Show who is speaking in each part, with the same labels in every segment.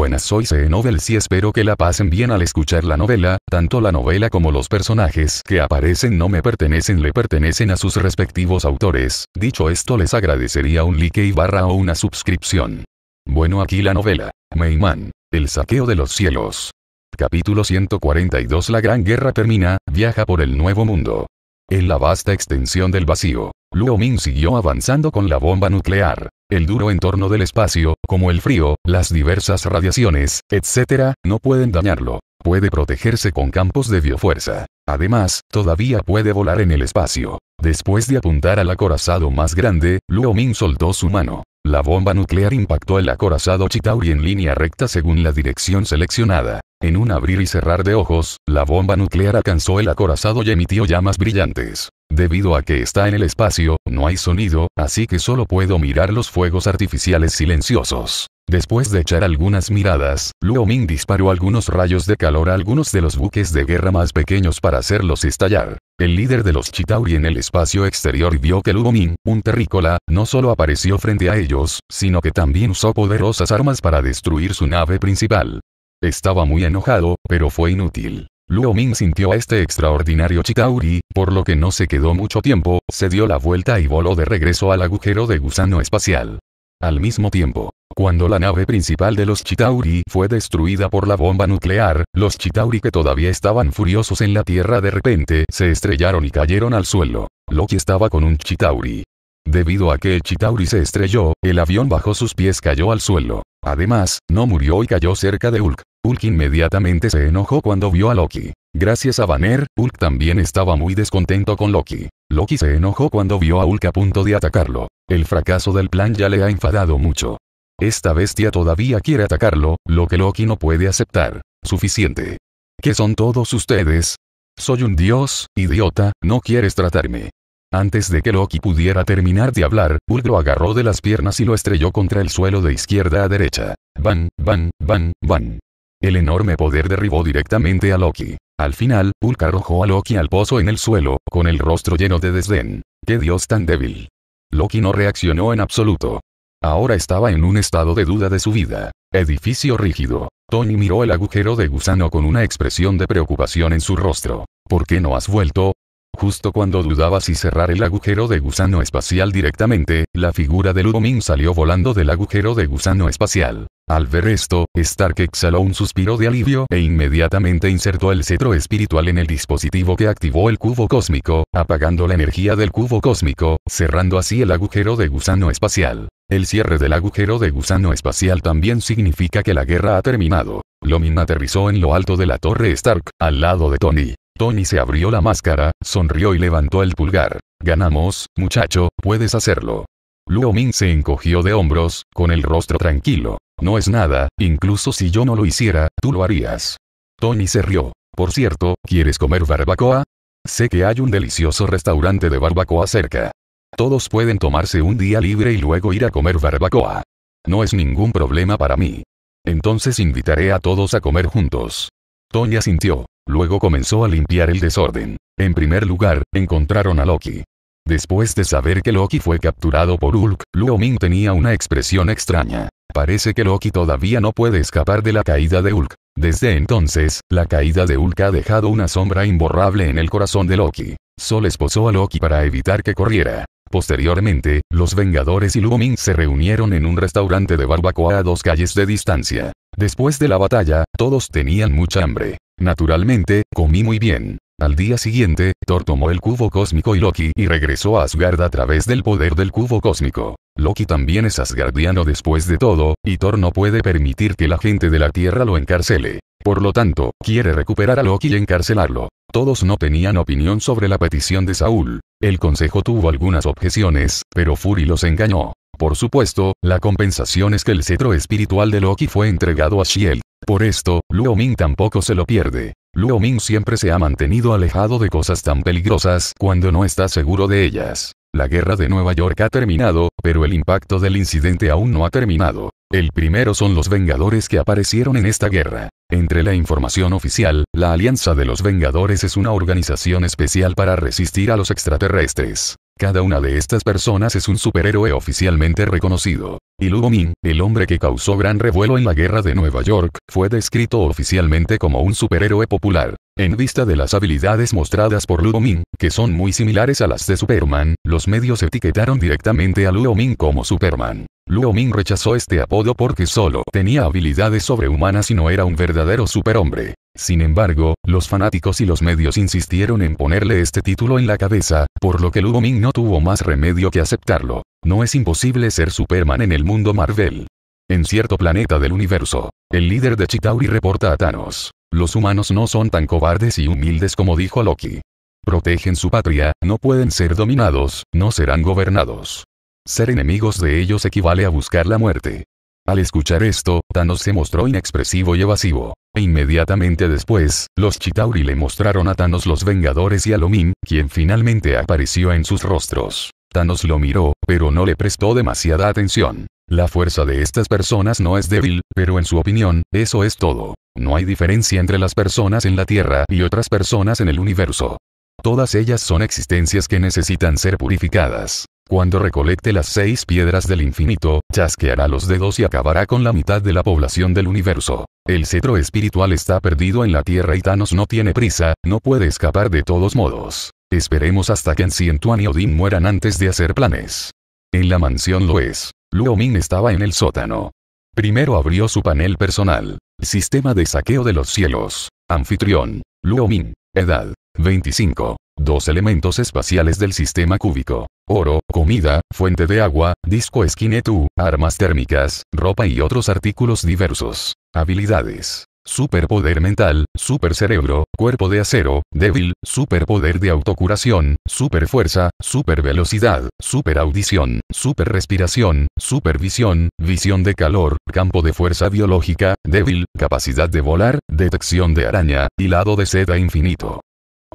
Speaker 1: buenas soy C y e y espero que la pasen bien al escuchar la novela, tanto la novela como los personajes que aparecen no me pertenecen le pertenecen a sus respectivos autores, dicho esto les agradecería un like y barra o una suscripción. Bueno aquí la novela. Meiman. El saqueo de los cielos. Capítulo 142 La Gran Guerra termina, viaja por el Nuevo Mundo. En la vasta extensión del vacío, Luo Ming siguió avanzando con la bomba nuclear. El duro entorno del espacio, como el frío, las diversas radiaciones, etc., no pueden dañarlo. Puede protegerse con campos de biofuerza. Además, todavía puede volar en el espacio. Después de apuntar al acorazado más grande, Luo Ming soltó su mano. La bomba nuclear impactó el acorazado Chitauri en línea recta según la dirección seleccionada. En un abrir y cerrar de ojos, la bomba nuclear alcanzó el acorazado y emitió llamas brillantes. Debido a que está en el espacio, no hay sonido, así que solo puedo mirar los fuegos artificiales silenciosos. Después de echar algunas miradas, Luo Ming disparó algunos rayos de calor a algunos de los buques de guerra más pequeños para hacerlos estallar. El líder de los Chitauri en el espacio exterior vio que Luo un terrícola, no solo apareció frente a ellos, sino que también usó poderosas armas para destruir su nave principal. Estaba muy enojado, pero fue inútil. Luo Ming sintió a este extraordinario Chitauri, por lo que no se quedó mucho tiempo, se dio la vuelta y voló de regreso al agujero de gusano espacial. Al mismo tiempo, cuando la nave principal de los Chitauri fue destruida por la bomba nuclear, los Chitauri que todavía estaban furiosos en la Tierra de repente se estrellaron y cayeron al suelo. Loki estaba con un Chitauri. Debido a que el Chitauri se estrelló, el avión bajo sus pies cayó al suelo. Además, no murió y cayó cerca de Hulk. Hulk inmediatamente se enojó cuando vio a Loki. Gracias a Banner, Hulk también estaba muy descontento con Loki. Loki se enojó cuando vio a Hulk a punto de atacarlo. El fracaso del plan ya le ha enfadado mucho. Esta bestia todavía quiere atacarlo, lo que Loki no puede aceptar. Suficiente. ¿Qué son todos ustedes? Soy un dios, idiota, no quieres tratarme. Antes de que Loki pudiera terminar de hablar, Hulk lo agarró de las piernas y lo estrelló contra el suelo de izquierda a derecha. Van, van, van, van. El enorme poder derribó directamente a Loki. Al final, Hulk arrojó a Loki al pozo en el suelo, con el rostro lleno de desdén. ¡Qué dios tan débil! Loki no reaccionó en absoluto. Ahora estaba en un estado de duda de su vida. Edificio rígido. Tony miró el agujero de gusano con una expresión de preocupación en su rostro. ¿Por qué no has vuelto? Justo cuando dudaba si cerrar el agujero de gusano espacial directamente, la figura de Ludomin salió volando del agujero de gusano espacial. Al ver esto, Stark exhaló un suspiro de alivio e inmediatamente insertó el cetro espiritual en el dispositivo que activó el cubo cósmico, apagando la energía del cubo cósmico, cerrando así el agujero de gusano espacial. El cierre del agujero de gusano espacial también significa que la guerra ha terminado. Lomin aterrizó en lo alto de la torre Stark, al lado de Tony. Tony se abrió la máscara, sonrió y levantó el pulgar. Ganamos, muchacho, puedes hacerlo. Luo Min se encogió de hombros, con el rostro tranquilo. No es nada, incluso si yo no lo hiciera, tú lo harías. Tony se rió. Por cierto, ¿quieres comer barbacoa? Sé que hay un delicioso restaurante de barbacoa cerca. Todos pueden tomarse un día libre y luego ir a comer barbacoa. No es ningún problema para mí. Entonces invitaré a todos a comer juntos. Tonya sintió. Luego comenzó a limpiar el desorden. En primer lugar, encontraron a Loki. Después de saber que Loki fue capturado por Hulk, Luo Ming tenía una expresión extraña. Parece que Loki todavía no puede escapar de la caída de Hulk. Desde entonces, la caída de Hulk ha dejado una sombra imborrable en el corazón de Loki. Sol esposó a Loki para evitar que corriera. Posteriormente, los Vengadores y Luo Ming se reunieron en un restaurante de barbacoa a dos calles de distancia. Después de la batalla, todos tenían mucha hambre. Naturalmente, comí muy bien. Al día siguiente, Thor tomó el cubo cósmico y Loki y regresó a Asgard a través del poder del cubo cósmico. Loki también es asgardiano después de todo, y Thor no puede permitir que la gente de la Tierra lo encarcele. Por lo tanto, quiere recuperar a Loki y encarcelarlo. Todos no tenían opinión sobre la petición de Saúl. El consejo tuvo algunas objeciones, pero Fury los engañó. Por supuesto, la compensación es que el cetro espiritual de Loki fue entregado a Shiel. Por esto, Luo Ming tampoco se lo pierde. Luo Ming siempre se ha mantenido alejado de cosas tan peligrosas cuando no está seguro de ellas. La guerra de Nueva York ha terminado, pero el impacto del incidente aún no ha terminado. El primero son los Vengadores que aparecieron en esta guerra. Entre la información oficial, la Alianza de los Vengadores es una organización especial para resistir a los extraterrestres. Cada una de estas personas es un superhéroe oficialmente reconocido. Y Luo Ming, el hombre que causó gran revuelo en la guerra de Nueva York, fue descrito oficialmente como un superhéroe popular. En vista de las habilidades mostradas por Lugo Ming, que son muy similares a las de Superman, los medios etiquetaron directamente a Luo Ming como Superman. Luo Min rechazó este apodo porque solo tenía habilidades sobrehumanas y no era un verdadero superhombre. Sin embargo, los fanáticos y los medios insistieron en ponerle este título en la cabeza, por lo que Lugo no tuvo más remedio que aceptarlo. No es imposible ser Superman en el mundo Marvel. En cierto planeta del universo, el líder de Chitauri reporta a Thanos. Los humanos no son tan cobardes y humildes como dijo Loki. Protegen su patria, no pueden ser dominados, no serán gobernados. Ser enemigos de ellos equivale a buscar la muerte. Al escuchar esto, Thanos se mostró inexpresivo y evasivo. E inmediatamente después, los Chitauri le mostraron a Thanos los Vengadores y a Lomín, quien finalmente apareció en sus rostros. Thanos lo miró, pero no le prestó demasiada atención. La fuerza de estas personas no es débil, pero en su opinión, eso es todo. No hay diferencia entre las personas en la Tierra y otras personas en el universo. Todas ellas son existencias que necesitan ser purificadas. Cuando recolecte las seis piedras del infinito, chasqueará los dedos y acabará con la mitad de la población del universo. El cetro espiritual está perdido en la Tierra y Thanos no tiene prisa, no puede escapar de todos modos. Esperemos hasta que Cientuan y Odin mueran antes de hacer planes. En la mansión lo es. Luomin estaba en el sótano. Primero abrió su panel personal. Sistema de saqueo de los cielos. Anfitrión. Luomin. Edad. 25 dos elementos espaciales del sistema cúbico. Oro, comida, fuente de agua, disco esquinetu, armas térmicas, ropa y otros artículos diversos. Habilidades. Superpoder mental, supercerebro, cuerpo de acero, débil, superpoder de autocuración, superfuerza, supervelocidad, superaudición, superrespiración, supervisión, visión de calor, campo de fuerza biológica, débil, capacidad de volar, detección de araña, hilado de seda infinito.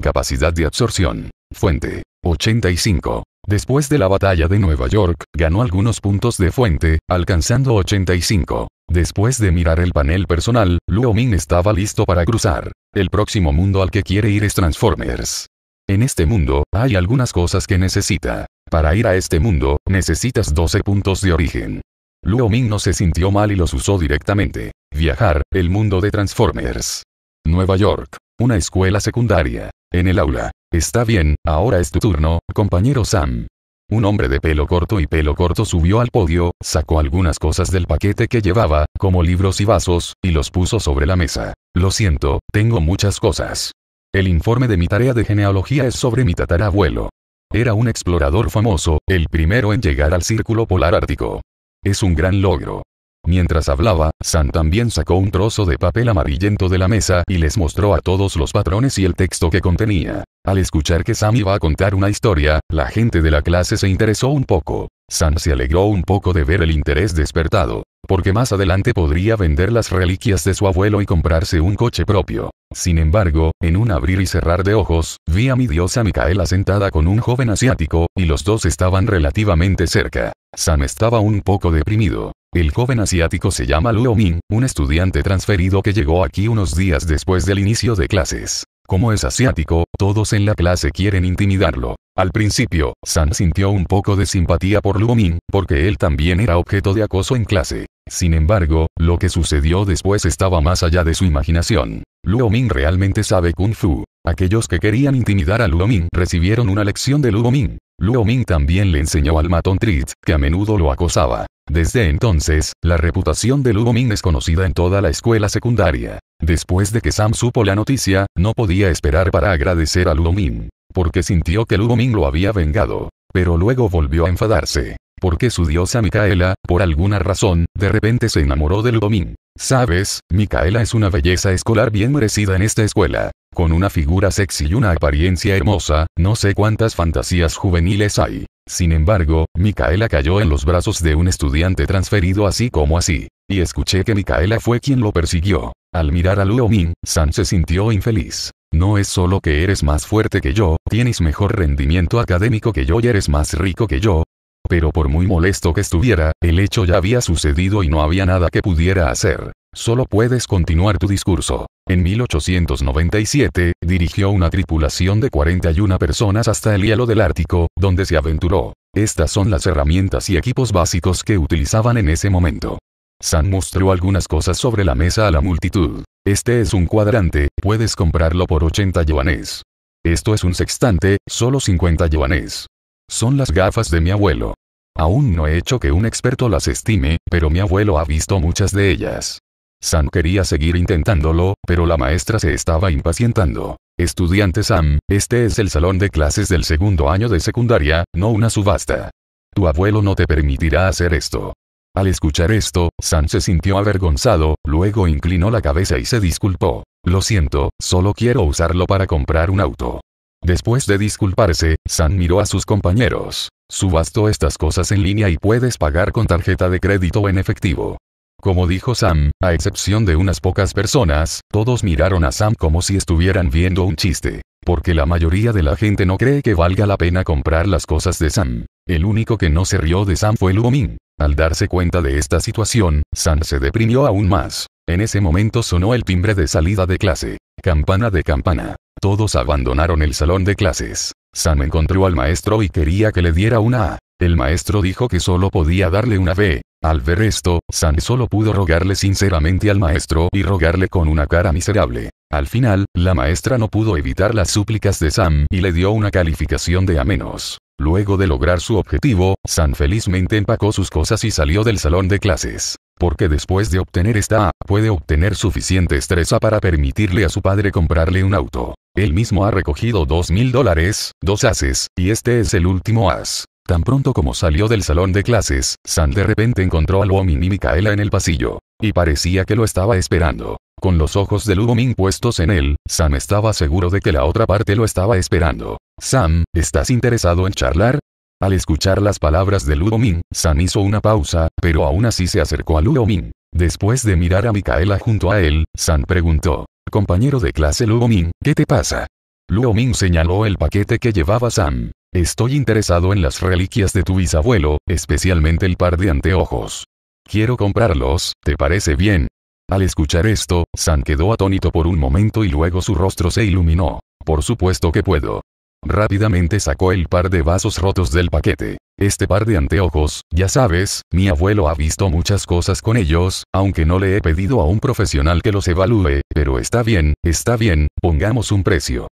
Speaker 1: Capacidad de absorción. Fuente. 85. Después de la batalla de Nueva York, ganó algunos puntos de fuente, alcanzando 85. Después de mirar el panel personal, Luo Min estaba listo para cruzar. El próximo mundo al que quiere ir es Transformers. En este mundo, hay algunas cosas que necesita. Para ir a este mundo, necesitas 12 puntos de origen. Luo Ming no se sintió mal y los usó directamente. Viajar, el mundo de Transformers. Nueva York. Una escuela secundaria. En el aula. Está bien, ahora es tu turno, compañero Sam. Un hombre de pelo corto y pelo corto subió al podio, sacó algunas cosas del paquete que llevaba, como libros y vasos, y los puso sobre la mesa. Lo siento, tengo muchas cosas. El informe de mi tarea de genealogía es sobre mi tatarabuelo. Era un explorador famoso, el primero en llegar al Círculo Polar Ártico. Es un gran logro. Mientras hablaba, Sam también sacó un trozo de papel amarillento de la mesa y les mostró a todos los patrones y el texto que contenía. Al escuchar que Sam iba a contar una historia, la gente de la clase se interesó un poco. Sam se alegró un poco de ver el interés despertado, porque más adelante podría vender las reliquias de su abuelo y comprarse un coche propio. Sin embargo, en un abrir y cerrar de ojos, vi a mi diosa Micaela sentada con un joven asiático, y los dos estaban relativamente cerca. Sam estaba un poco deprimido. El joven asiático se llama Luo Ming, un estudiante transferido que llegó aquí unos días después del inicio de clases. Como es asiático, todos en la clase quieren intimidarlo. Al principio, San sintió un poco de simpatía por Luo Ming, porque él también era objeto de acoso en clase. Sin embargo, lo que sucedió después estaba más allá de su imaginación. Luo Ming realmente sabe Kung Fu. Aquellos que querían intimidar a Luo Ming recibieron una lección de Luo Min. Luo también le enseñó al matón Trit, que a menudo lo acosaba. Desde entonces, la reputación de Lugomin es conocida en toda la escuela secundaria. Después de que Sam supo la noticia, no podía esperar para agradecer a Ludomín. porque sintió que Lugomin lo había vengado. Pero luego volvió a enfadarse, porque su diosa Micaela, por alguna razón, de repente se enamoró de Ludomín. Sabes, Micaela es una belleza escolar bien merecida en esta escuela. Con una figura sexy y una apariencia hermosa, no sé cuántas fantasías juveniles hay. Sin embargo, Micaela cayó en los brazos de un estudiante transferido así como así. Y escuché que Micaela fue quien lo persiguió. Al mirar a Luo Min, San se sintió infeliz. No es solo que eres más fuerte que yo, tienes mejor rendimiento académico que yo y eres más rico que yo. Pero por muy molesto que estuviera, el hecho ya había sucedido y no había nada que pudiera hacer. Solo puedes continuar tu discurso. En 1897, dirigió una tripulación de 41 personas hasta el hielo del Ártico, donde se aventuró. Estas son las herramientas y equipos básicos que utilizaban en ese momento. San mostró algunas cosas sobre la mesa a la multitud. Este es un cuadrante, puedes comprarlo por 80 yuanes. Esto es un sextante, solo 50 yuanes. Son las gafas de mi abuelo. Aún no he hecho que un experto las estime, pero mi abuelo ha visto muchas de ellas. Sam quería seguir intentándolo, pero la maestra se estaba impacientando. Estudiante Sam, este es el salón de clases del segundo año de secundaria, no una subasta. Tu abuelo no te permitirá hacer esto. Al escuchar esto, Sam se sintió avergonzado, luego inclinó la cabeza y se disculpó. Lo siento, solo quiero usarlo para comprar un auto. Después de disculparse, Sam miró a sus compañeros. Subasto estas cosas en línea y puedes pagar con tarjeta de crédito o en efectivo. Como dijo Sam, a excepción de unas pocas personas, todos miraron a Sam como si estuvieran viendo un chiste. Porque la mayoría de la gente no cree que valga la pena comprar las cosas de Sam. El único que no se rió de Sam fue Luomin. Al darse cuenta de esta situación, Sam se deprimió aún más. En ese momento sonó el timbre de salida de clase. Campana de campana. Todos abandonaron el salón de clases. Sam encontró al maestro y quería que le diera una A. El maestro dijo que solo podía darle una B, al ver esto, Sam solo pudo rogarle sinceramente al maestro y rogarle con una cara miserable. Al final, la maestra no pudo evitar las súplicas de Sam y le dio una calificación de A menos. Luego de lograr su objetivo, San felizmente empacó sus cosas y salió del salón de clases. Porque después de obtener esta A, puede obtener suficiente estresa para permitirle a su padre comprarle un auto. Él mismo ha recogido dos mil dólares, dos ases, y este es el último as. Tan pronto como salió del salón de clases, Sam de repente encontró a Luo y Micaela en el pasillo. Y parecía que lo estaba esperando. Con los ojos de Luo puestos en él, Sam estaba seguro de que la otra parte lo estaba esperando. Sam, ¿estás interesado en charlar? Al escuchar las palabras de Ludo Min, Sam hizo una pausa, pero aún así se acercó a Luo Después de mirar a Micaela junto a él, Sam preguntó. Compañero de clase Luo ¿qué te pasa? Luo Min señaló el paquete que llevaba Sam. Estoy interesado en las reliquias de tu bisabuelo, especialmente el par de anteojos. Quiero comprarlos, ¿te parece bien? Al escuchar esto, San quedó atónito por un momento y luego su rostro se iluminó. Por supuesto que puedo. Rápidamente sacó el par de vasos rotos del paquete. Este par de anteojos, ya sabes, mi abuelo ha visto muchas cosas con ellos, aunque no le he pedido a un profesional que los evalúe, pero está bien, está bien, pongamos un precio.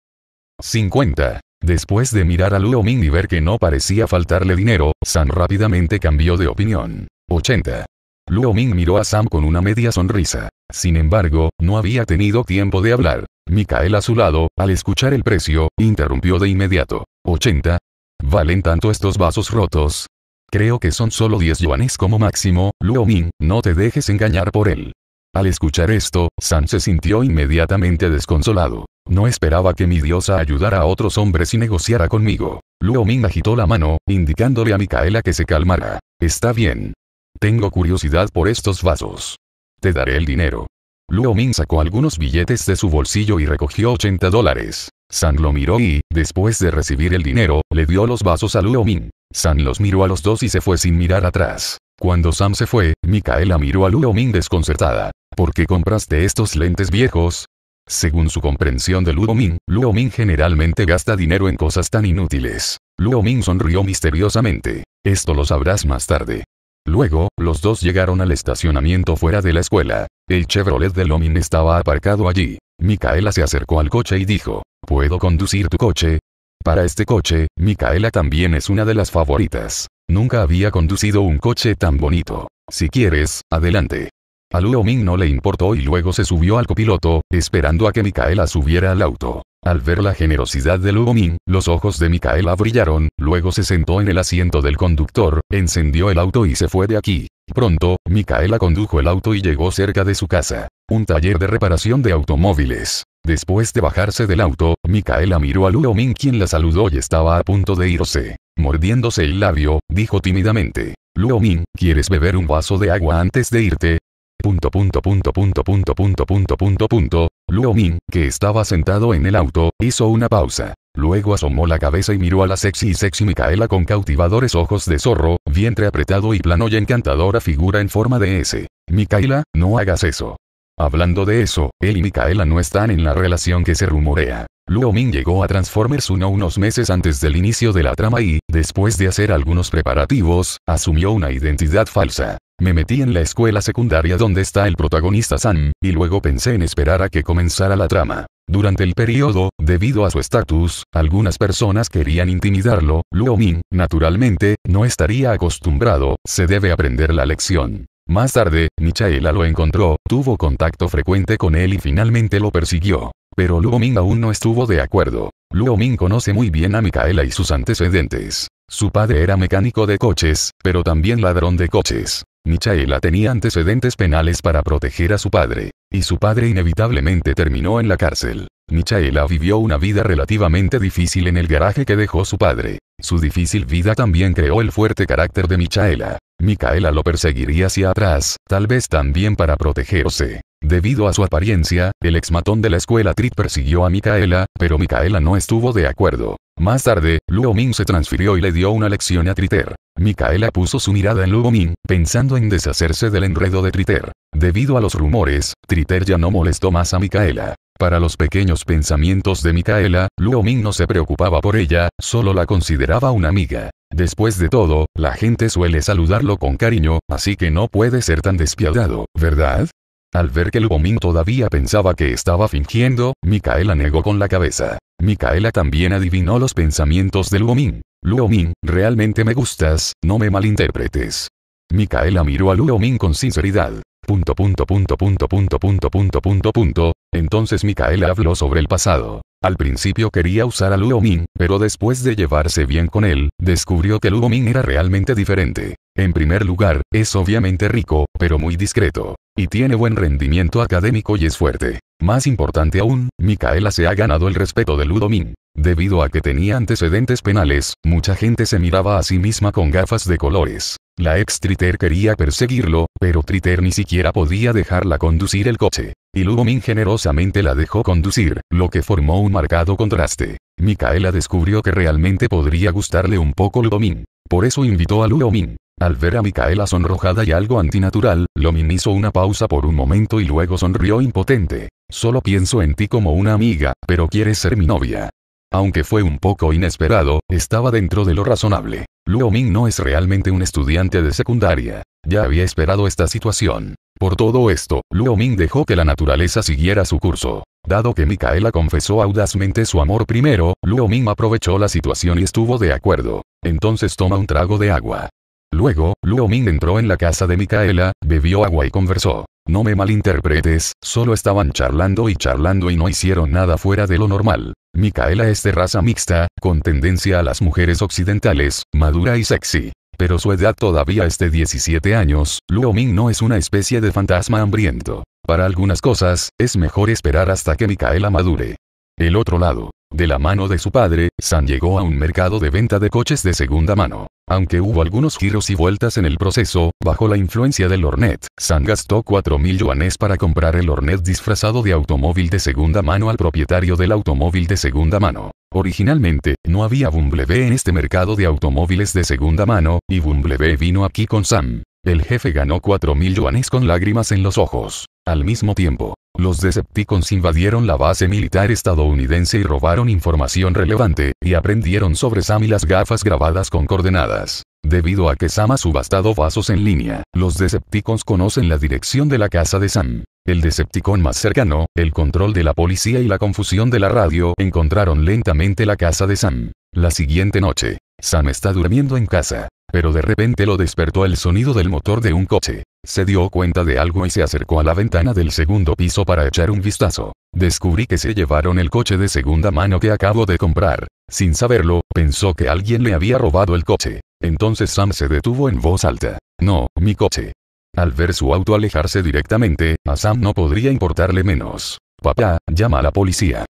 Speaker 1: 50. Después de mirar a Luo Ming y ver que no parecía faltarle dinero, Sam rápidamente cambió de opinión. 80. Luo Ming miró a Sam con una media sonrisa. Sin embargo, no había tenido tiempo de hablar. Micael a su lado, al escuchar el precio, interrumpió de inmediato. 80. ¿Valen tanto estos vasos rotos? Creo que son solo 10 yuanes como máximo, Luo Ming, no te dejes engañar por él. Al escuchar esto, Sam se sintió inmediatamente desconsolado. No esperaba que mi diosa ayudara a otros hombres y negociara conmigo. Luo Ming agitó la mano, indicándole a Micaela que se calmara. Está bien. Tengo curiosidad por estos vasos. Te daré el dinero. Luo Ming sacó algunos billetes de su bolsillo y recogió 80 dólares. San lo miró y, después de recibir el dinero, le dio los vasos a Luo Ming. San los miró a los dos y se fue sin mirar atrás. Cuando Sam se fue, Micaela miró a Luo Ming desconcertada. ¿Por qué compraste estos lentes viejos? Según su comprensión de Luo Ming, Luo Ming generalmente gasta dinero en cosas tan inútiles. Luo Ming sonrió misteriosamente. Esto lo sabrás más tarde. Luego, los dos llegaron al estacionamiento fuera de la escuela. El Chevrolet de Lomin estaba aparcado allí. Micaela se acercó al coche y dijo, ¿puedo conducir tu coche? Para este coche, Micaela también es una de las favoritas. Nunca había conducido un coche tan bonito. Si quieres, adelante. A Luo Ming no le importó y luego se subió al copiloto, esperando a que Micaela subiera al auto. Al ver la generosidad de Luo Ming, los ojos de Micaela brillaron, luego se sentó en el asiento del conductor, encendió el auto y se fue de aquí. Pronto, Micaela condujo el auto y llegó cerca de su casa. Un taller de reparación de automóviles. Después de bajarse del auto, Micaela miró a Luo Ming quien la saludó y estaba a punto de irse. Mordiéndose el labio, dijo tímidamente. Luo Ming, ¿quieres beber un vaso de agua antes de irte? punto punto punto punto punto punto punto punto Luo Ming, que estaba sentado en el auto, hizo una pausa. Luego asomó la cabeza y miró a la sexy y sexy Micaela con cautivadores ojos de zorro, vientre apretado y plano y encantadora figura en forma de S. Micaela, no hagas eso. Hablando de eso, él y Micaela no están en la relación que se rumorea. Luo Ming llegó a Transformers 1 unos meses antes del inicio de la trama y, después de hacer algunos preparativos, asumió una identidad falsa. Me metí en la escuela secundaria donde está el protagonista Sam, y luego pensé en esperar a que comenzara la trama. Durante el periodo, debido a su estatus, algunas personas querían intimidarlo, Luo Ming, naturalmente, no estaría acostumbrado, se debe aprender la lección. Más tarde, Michaela lo encontró, tuvo contacto frecuente con él y finalmente lo persiguió. Pero Luo Ming aún no estuvo de acuerdo. Luo Ming conoce muy bien a Micaela y sus antecedentes. Su padre era mecánico de coches, pero también ladrón de coches. Micaela tenía antecedentes penales para proteger a su padre, y su padre inevitablemente terminó en la cárcel. Micaela vivió una vida relativamente difícil en el garaje que dejó su padre. Su difícil vida también creó el fuerte carácter de Michaela. Micaela lo perseguiría hacia atrás, tal vez también para protegerse. Debido a su apariencia, el exmatón de la escuela Trit persiguió a Micaela, pero Micaela no estuvo de acuerdo. Más tarde, Luoming se transfirió y le dio una lección a Triter. Micaela puso su mirada en Luoming, pensando en deshacerse del enredo de Triter. Debido a los rumores, Triter ya no molestó más a Micaela. Para los pequeños pensamientos de Micaela, Luo Ming no se preocupaba por ella, solo la consideraba una amiga. Después de todo, la gente suele saludarlo con cariño, así que no puede ser tan despiadado, ¿verdad? Al ver que Luo Ming todavía pensaba que estaba fingiendo, Micaela negó con la cabeza. Micaela también adivinó los pensamientos de Luo Ming. Luo Ming, realmente me gustas, no me malinterpretes. Micaela miró a Luo Ming con sinceridad punto punto punto punto punto punto punto punto punto entonces Micaela habló sobre el pasado. Al principio quería usar a Luo pero después de llevarse bien con él, descubrió que Luo era realmente diferente. En primer lugar, es obviamente rico, pero muy discreto. Y tiene buen rendimiento académico y es fuerte. Más importante aún, Micaela se ha ganado el respeto de Ludomín. Debido a que tenía antecedentes penales, mucha gente se miraba a sí misma con gafas de colores. La ex Triter quería perseguirlo, pero Triter ni siquiera podía dejarla conducir el coche. Y Lugomin generosamente la dejó conducir, lo que formó un marcado contraste. Micaela descubrió que realmente podría gustarle un poco Lugomin. Por eso invitó a Lugomin. Al ver a Micaela sonrojada y algo antinatural, Lomin hizo una pausa por un momento y luego sonrió impotente. Solo pienso en ti como una amiga, pero quieres ser mi novia. Aunque fue un poco inesperado, estaba dentro de lo razonable. Luo Ming no es realmente un estudiante de secundaria. Ya había esperado esta situación. Por todo esto, Luo Ming dejó que la naturaleza siguiera su curso. Dado que Micaela confesó audazmente su amor primero, Luo Ming aprovechó la situación y estuvo de acuerdo. Entonces toma un trago de agua. Luego, Luo Ming entró en la casa de Micaela, bebió agua y conversó. No me malinterpretes, solo estaban charlando y charlando y no hicieron nada fuera de lo normal. Micaela es de raza mixta, con tendencia a las mujeres occidentales, madura y sexy. Pero su edad todavía es de 17 años, Luo Ming no es una especie de fantasma hambriento. Para algunas cosas, es mejor esperar hasta que Micaela madure. El otro lado, de la mano de su padre, Sam llegó a un mercado de venta de coches de segunda mano. Aunque hubo algunos giros y vueltas en el proceso, bajo la influencia del Hornet, Sam gastó 4.000 yuanes para comprar el Hornet disfrazado de automóvil de segunda mano al propietario del automóvil de segunda mano. Originalmente, no había Bumblebee en este mercado de automóviles de segunda mano, y Bumblebee vino aquí con Sam. El jefe ganó 4.000 yuanes con lágrimas en los ojos. Al mismo tiempo, los Decepticons invadieron la base militar estadounidense y robaron información relevante, y aprendieron sobre Sam y las gafas grabadas con coordenadas. Debido a que Sam ha subastado vasos en línea, los Decepticons conocen la dirección de la casa de Sam. El Decepticon más cercano, el control de la policía y la confusión de la radio encontraron lentamente la casa de Sam. La siguiente noche, Sam está durmiendo en casa pero de repente lo despertó el sonido del motor de un coche. Se dio cuenta de algo y se acercó a la ventana del segundo piso para echar un vistazo. Descubrí que se llevaron el coche de segunda mano que acabo de comprar. Sin saberlo, pensó que alguien le había robado el coche. Entonces Sam se detuvo en voz alta. No, mi coche. Al ver su auto alejarse directamente, a Sam no podría importarle menos. Papá, llama a la policía.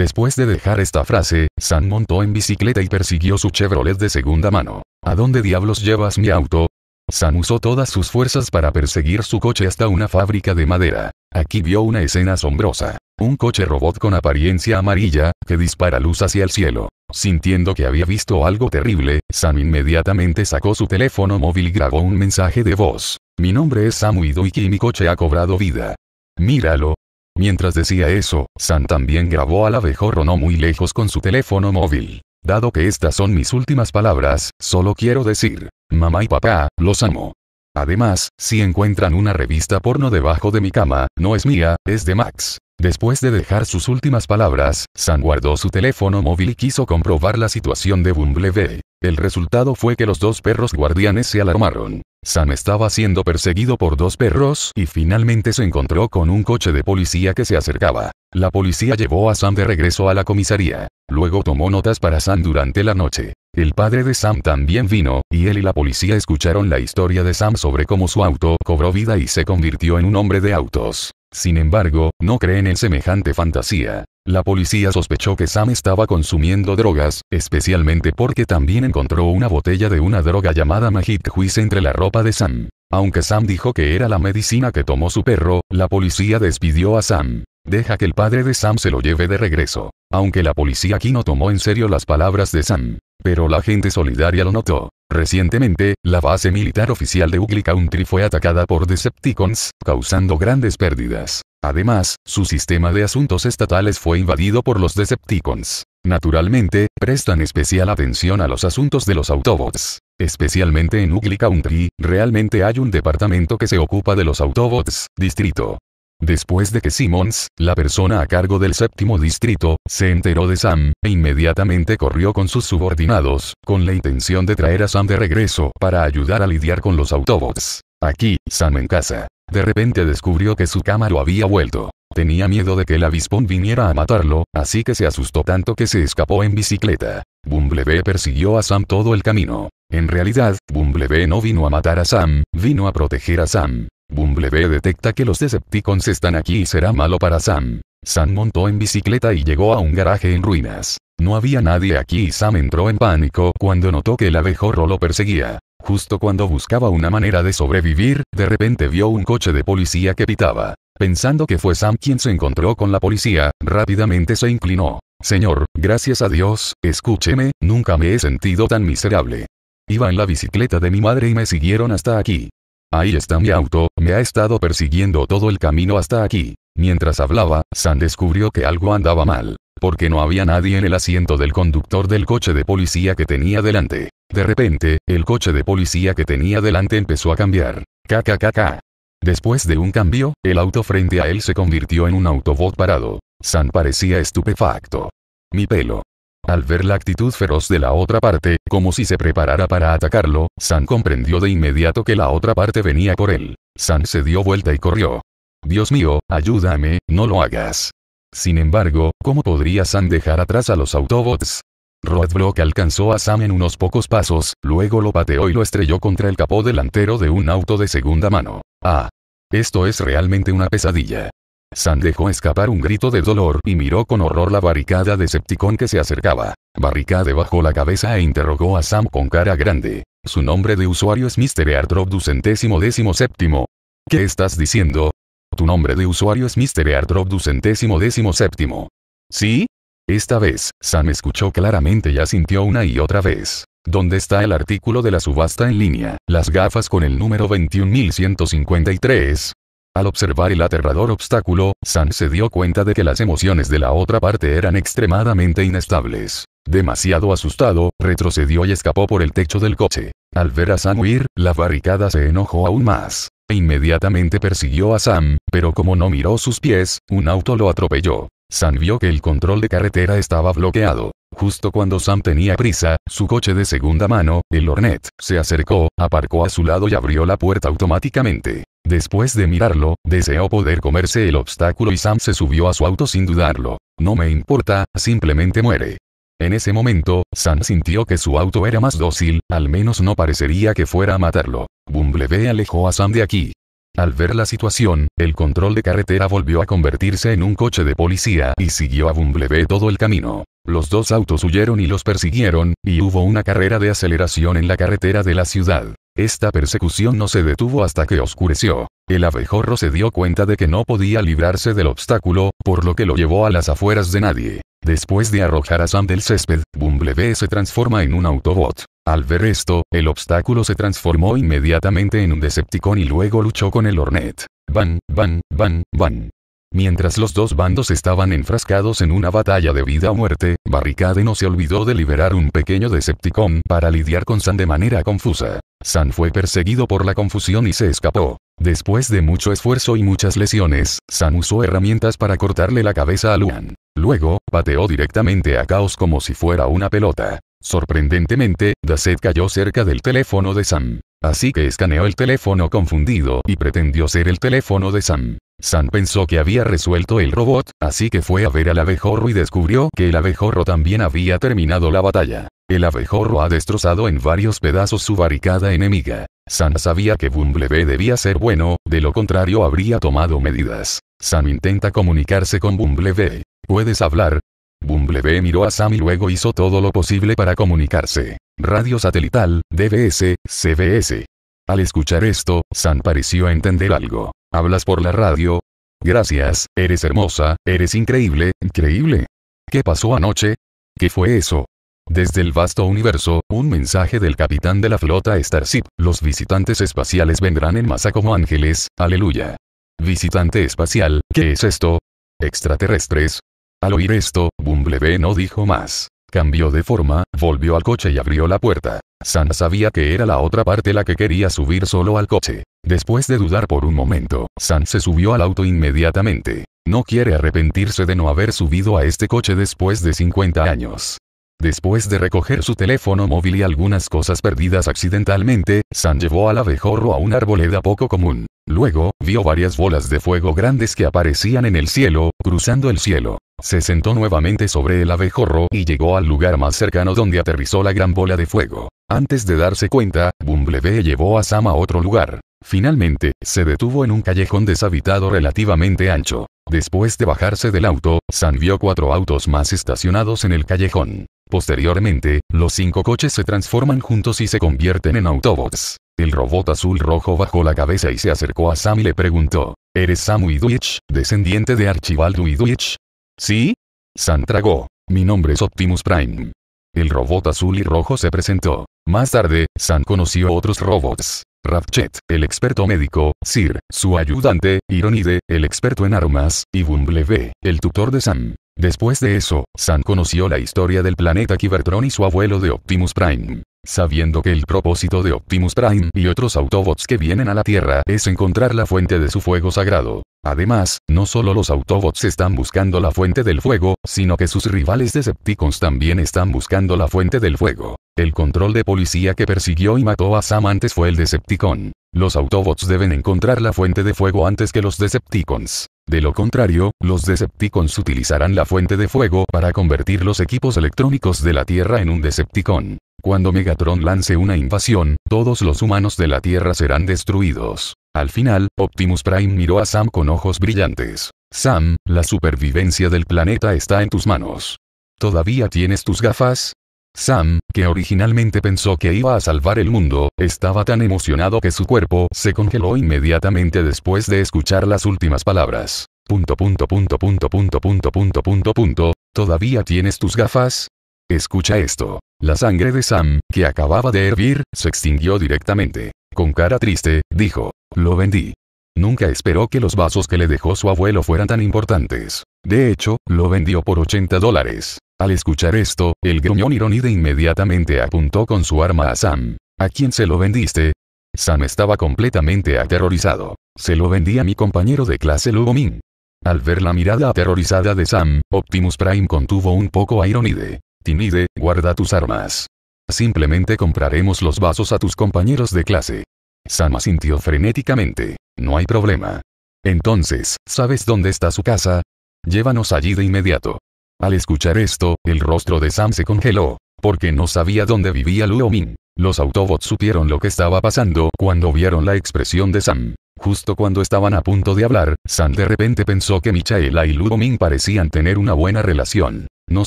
Speaker 1: Después de dejar esta frase, Sam montó en bicicleta y persiguió su Chevrolet de segunda mano. ¿A dónde diablos llevas mi auto? Sam usó todas sus fuerzas para perseguir su coche hasta una fábrica de madera. Aquí vio una escena asombrosa. Un coche robot con apariencia amarilla, que dispara luz hacia el cielo. Sintiendo que había visto algo terrible, Sam inmediatamente sacó su teléfono móvil y grabó un mensaje de voz. Mi nombre es Samu Idoiki y mi coche ha cobrado vida. Míralo, Mientras decía eso, San también grabó al abejorro no muy lejos con su teléfono móvil. Dado que estas son mis últimas palabras, solo quiero decir, mamá y papá, los amo. Además, si encuentran una revista porno debajo de mi cama, no es mía, es de Max. Después de dejar sus últimas palabras, San guardó su teléfono móvil y quiso comprobar la situación de Bumblebee. El resultado fue que los dos perros guardianes se alarmaron. Sam estaba siendo perseguido por dos perros y finalmente se encontró con un coche de policía que se acercaba. La policía llevó a Sam de regreso a la comisaría. Luego tomó notas para Sam durante la noche. El padre de Sam también vino, y él y la policía escucharon la historia de Sam sobre cómo su auto cobró vida y se convirtió en un hombre de autos. Sin embargo, no creen en semejante fantasía. La policía sospechó que Sam estaba consumiendo drogas, especialmente porque también encontró una botella de una droga llamada Magic Juice entre la ropa de Sam. Aunque Sam dijo que era la medicina que tomó su perro, la policía despidió a Sam. Deja que el padre de Sam se lo lleve de regreso. Aunque la policía aquí no tomó en serio las palabras de Sam. Pero la gente solidaria lo notó. Recientemente, la base militar oficial de Ugly Country fue atacada por Decepticons, causando grandes pérdidas. Además, su sistema de asuntos estatales fue invadido por los Decepticons. Naturalmente, prestan especial atención a los asuntos de los Autobots. Especialmente en Ugly Country, realmente hay un departamento que se ocupa de los Autobots, distrito. Después de que Simmons, la persona a cargo del séptimo distrito, se enteró de Sam, e inmediatamente corrió con sus subordinados, con la intención de traer a Sam de regreso para ayudar a lidiar con los Autobots. Aquí, Sam en casa. De repente descubrió que su cámara había vuelto. Tenía miedo de que el avispón viniera a matarlo, así que se asustó tanto que se escapó en bicicleta. Bumblebee persiguió a Sam todo el camino. En realidad, Bumblebee no vino a matar a Sam, vino a proteger a Sam. Bumblebee detecta que los Decepticons están aquí y será malo para Sam. Sam montó en bicicleta y llegó a un garaje en ruinas. No había nadie aquí y Sam entró en pánico cuando notó que el abejorro lo perseguía. Justo cuando buscaba una manera de sobrevivir, de repente vio un coche de policía que pitaba. Pensando que fue Sam quien se encontró con la policía, rápidamente se inclinó. Señor, gracias a Dios, escúcheme, nunca me he sentido tan miserable. Iba en la bicicleta de mi madre y me siguieron hasta aquí. Ahí está mi auto, me ha estado persiguiendo todo el camino hasta aquí. Mientras hablaba, San descubrió que algo andaba mal, porque no había nadie en el asiento del conductor del coche de policía que tenía delante. De repente, el coche de policía que tenía delante empezó a cambiar. KKKK. Después de un cambio, el auto frente a él se convirtió en un autobot parado. San parecía estupefacto. Mi pelo. Al ver la actitud feroz de la otra parte, como si se preparara para atacarlo, San comprendió de inmediato que la otra parte venía por él. San se dio vuelta y corrió. Dios mío, ayúdame, no lo hagas. Sin embargo, ¿cómo podría San dejar atrás a los Autobots? Roadblock alcanzó a Sam en unos pocos pasos, luego lo pateó y lo estrelló contra el capó delantero de un auto de segunda mano. Ah. Esto es realmente una pesadilla. Sam dejó escapar un grito de dolor y miró con horror la barricada de Septicón que se acercaba. Barricade bajó la cabeza e interrogó a Sam con cara grande. Su nombre de usuario es Mr. du centésimo décimo séptimo. ¿Qué estás diciendo? Tu nombre de usuario es Mr. du centésimo séptimo. ¿Sí? Esta vez, Sam escuchó claramente y asintió una y otra vez. ¿Dónde está el artículo de la subasta en línea? Las gafas con el número 21153. Al observar el aterrador obstáculo, Sam se dio cuenta de que las emociones de la otra parte eran extremadamente inestables. Demasiado asustado, retrocedió y escapó por el techo del coche. Al ver a Sam huir, la barricada se enojó aún más. E inmediatamente persiguió a Sam, pero como no miró sus pies, un auto lo atropelló. Sam vio que el control de carretera estaba bloqueado. Justo cuando Sam tenía prisa, su coche de segunda mano, el Hornet, se acercó, aparcó a su lado y abrió la puerta automáticamente. Después de mirarlo, deseó poder comerse el obstáculo y Sam se subió a su auto sin dudarlo. No me importa, simplemente muere. En ese momento, Sam sintió que su auto era más dócil, al menos no parecería que fuera a matarlo. Bumblebee alejó a Sam de aquí. Al ver la situación, el control de carretera volvió a convertirse en un coche de policía y siguió a Bumblebee todo el camino. Los dos autos huyeron y los persiguieron, y hubo una carrera de aceleración en la carretera de la ciudad. Esta persecución no se detuvo hasta que oscureció. El abejorro se dio cuenta de que no podía librarse del obstáculo, por lo que lo llevó a las afueras de nadie. Después de arrojar a Sam del césped, Bumblebee se transforma en un Autobot. Al ver esto, el obstáculo se transformó inmediatamente en un Decepticon y luego luchó con el Hornet. Van, van, van, van. Mientras los dos bandos estaban enfrascados en una batalla de vida o muerte, Barricade no se olvidó de liberar un pequeño Decepticon para lidiar con San de manera confusa. San fue perseguido por la confusión y se escapó. Después de mucho esfuerzo y muchas lesiones, San usó herramientas para cortarle la cabeza a Luan. Luego, pateó directamente a Caos como si fuera una pelota. Sorprendentemente, Dacet cayó cerca del teléfono de Sam. Así que escaneó el teléfono confundido y pretendió ser el teléfono de Sam. Sam pensó que había resuelto el robot, así que fue a ver al abejorro y descubrió que el abejorro también había terminado la batalla. El abejorro ha destrozado en varios pedazos su barricada enemiga. Sam sabía que Bumblebee debía ser bueno, de lo contrario habría tomado medidas. Sam intenta comunicarse con Bumblebee. ¿Puedes hablar? Bumblebee miró a Sam y luego hizo todo lo posible para comunicarse. Radio satelital, DBS, CBS. Al escuchar esto, San pareció entender algo. ¿Hablas por la radio? Gracias, eres hermosa, eres increíble, increíble. ¿Qué pasó anoche? ¿Qué fue eso? Desde el vasto universo, un mensaje del capitán de la flota Starship, los visitantes espaciales vendrán en masa como ángeles, aleluya. Visitante espacial, ¿qué es esto? ¿Extraterrestres? Al oír esto, Bumblebee no dijo más. Cambió de forma, volvió al coche y abrió la puerta. San sabía que era la otra parte la que quería subir solo al coche. Después de dudar por un momento, San se subió al auto inmediatamente. No quiere arrepentirse de no haber subido a este coche después de 50 años. Después de recoger su teléfono móvil y algunas cosas perdidas accidentalmente, San llevó al abejorro a una arboleda poco común. Luego, vio varias bolas de fuego grandes que aparecían en el cielo, cruzando el cielo. Se sentó nuevamente sobre el abejorro y llegó al lugar más cercano donde aterrizó la gran bola de fuego. Antes de darse cuenta, Bumblebee llevó a Sam a otro lugar. Finalmente, se detuvo en un callejón deshabitado relativamente ancho. Después de bajarse del auto, Sam vio cuatro autos más estacionados en el callejón. Posteriormente, los cinco coches se transforman juntos y se convierten en Autobots. El robot azul-rojo bajó la cabeza y se acercó a Sam y le preguntó, ¿Eres Sam Widwich, descendiente de Archibald Widwich? ¿Sí? Sam tragó. Mi nombre es Optimus Prime. El robot azul y rojo se presentó. Más tarde, Sam conoció otros robots. Ratchet, el experto médico, Sir, su ayudante, Ironide, el experto en armas, y Bumblebee, el tutor de Sam. Después de eso, Sam conoció la historia del planeta Cybertron y su abuelo de Optimus Prime. Sabiendo que el propósito de Optimus Prime y otros Autobots que vienen a la Tierra es encontrar la fuente de su fuego sagrado. Además, no solo los Autobots están buscando la fuente del fuego, sino que sus rivales Decepticons también están buscando la fuente del fuego. El control de policía que persiguió y mató a Sam antes fue el Decepticon. Los Autobots deben encontrar la fuente de fuego antes que los Decepticons. De lo contrario, los Decepticons utilizarán la fuente de fuego para convertir los equipos electrónicos de la Tierra en un Decepticon. Cuando Megatron lance una invasión, todos los humanos de la Tierra serán destruidos. Al final, Optimus Prime miró a Sam con ojos brillantes. Sam, la supervivencia del planeta está en tus manos. ¿Todavía tienes tus gafas? Sam, que originalmente pensó que iba a salvar el mundo, estaba tan emocionado que su cuerpo se congeló inmediatamente después de escuchar las últimas palabras. Punto punto punto punto punto punto punto punto ¿Todavía tienes tus gafas? Escucha esto. La sangre de Sam, que acababa de hervir, se extinguió directamente. Con cara triste, dijo, lo vendí. Nunca esperó que los vasos que le dejó su abuelo fueran tan importantes. De hecho, lo vendió por 80 dólares. Al escuchar esto, el gruñón Ironide inmediatamente apuntó con su arma a Sam. ¿A quién se lo vendiste? Sam estaba completamente aterrorizado. Se lo vendí a mi compañero de clase Lugomin. Al ver la mirada aterrorizada de Sam, Optimus Prime contuvo un poco a Ironide. Tinide, guarda tus armas. Simplemente compraremos los vasos a tus compañeros de clase. Sam asintió frenéticamente. No hay problema. Entonces, ¿sabes dónde está su casa? Llévanos allí de inmediato. Al escuchar esto, el rostro de Sam se congeló, porque no sabía dónde vivía Luo Min. Los Autobots supieron lo que estaba pasando cuando vieron la expresión de Sam. Justo cuando estaban a punto de hablar, Sam de repente pensó que Michaela y Luo Min parecían tener una buena relación. No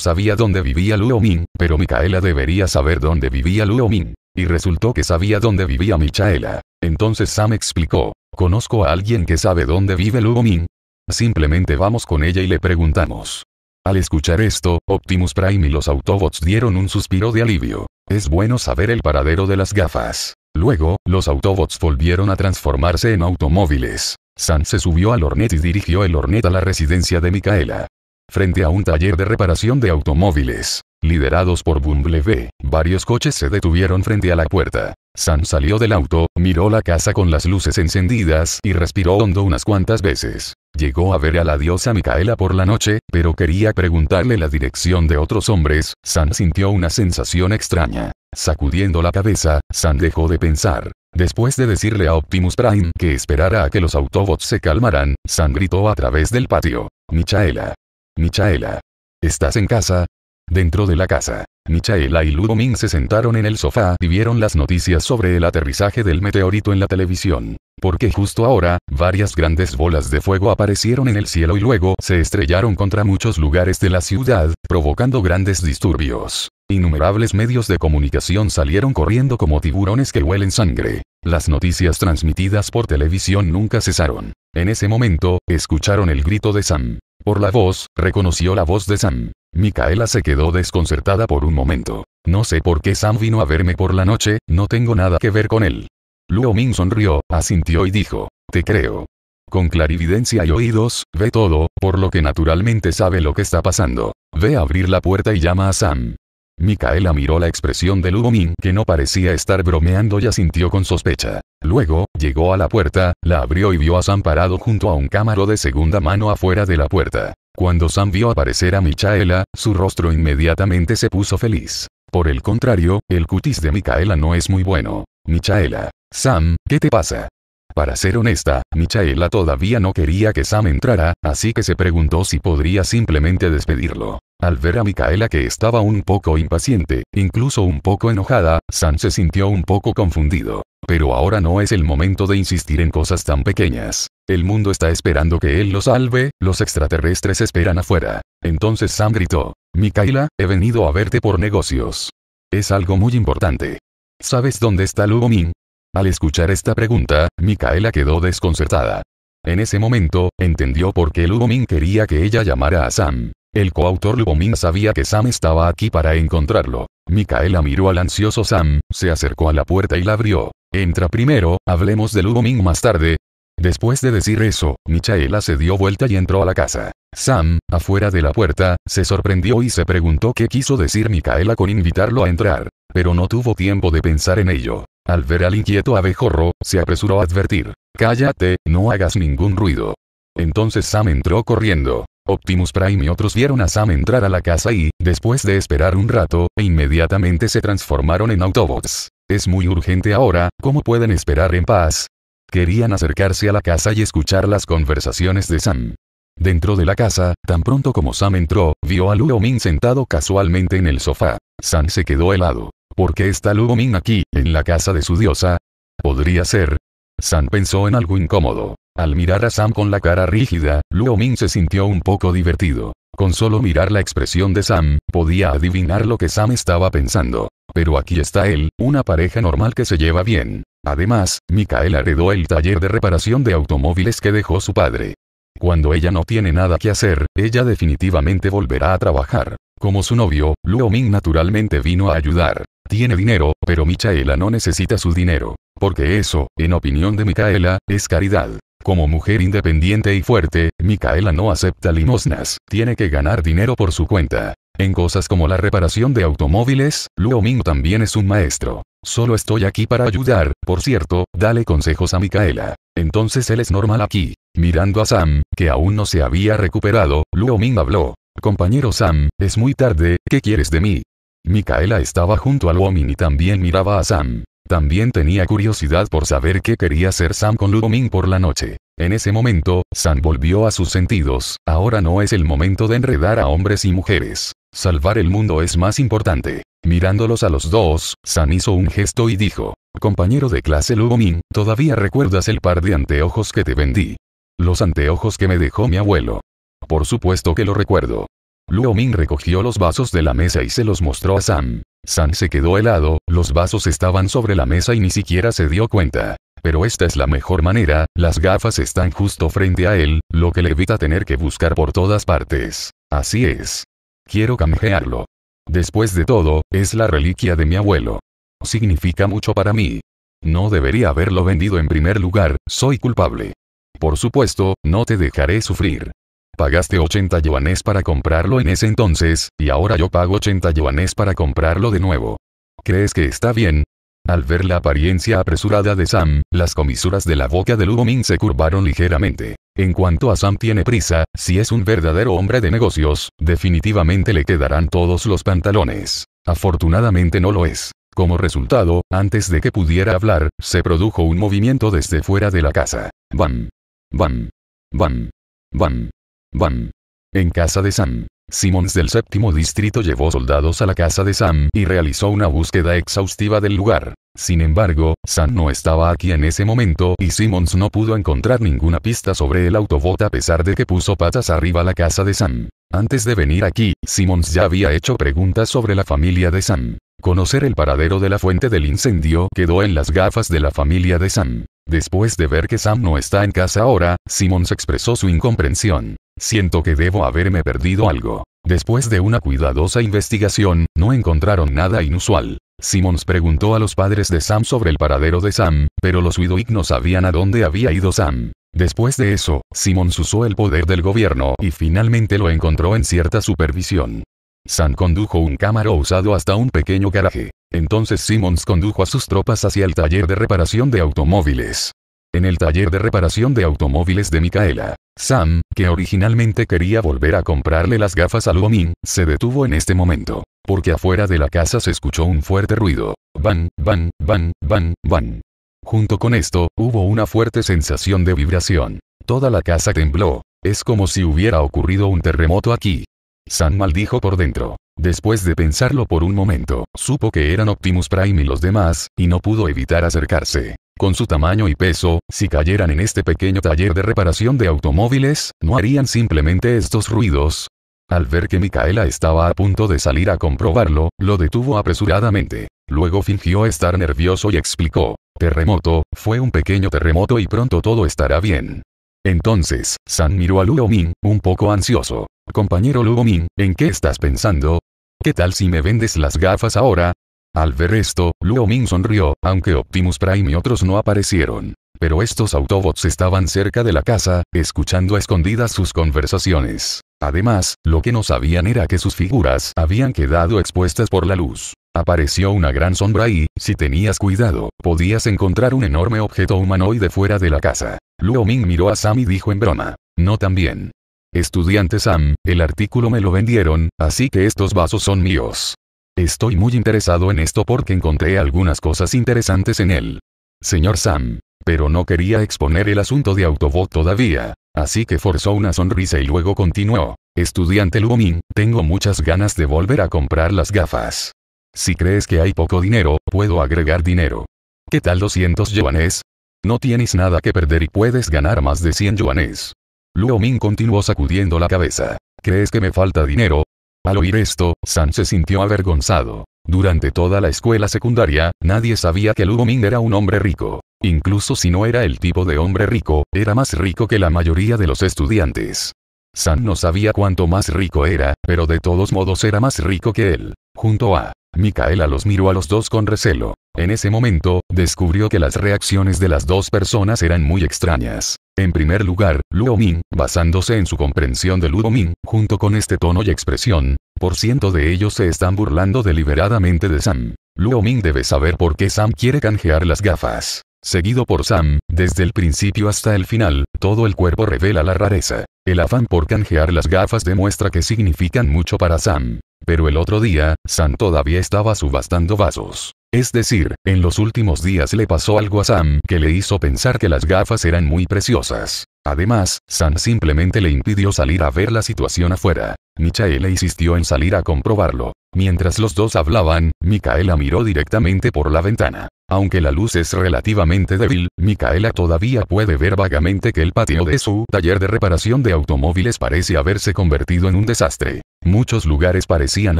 Speaker 1: sabía dónde vivía Luo Min, pero Michaela debería saber dónde vivía Luo Min. Y resultó que sabía dónde vivía Michaela. Entonces Sam explicó, conozco a alguien que sabe dónde vive Luo Min. Simplemente vamos con ella y le preguntamos. Al escuchar esto, Optimus Prime y los Autobots dieron un suspiro de alivio. Es bueno saber el paradero de las gafas. Luego, los Autobots volvieron a transformarse en automóviles. Sam se subió al Hornet y dirigió el Hornet a la residencia de Micaela. Frente a un taller de reparación de automóviles, liderados por Bumblebee, varios coches se detuvieron frente a la puerta. Sam salió del auto, miró la casa con las luces encendidas y respiró hondo unas cuantas veces. Llegó a ver a la diosa Micaela por la noche, pero quería preguntarle la dirección de otros hombres, San sintió una sensación extraña. Sacudiendo la cabeza, San dejó de pensar. Después de decirle a Optimus Prime que esperara a que los Autobots se calmaran, San gritó a través del patio. Michaela. Michaela. ¿Estás en casa? Dentro de la casa, Michaela y Ludomin se sentaron en el sofá y vieron las noticias sobre el aterrizaje del meteorito en la televisión porque justo ahora, varias grandes bolas de fuego aparecieron en el cielo y luego se estrellaron contra muchos lugares de la ciudad, provocando grandes disturbios. Innumerables medios de comunicación salieron corriendo como tiburones que huelen sangre. Las noticias transmitidas por televisión nunca cesaron. En ese momento, escucharon el grito de Sam. Por la voz, reconoció la voz de Sam. Micaela se quedó desconcertada por un momento. No sé por qué Sam vino a verme por la noche, no tengo nada que ver con él. Luo sonrió, asintió y dijo, te creo. Con clarividencia y oídos, ve todo, por lo que naturalmente sabe lo que está pasando. Ve a abrir la puerta y llama a Sam. Micaela miró la expresión de Luo que no parecía estar bromeando y asintió con sospecha. Luego, llegó a la puerta, la abrió y vio a Sam parado junto a un cámara de segunda mano afuera de la puerta. Cuando Sam vio aparecer a Micaela, su rostro inmediatamente se puso feliz. Por el contrario, el cutis de Micaela no es muy bueno. Micaela, Sam, ¿qué te pasa? Para ser honesta, Michaela todavía no quería que Sam entrara, así que se preguntó si podría simplemente despedirlo. Al ver a Micaela que estaba un poco impaciente, incluso un poco enojada, Sam se sintió un poco confundido. Pero ahora no es el momento de insistir en cosas tan pequeñas. El mundo está esperando que él lo salve, los extraterrestres esperan afuera. Entonces Sam gritó, Micaela, he venido a verte por negocios. Es algo muy importante. ¿Sabes dónde está Ming? Al escuchar esta pregunta, Micaela quedó desconcertada. En ese momento, entendió por qué Lubomin quería que ella llamara a Sam. El coautor Lubomin sabía que Sam estaba aquí para encontrarlo. Micaela miró al ansioso Sam, se acercó a la puerta y la abrió. Entra primero, hablemos de Lubomin más tarde. Después de decir eso, Micaela se dio vuelta y entró a la casa. Sam, afuera de la puerta, se sorprendió y se preguntó qué quiso decir Micaela con invitarlo a entrar, pero no tuvo tiempo de pensar en ello. Al ver al inquieto abejorro, se apresuró a advertir. Cállate, no hagas ningún ruido. Entonces Sam entró corriendo. Optimus Prime y otros vieron a Sam entrar a la casa y, después de esperar un rato, inmediatamente se transformaron en Autobots. Es muy urgente ahora, ¿cómo pueden esperar en paz? Querían acercarse a la casa y escuchar las conversaciones de Sam. Dentro de la casa, tan pronto como Sam entró, vio a Luo Min sentado casualmente en el sofá. Sam se quedó helado. ¿Por qué está Ming aquí, en la casa de su diosa? Podría ser. Sam pensó en algo incómodo. Al mirar a Sam con la cara rígida, Ming se sintió un poco divertido. Con solo mirar la expresión de Sam, podía adivinar lo que Sam estaba pensando. Pero aquí está él, una pareja normal que se lleva bien. Además, Mikael heredó el taller de reparación de automóviles que dejó su padre. Cuando ella no tiene nada que hacer, ella definitivamente volverá a trabajar. Como su novio, Luo Ming naturalmente vino a ayudar. Tiene dinero, pero Michaela no necesita su dinero. Porque eso, en opinión de Micaela, es caridad. Como mujer independiente y fuerte, Micaela no acepta limosnas, tiene que ganar dinero por su cuenta. En cosas como la reparación de automóviles, Luo Ming también es un maestro. Solo estoy aquí para ayudar, por cierto, dale consejos a Micaela. Entonces él es normal aquí. Mirando a Sam, que aún no se había recuperado, Luo Ming habló. Compañero Sam, es muy tarde, ¿qué quieres de mí? Micaela estaba junto a Luomin y también miraba a Sam. También tenía curiosidad por saber qué quería hacer Sam con Luomin por la noche. En ese momento, Sam volvió a sus sentidos, ahora no es el momento de enredar a hombres y mujeres. Salvar el mundo es más importante. Mirándolos a los dos, Sam hizo un gesto y dijo, Compañero de clase Luomin, ¿todavía recuerdas el par de anteojos que te vendí? Los anteojos que me dejó mi abuelo. Por supuesto que lo recuerdo. Luo Ming recogió los vasos de la mesa y se los mostró a Sam. Sam se quedó helado, los vasos estaban sobre la mesa y ni siquiera se dio cuenta. Pero esta es la mejor manera, las gafas están justo frente a él, lo que le evita tener que buscar por todas partes. Así es. Quiero canjearlo. Después de todo, es la reliquia de mi abuelo. Significa mucho para mí. No debería haberlo vendido en primer lugar, soy culpable. Por supuesto, no te dejaré sufrir. Pagaste 80 yuanes para comprarlo en ese entonces, y ahora yo pago 80 yuanes para comprarlo de nuevo. ¿Crees que está bien? Al ver la apariencia apresurada de Sam, las comisuras de la boca de Lugo se curvaron ligeramente. En cuanto a Sam tiene prisa, si es un verdadero hombre de negocios, definitivamente le quedarán todos los pantalones. Afortunadamente no lo es. Como resultado, antes de que pudiera hablar, se produjo un movimiento desde fuera de la casa. Van. Van. Van. Van. Van. En casa de Sam. Simmons del séptimo distrito llevó soldados a la casa de Sam y realizó una búsqueda exhaustiva del lugar. Sin embargo, Sam no estaba aquí en ese momento y Simmons no pudo encontrar ninguna pista sobre el autobot a pesar de que puso patas arriba la casa de Sam. Antes de venir aquí, Simmons ya había hecho preguntas sobre la familia de Sam. Conocer el paradero de la fuente del incendio quedó en las gafas de la familia de Sam. Después de ver que Sam no está en casa ahora, Simmons expresó su incomprensión. Siento que debo haberme perdido algo. Después de una cuidadosa investigación, no encontraron nada inusual. Simmons preguntó a los padres de Sam sobre el paradero de Sam, pero los Widowick no sabían a dónde había ido Sam. Después de eso, Simmons usó el poder del gobierno y finalmente lo encontró en cierta supervisión. Sam condujo un cámara usado hasta un pequeño garaje. Entonces Simmons condujo a sus tropas hacia el taller de reparación de automóviles en el taller de reparación de automóviles de Micaela. Sam, que originalmente quería volver a comprarle las gafas a Luomin, se detuvo en este momento, porque afuera de la casa se escuchó un fuerte ruido. Van, van, van, van, van. Junto con esto, hubo una fuerte sensación de vibración. Toda la casa tembló. Es como si hubiera ocurrido un terremoto aquí. Sam maldijo por dentro. Después de pensarlo por un momento, supo que eran Optimus Prime y los demás, y no pudo evitar acercarse. Con su tamaño y peso, si cayeran en este pequeño taller de reparación de automóviles, no harían simplemente estos ruidos. Al ver que Micaela estaba a punto de salir a comprobarlo, lo detuvo apresuradamente. Luego fingió estar nervioso y explicó, Terremoto, fue un pequeño terremoto y pronto todo estará bien. Entonces, San miró a Luo Min, un poco ansioso. Compañero Luo Min, ¿en qué estás pensando? ¿Qué tal si me vendes las gafas ahora? Al ver esto, Luo Ming sonrió, aunque Optimus Prime y otros no aparecieron. Pero estos Autobots estaban cerca de la casa, escuchando a escondidas sus conversaciones. Además, lo que no sabían era que sus figuras habían quedado expuestas por la luz. Apareció una gran sombra y, si tenías cuidado, podías encontrar un enorme objeto humanoide fuera de la casa. Luo Ming miró a Sam y dijo en broma. No tan bien. Estudiante Sam, el artículo me lo vendieron, así que estos vasos son míos. Estoy muy interesado en esto porque encontré algunas cosas interesantes en él. Señor Sam. Pero no quería exponer el asunto de Autobot todavía. Así que forzó una sonrisa y luego continuó. Estudiante Luomin, tengo muchas ganas de volver a comprar las gafas. Si crees que hay poco dinero, puedo agregar dinero. ¿Qué tal 200 yuanes? No tienes nada que perder y puedes ganar más de 100 yuanes. Luoming continuó sacudiendo la cabeza. ¿Crees que me falta dinero? Al oír esto, San se sintió avergonzado. Durante toda la escuela secundaria, nadie sabía que Lugo era un hombre rico. Incluso si no era el tipo de hombre rico, era más rico que la mayoría de los estudiantes. San no sabía cuánto más rico era, pero de todos modos era más rico que él. Junto a Micaela los miró a los dos con recelo. En ese momento, descubrió que las reacciones de las dos personas eran muy extrañas. En primer lugar, Luo Ming, basándose en su comprensión de Luo Ming, junto con este tono y expresión, por ciento de ellos se están burlando deliberadamente de Sam. Luo Ming debe saber por qué Sam quiere canjear las gafas. Seguido por Sam, desde el principio hasta el final, todo el cuerpo revela la rareza. El afán por canjear las gafas demuestra que significan mucho para Sam. Pero el otro día, Sam todavía estaba subastando vasos. Es decir, en los últimos días le pasó algo a Sam que le hizo pensar que las gafas eran muy preciosas. Además, San simplemente le impidió salir a ver la situación afuera. Michaela insistió en salir a comprobarlo. Mientras los dos hablaban, Micaela miró directamente por la ventana. Aunque la luz es relativamente débil, Micaela todavía puede ver vagamente que el patio de su taller de reparación de automóviles parece haberse convertido en un desastre. Muchos lugares parecían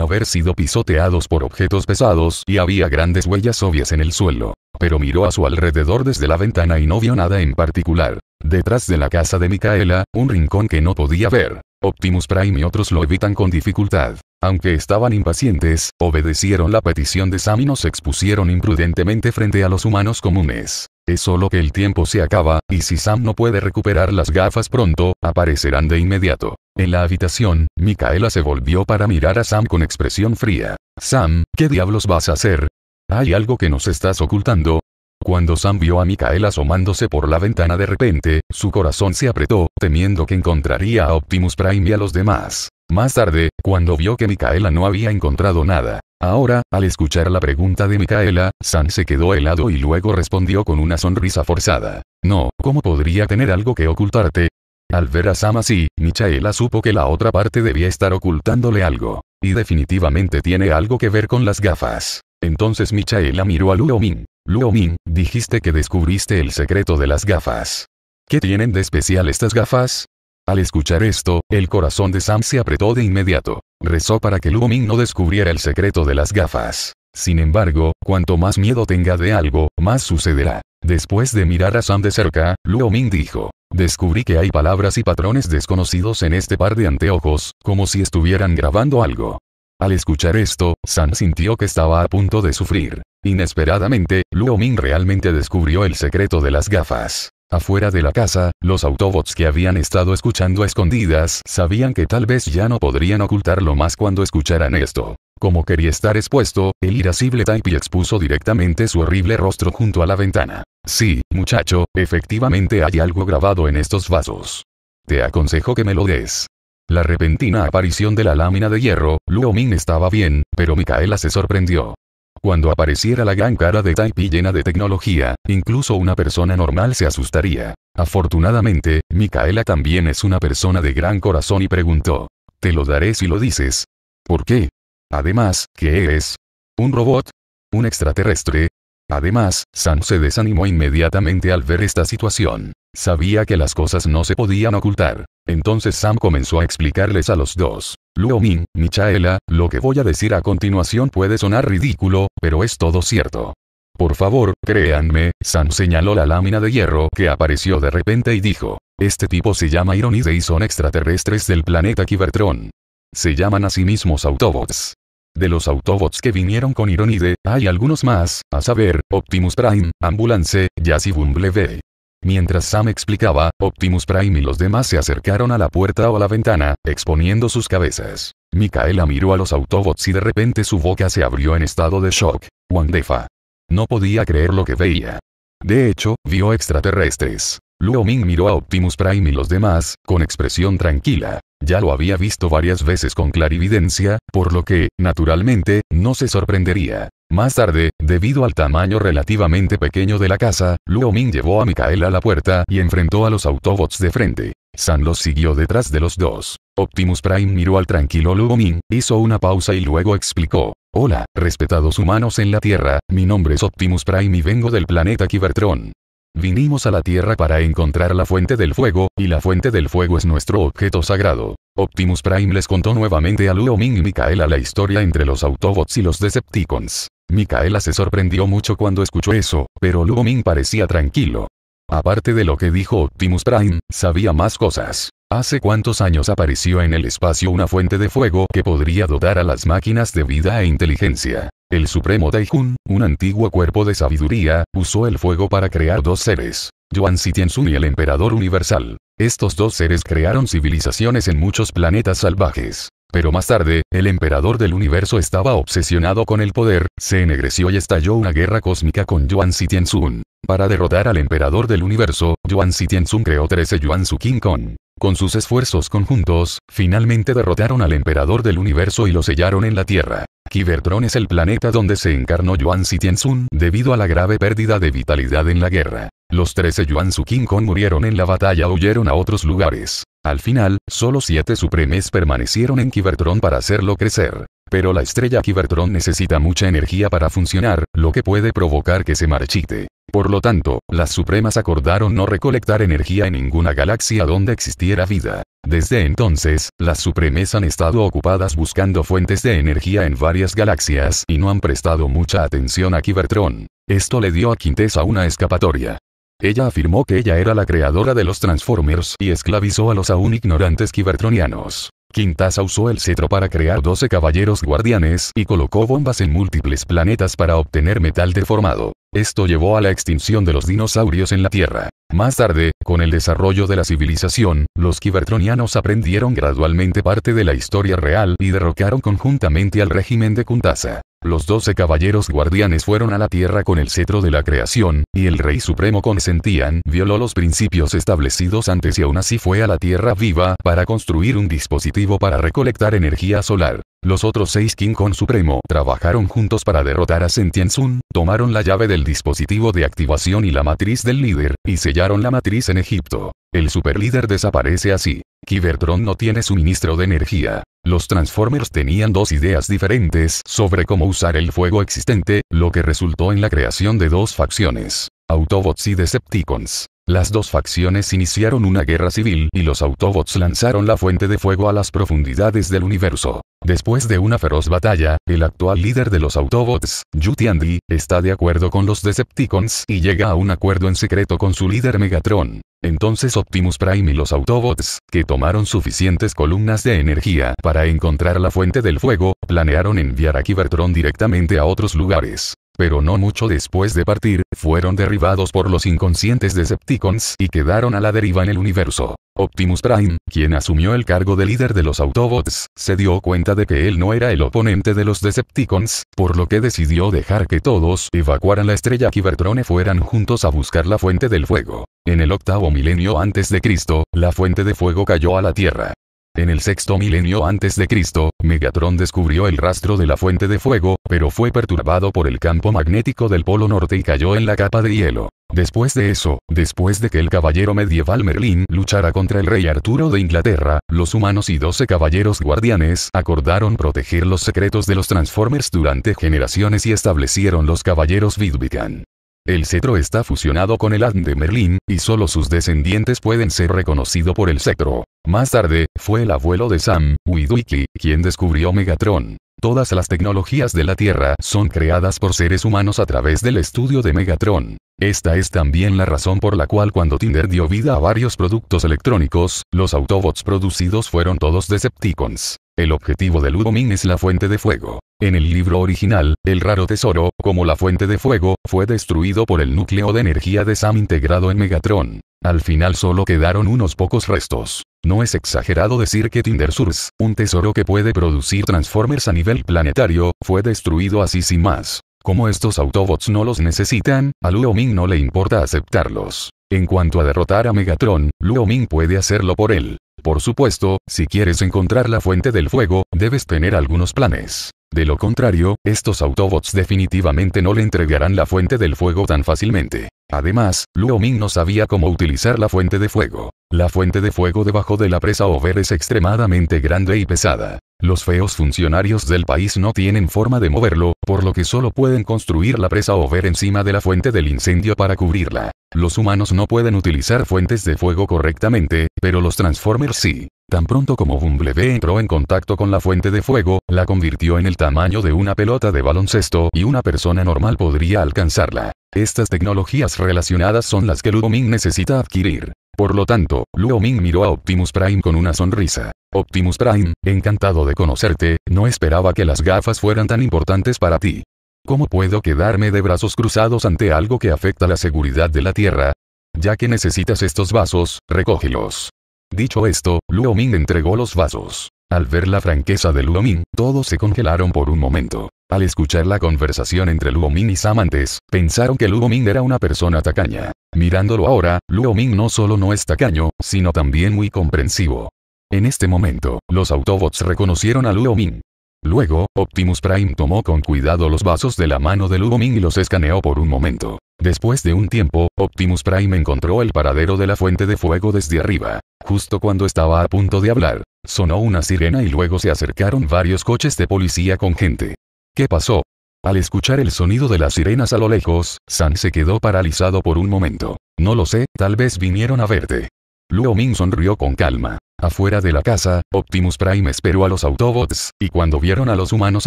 Speaker 1: haber sido pisoteados por objetos pesados y había grandes huellas obvias en el suelo. Pero miró a su alrededor desde la ventana y no vio nada en particular. Detrás de la casa de Micaela, un rincón que no podía ver. Optimus Prime y otros lo evitan con dificultad. Aunque estaban impacientes, obedecieron la petición de Sam y nos expusieron imprudentemente frente a los humanos comunes. Es solo que el tiempo se acaba, y si Sam no puede recuperar las gafas pronto, aparecerán de inmediato. En la habitación, Micaela se volvió para mirar a Sam con expresión fría. Sam, ¿qué diablos vas a hacer? ¿Hay algo que nos estás ocultando? Cuando Sam vio a Micaela asomándose por la ventana de repente, su corazón se apretó, temiendo que encontraría a Optimus Prime y a los demás. Más tarde, cuando vio que Micaela no había encontrado nada. Ahora, al escuchar la pregunta de Micaela, Sam se quedó helado y luego respondió con una sonrisa forzada. No, ¿cómo podría tener algo que ocultarte? Al ver a Sam así, Micaela supo que la otra parte debía estar ocultándole algo. Y definitivamente tiene algo que ver con las gafas. Entonces Michaela miró a Luo Min. Luo dijiste que descubriste el secreto de las gafas. ¿Qué tienen de especial estas gafas? Al escuchar esto, el corazón de Sam se apretó de inmediato. Rezó para que Luo no descubriera el secreto de las gafas. Sin embargo, cuanto más miedo tenga de algo, más sucederá. Después de mirar a Sam de cerca, Luo dijo. Descubrí que hay palabras y patrones desconocidos en este par de anteojos, como si estuvieran grabando algo. Al escuchar esto, San sintió que estaba a punto de sufrir. Inesperadamente, Luo Ming realmente descubrió el secreto de las gafas. Afuera de la casa, los Autobots que habían estado escuchando escondidas sabían que tal vez ya no podrían ocultarlo más cuando escucharan esto. Como quería estar expuesto, el irascible Taipei expuso directamente su horrible rostro junto a la ventana. Sí, muchacho, efectivamente hay algo grabado en estos vasos. Te aconsejo que me lo des. La repentina aparición de la lámina de hierro, Luo estaba bien, pero Micaela se sorprendió. Cuando apareciera la gran cara de Taipei llena de tecnología, incluso una persona normal se asustaría. Afortunadamente, Micaela también es una persona de gran corazón y preguntó. Te lo daré si lo dices. ¿Por qué? Además, ¿qué eres? ¿Un robot? ¿Un extraterrestre? Además, Sam se desanimó inmediatamente al ver esta situación. Sabía que las cosas no se podían ocultar. Entonces Sam comenzó a explicarles a los dos. Luomin, Michaela, lo que voy a decir a continuación puede sonar ridículo, pero es todo cierto. Por favor, créanme, Sam señaló la lámina de hierro que apareció de repente y dijo, este tipo se llama Ironide y son extraterrestres del planeta kibertron Se llaman a sí mismos Autobots. De los Autobots que vinieron con Ironide, hay algunos más, a saber, Optimus Prime, Ambulance, Jazz y Bumblebee. Mientras Sam explicaba, Optimus Prime y los demás se acercaron a la puerta o a la ventana, exponiendo sus cabezas. Micaela miró a los Autobots y de repente su boca se abrió en estado de shock. Wandefa. No podía creer lo que veía. De hecho, vio extraterrestres. Luo Ming miró a Optimus Prime y los demás, con expresión tranquila. Ya lo había visto varias veces con clarividencia, por lo que, naturalmente, no se sorprendería. Más tarde, debido al tamaño relativamente pequeño de la casa, Luo Ming llevó a Mikael a la puerta y enfrentó a los Autobots de frente. San los siguió detrás de los dos. Optimus Prime miró al tranquilo Luo Ming, hizo una pausa y luego explicó. Hola, respetados humanos en la Tierra, mi nombre es Optimus Prime y vengo del planeta Cybertron. Vinimos a la Tierra para encontrar la fuente del fuego, y la fuente del fuego es nuestro objeto sagrado. Optimus Prime les contó nuevamente a Luo Ming y Micaela la historia entre los Autobots y los Decepticons. Micaela se sorprendió mucho cuando escuchó eso, pero Luo Ming parecía tranquilo. Aparte de lo que dijo Optimus Prime, sabía más cosas. Hace cuántos años apareció en el espacio una fuente de fuego que podría dotar a las máquinas de vida e inteligencia. El Supremo Taijun, un antiguo cuerpo de sabiduría, usó el fuego para crear dos seres. Yuan Sun y el Emperador Universal. Estos dos seres crearon civilizaciones en muchos planetas salvajes. Pero más tarde, el emperador del universo estaba obsesionado con el poder, se ennegreció y estalló una guerra cósmica con Yuan Sun. Para derrotar al emperador del universo, Yuan Sun creó 13 Yuan Su King Kong. Con sus esfuerzos conjuntos, finalmente derrotaron al emperador del universo y lo sellaron en la Tierra. Kivertron es el planeta donde se encarnó Yuan Sun debido a la grave pérdida de vitalidad en la guerra. Los 13 Yuan Su King Kong murieron en la batalla o huyeron a otros lugares. Al final, solo siete supremes permanecieron en Kivertron para hacerlo crecer. Pero la estrella Kibertron necesita mucha energía para funcionar, lo que puede provocar que se marchite. Por lo tanto, las Supremas acordaron no recolectar energía en ninguna galaxia donde existiera vida. Desde entonces, las Supremes han estado ocupadas buscando fuentes de energía en varias galaxias y no han prestado mucha atención a Kibertron. Esto le dio a Quintessa una escapatoria. Ella afirmó que ella era la creadora de los Transformers y esclavizó a los aún ignorantes Kibertronianos. Quintasa usó el cetro para crear 12 caballeros guardianes y colocó bombas en múltiples planetas para obtener metal deformado. Esto llevó a la extinción de los dinosaurios en la Tierra. Más tarde, con el desarrollo de la civilización, los kibertronianos aprendieron gradualmente parte de la historia real y derrocaron conjuntamente al régimen de Kuntasa. Los doce caballeros guardianes fueron a la tierra con el cetro de la creación, y el rey supremo consentían violó los principios establecidos antes y aún así fue a la tierra viva para construir un dispositivo para recolectar energía solar. Los otros seis King Kong Supremo trabajaron juntos para derrotar a Sun, tomaron la llave del dispositivo de activación y la matriz del líder, y sellaron la matriz en en Egipto. El superlíder desaparece así. Cybertron no tiene suministro de energía. Los Transformers tenían dos ideas diferentes sobre cómo usar el fuego existente, lo que resultó en la creación de dos facciones. Autobots y Decepticons. Las dos facciones iniciaron una guerra civil y los Autobots lanzaron la fuente de fuego a las profundidades del universo. Después de una feroz batalla, el actual líder de los Autobots, Yutiandi, está de acuerdo con los Decepticons y llega a un acuerdo en secreto con su líder Megatron. Entonces Optimus Prime y los Autobots, que tomaron suficientes columnas de energía para encontrar la fuente del fuego, planearon enviar a Cybertron directamente a otros lugares pero no mucho después de partir, fueron derribados por los inconscientes Decepticons y quedaron a la deriva en el universo. Optimus Prime, quien asumió el cargo de líder de los Autobots, se dio cuenta de que él no era el oponente de los Decepticons, por lo que decidió dejar que todos evacuaran la estrella Cybertron y fueran juntos a buscar la Fuente del Fuego. En el octavo milenio antes de Cristo, la Fuente de Fuego cayó a la Tierra. En el sexto milenio antes de Cristo, Megatron descubrió el rastro de la fuente de fuego, pero fue perturbado por el campo magnético del Polo Norte y cayó en la capa de hielo. Después de eso, después de que el caballero medieval Merlín luchara contra el rey Arturo de Inglaterra, los humanos y 12 caballeros guardianes acordaron proteger los secretos de los Transformers durante generaciones y establecieron los caballeros Vidvican. El cetro está fusionado con el ADN de Merlín, y solo sus descendientes pueden ser reconocidos por el cetro. Más tarde, fue el abuelo de Sam, Widuiki, quien descubrió Megatron. Todas las tecnologías de la Tierra son creadas por seres humanos a través del estudio de Megatron. Esta es también la razón por la cual cuando Tinder dio vida a varios productos electrónicos, los Autobots producidos fueron todos Decepticons. El objetivo de Ming es la fuente de fuego. En el libro original, el raro tesoro, como la fuente de fuego, fue destruido por el núcleo de energía de Sam integrado en Megatron. Al final solo quedaron unos pocos restos. No es exagerado decir que Tinder Source, un tesoro que puede producir Transformers a nivel planetario, fue destruido así sin más. Como estos Autobots no los necesitan, a Luo Ming no le importa aceptarlos. En cuanto a derrotar a Megatron, Luo Ming puede hacerlo por él. Por supuesto, si quieres encontrar la fuente del fuego, debes tener algunos planes. De lo contrario, estos Autobots definitivamente no le entregarán la fuente del fuego tan fácilmente. Además, Luo Ming no sabía cómo utilizar la fuente de fuego. La fuente de fuego debajo de la presa Over es extremadamente grande y pesada. Los feos funcionarios del país no tienen forma de moverlo, por lo que solo pueden construir la presa Over encima de la fuente del incendio para cubrirla. Los humanos no pueden utilizar fuentes de fuego correctamente, pero los Transformers sí. Tan pronto como Bumblebee entró en contacto con la fuente de fuego, la convirtió en el tamaño de una pelota de baloncesto y una persona normal podría alcanzarla. Estas tecnologías relacionadas son las que Luoming necesita adquirir. Por lo tanto, Luoming miró a Optimus Prime con una sonrisa. Optimus Prime, encantado de conocerte, no esperaba que las gafas fueran tan importantes para ti. ¿Cómo puedo quedarme de brazos cruzados ante algo que afecta la seguridad de la Tierra? Ya que necesitas estos vasos, recógelos. Dicho esto, Luo Ming entregó los vasos. Al ver la franqueza de Luo Ming, todos se congelaron por un momento. Al escuchar la conversación entre Luo Ming y Samantes, pensaron que Luo Ming era una persona tacaña. Mirándolo ahora, Luo Ming no solo no es tacaño, sino también muy comprensivo. En este momento, los Autobots reconocieron a Luo Ming. Luego, Optimus Prime tomó con cuidado los vasos de la mano de Ming y los escaneó por un momento. Después de un tiempo, Optimus Prime encontró el paradero de la fuente de fuego desde arriba. Justo cuando estaba a punto de hablar, sonó una sirena y luego se acercaron varios coches de policía con gente. ¿Qué pasó? Al escuchar el sonido de las sirenas a lo lejos, San se quedó paralizado por un momento. No lo sé, tal vez vinieron a verte. Luo Ming sonrió con calma. Afuera de la casa, Optimus Prime esperó a los Autobots, y cuando vieron a los humanos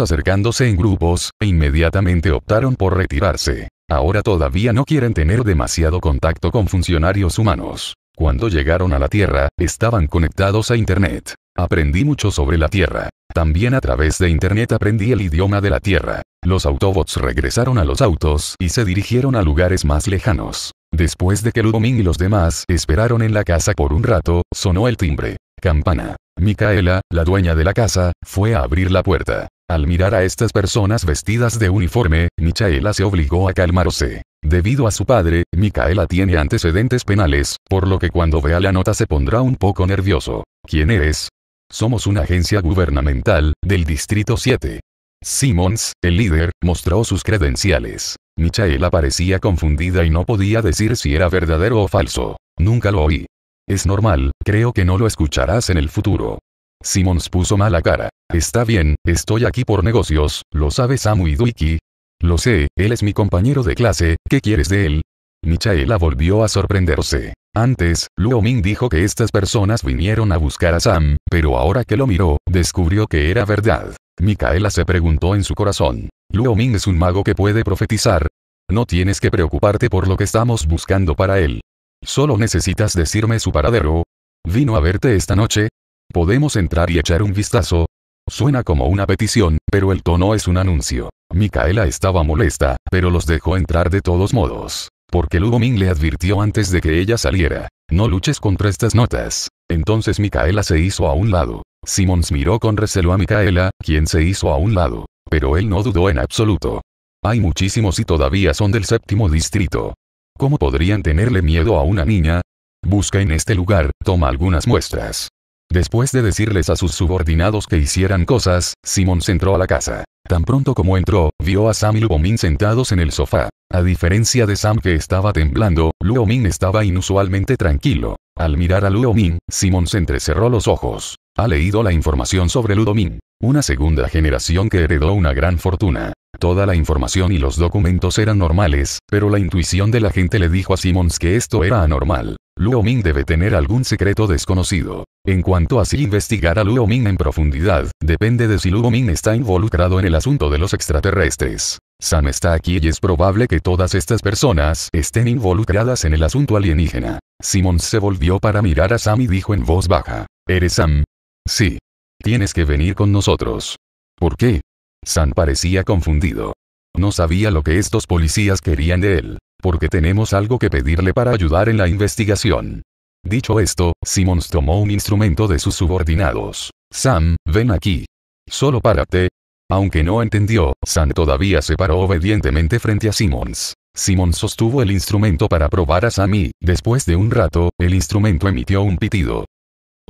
Speaker 1: acercándose en grupos, inmediatamente optaron por retirarse. Ahora todavía no quieren tener demasiado contacto con funcionarios humanos. Cuando llegaron a la Tierra, estaban conectados a Internet. Aprendí mucho sobre la Tierra. También a través de Internet aprendí el idioma de la Tierra. Los Autobots regresaron a los autos y se dirigieron a lugares más lejanos. Después de que Ludomín y los demás esperaron en la casa por un rato, sonó el timbre. Campana. Micaela, la dueña de la casa, fue a abrir la puerta. Al mirar a estas personas vestidas de uniforme, Micaela se obligó a calmarse. Debido a su padre, Micaela tiene antecedentes penales, por lo que cuando vea la nota se pondrá un poco nervioso. ¿Quién eres? Somos una agencia gubernamental, del Distrito 7. Simmons, el líder, mostró sus credenciales. Michaela parecía confundida y no podía decir si era verdadero o falso. Nunca lo oí. Es normal, creo que no lo escucharás en el futuro. Simmons puso mala cara. Está bien, estoy aquí por negocios, lo sabes, Samu y Duiki. Lo sé, él es mi compañero de clase, ¿qué quieres de él? Michaela volvió a sorprenderse. Antes, Luo Ming dijo que estas personas vinieron a buscar a Sam, pero ahora que lo miró, descubrió que era verdad. Micaela se preguntó en su corazón. Luo Ming es un mago que puede profetizar. No tienes que preocuparte por lo que estamos buscando para él. Solo necesitas decirme su paradero. ¿Vino a verte esta noche? ¿Podemos entrar y echar un vistazo? Suena como una petición, pero el tono es un anuncio. Micaela estaba molesta, pero los dejó entrar de todos modos. Porque Lugomín le advirtió antes de que ella saliera. No luches contra estas notas. Entonces Micaela se hizo a un lado. Simmons miró con recelo a Micaela, quien se hizo a un lado. Pero él no dudó en absoluto. Hay muchísimos y todavía son del séptimo distrito. ¿Cómo podrían tenerle miedo a una niña? Busca en este lugar, toma algunas muestras. Después de decirles a sus subordinados que hicieran cosas, Simmons entró a la casa. Tan pronto como entró, vio a Sam y Lubomín sentados en el sofá. A diferencia de Sam que estaba temblando, Luo Min estaba inusualmente tranquilo. Al mirar a Luo Min, simmons entrecerró los ojos. Ha leído la información sobre Ludo una segunda generación que heredó una gran fortuna. Toda la información y los documentos eran normales, pero la intuición de la gente le dijo a Simmons que esto era anormal. Luo Ming debe tener algún secreto desconocido. En cuanto a si investigar a Luo Ming en profundidad, depende de si Luo Ming está involucrado en el asunto de los extraterrestres. Sam está aquí y es probable que todas estas personas estén involucradas en el asunto alienígena. Simon se volvió para mirar a Sam y dijo en voz baja, ¿Eres Sam? Sí. Tienes que venir con nosotros. ¿Por qué? Sam parecía confundido. No sabía lo que estos policías querían de él, porque tenemos algo que pedirle para ayudar en la investigación. Dicho esto, Simmons tomó un instrumento de sus subordinados. Sam, ven aquí. Solo párate, aunque no entendió, San todavía se paró obedientemente frente a Simmons. Simmons sostuvo el instrumento para probar a Sammy, después de un rato, el instrumento emitió un pitido.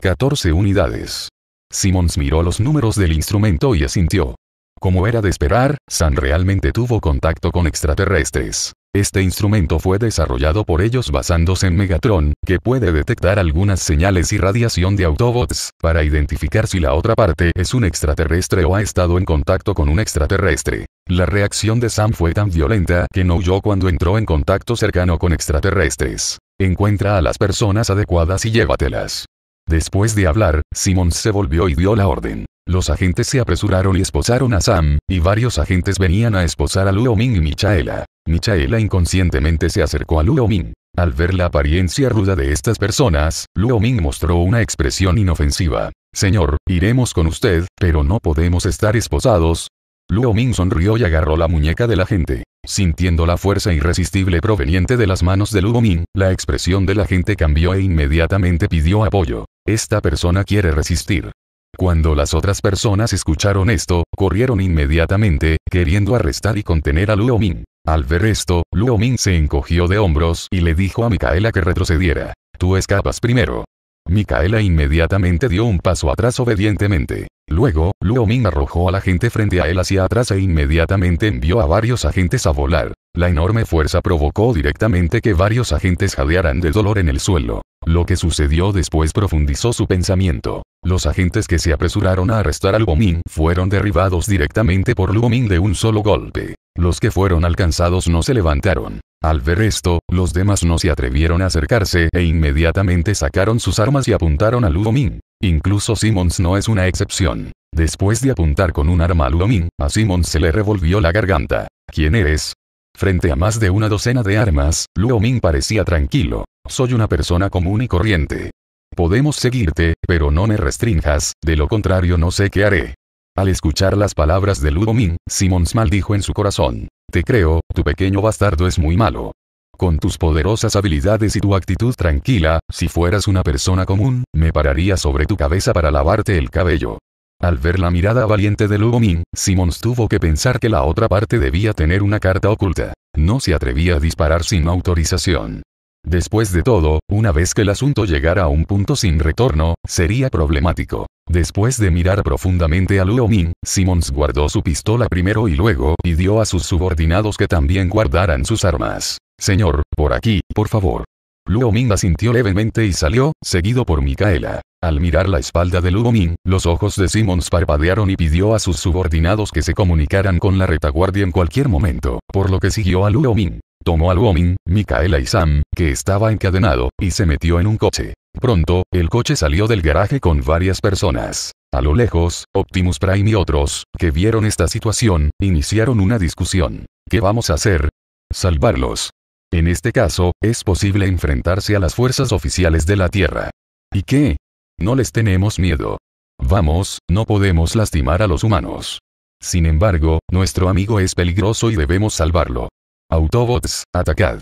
Speaker 1: 14 unidades. Simmons miró los números del instrumento y asintió. Como era de esperar, San realmente tuvo contacto con extraterrestres. Este instrumento fue desarrollado por ellos basándose en Megatron, que puede detectar algunas señales y radiación de Autobots, para identificar si la otra parte es un extraterrestre o ha estado en contacto con un extraterrestre. La reacción de Sam fue tan violenta que no huyó cuando entró en contacto cercano con extraterrestres. Encuentra a las personas adecuadas y llévatelas. Después de hablar, Simon se volvió y dio la orden. Los agentes se apresuraron y esposaron a Sam, y varios agentes venían a esposar a Luo Ming y Michaela. Michaela inconscientemente se acercó a Luo Ming. Al ver la apariencia ruda de estas personas, Luo mostró una expresión inofensiva. Señor, iremos con usted, pero no podemos estar esposados. Luo Ming sonrió y agarró la muñeca de la gente. Sintiendo la fuerza irresistible proveniente de las manos de Luo la expresión de la gente cambió e inmediatamente pidió apoyo. Esta persona quiere resistir. Cuando las otras personas escucharon esto, corrieron inmediatamente, queriendo arrestar y contener a Luo al ver esto, Luo Ming se encogió de hombros y le dijo a Micaela que retrocediera. Tú escapas primero. Micaela inmediatamente dio un paso atrás obedientemente. Luego, Luo Ming arrojó a la gente frente a él hacia atrás e inmediatamente envió a varios agentes a volar. La enorme fuerza provocó directamente que varios agentes jadearan de dolor en el suelo. Lo que sucedió después profundizó su pensamiento. Los agentes que se apresuraron a arrestar a Luo Ming fueron derribados directamente por Luo Ming de un solo golpe. Los que fueron alcanzados no se levantaron. Al ver esto, los demás no se atrevieron a acercarse e inmediatamente sacaron sus armas y apuntaron a Ming. Incluso Simmons no es una excepción. Después de apuntar con un arma a Ming, a Simmons se le revolvió la garganta. ¿Quién eres? Frente a más de una docena de armas, Ming parecía tranquilo. Soy una persona común y corriente. Podemos seguirte, pero no me restrinjas, de lo contrario no sé qué haré. Al escuchar las palabras de Ludomin, Simons dijo en su corazón. Te creo, tu pequeño bastardo es muy malo. Con tus poderosas habilidades y tu actitud tranquila, si fueras una persona común, me pararía sobre tu cabeza para lavarte el cabello. Al ver la mirada valiente de Lugoming, Simmons tuvo que pensar que la otra parte debía tener una carta oculta. No se atrevía a disparar sin autorización. Después de todo, una vez que el asunto llegara a un punto sin retorno, sería problemático. Después de mirar profundamente a Luo Min, Simmons guardó su pistola primero y luego pidió a sus subordinados que también guardaran sus armas. Señor, por aquí, por favor. Luo Min asintió levemente y salió, seguido por Micaela. Al mirar la espalda de Luo los ojos de Simmons parpadearon y pidió a sus subordinados que se comunicaran con la retaguardia en cualquier momento, por lo que siguió a Luo Min. Tomó a Luo Micaela y Sam, que estaba encadenado, y se metió en un coche. Pronto, el coche salió del garaje con varias personas. A lo lejos, Optimus Prime y otros, que vieron esta situación, iniciaron una discusión. ¿Qué vamos a hacer? Salvarlos. En este caso, es posible enfrentarse a las fuerzas oficiales de la Tierra. ¿Y qué? No les tenemos miedo. Vamos, no podemos lastimar a los humanos. Sin embargo, nuestro amigo es peligroso y debemos salvarlo. Autobots, atacad.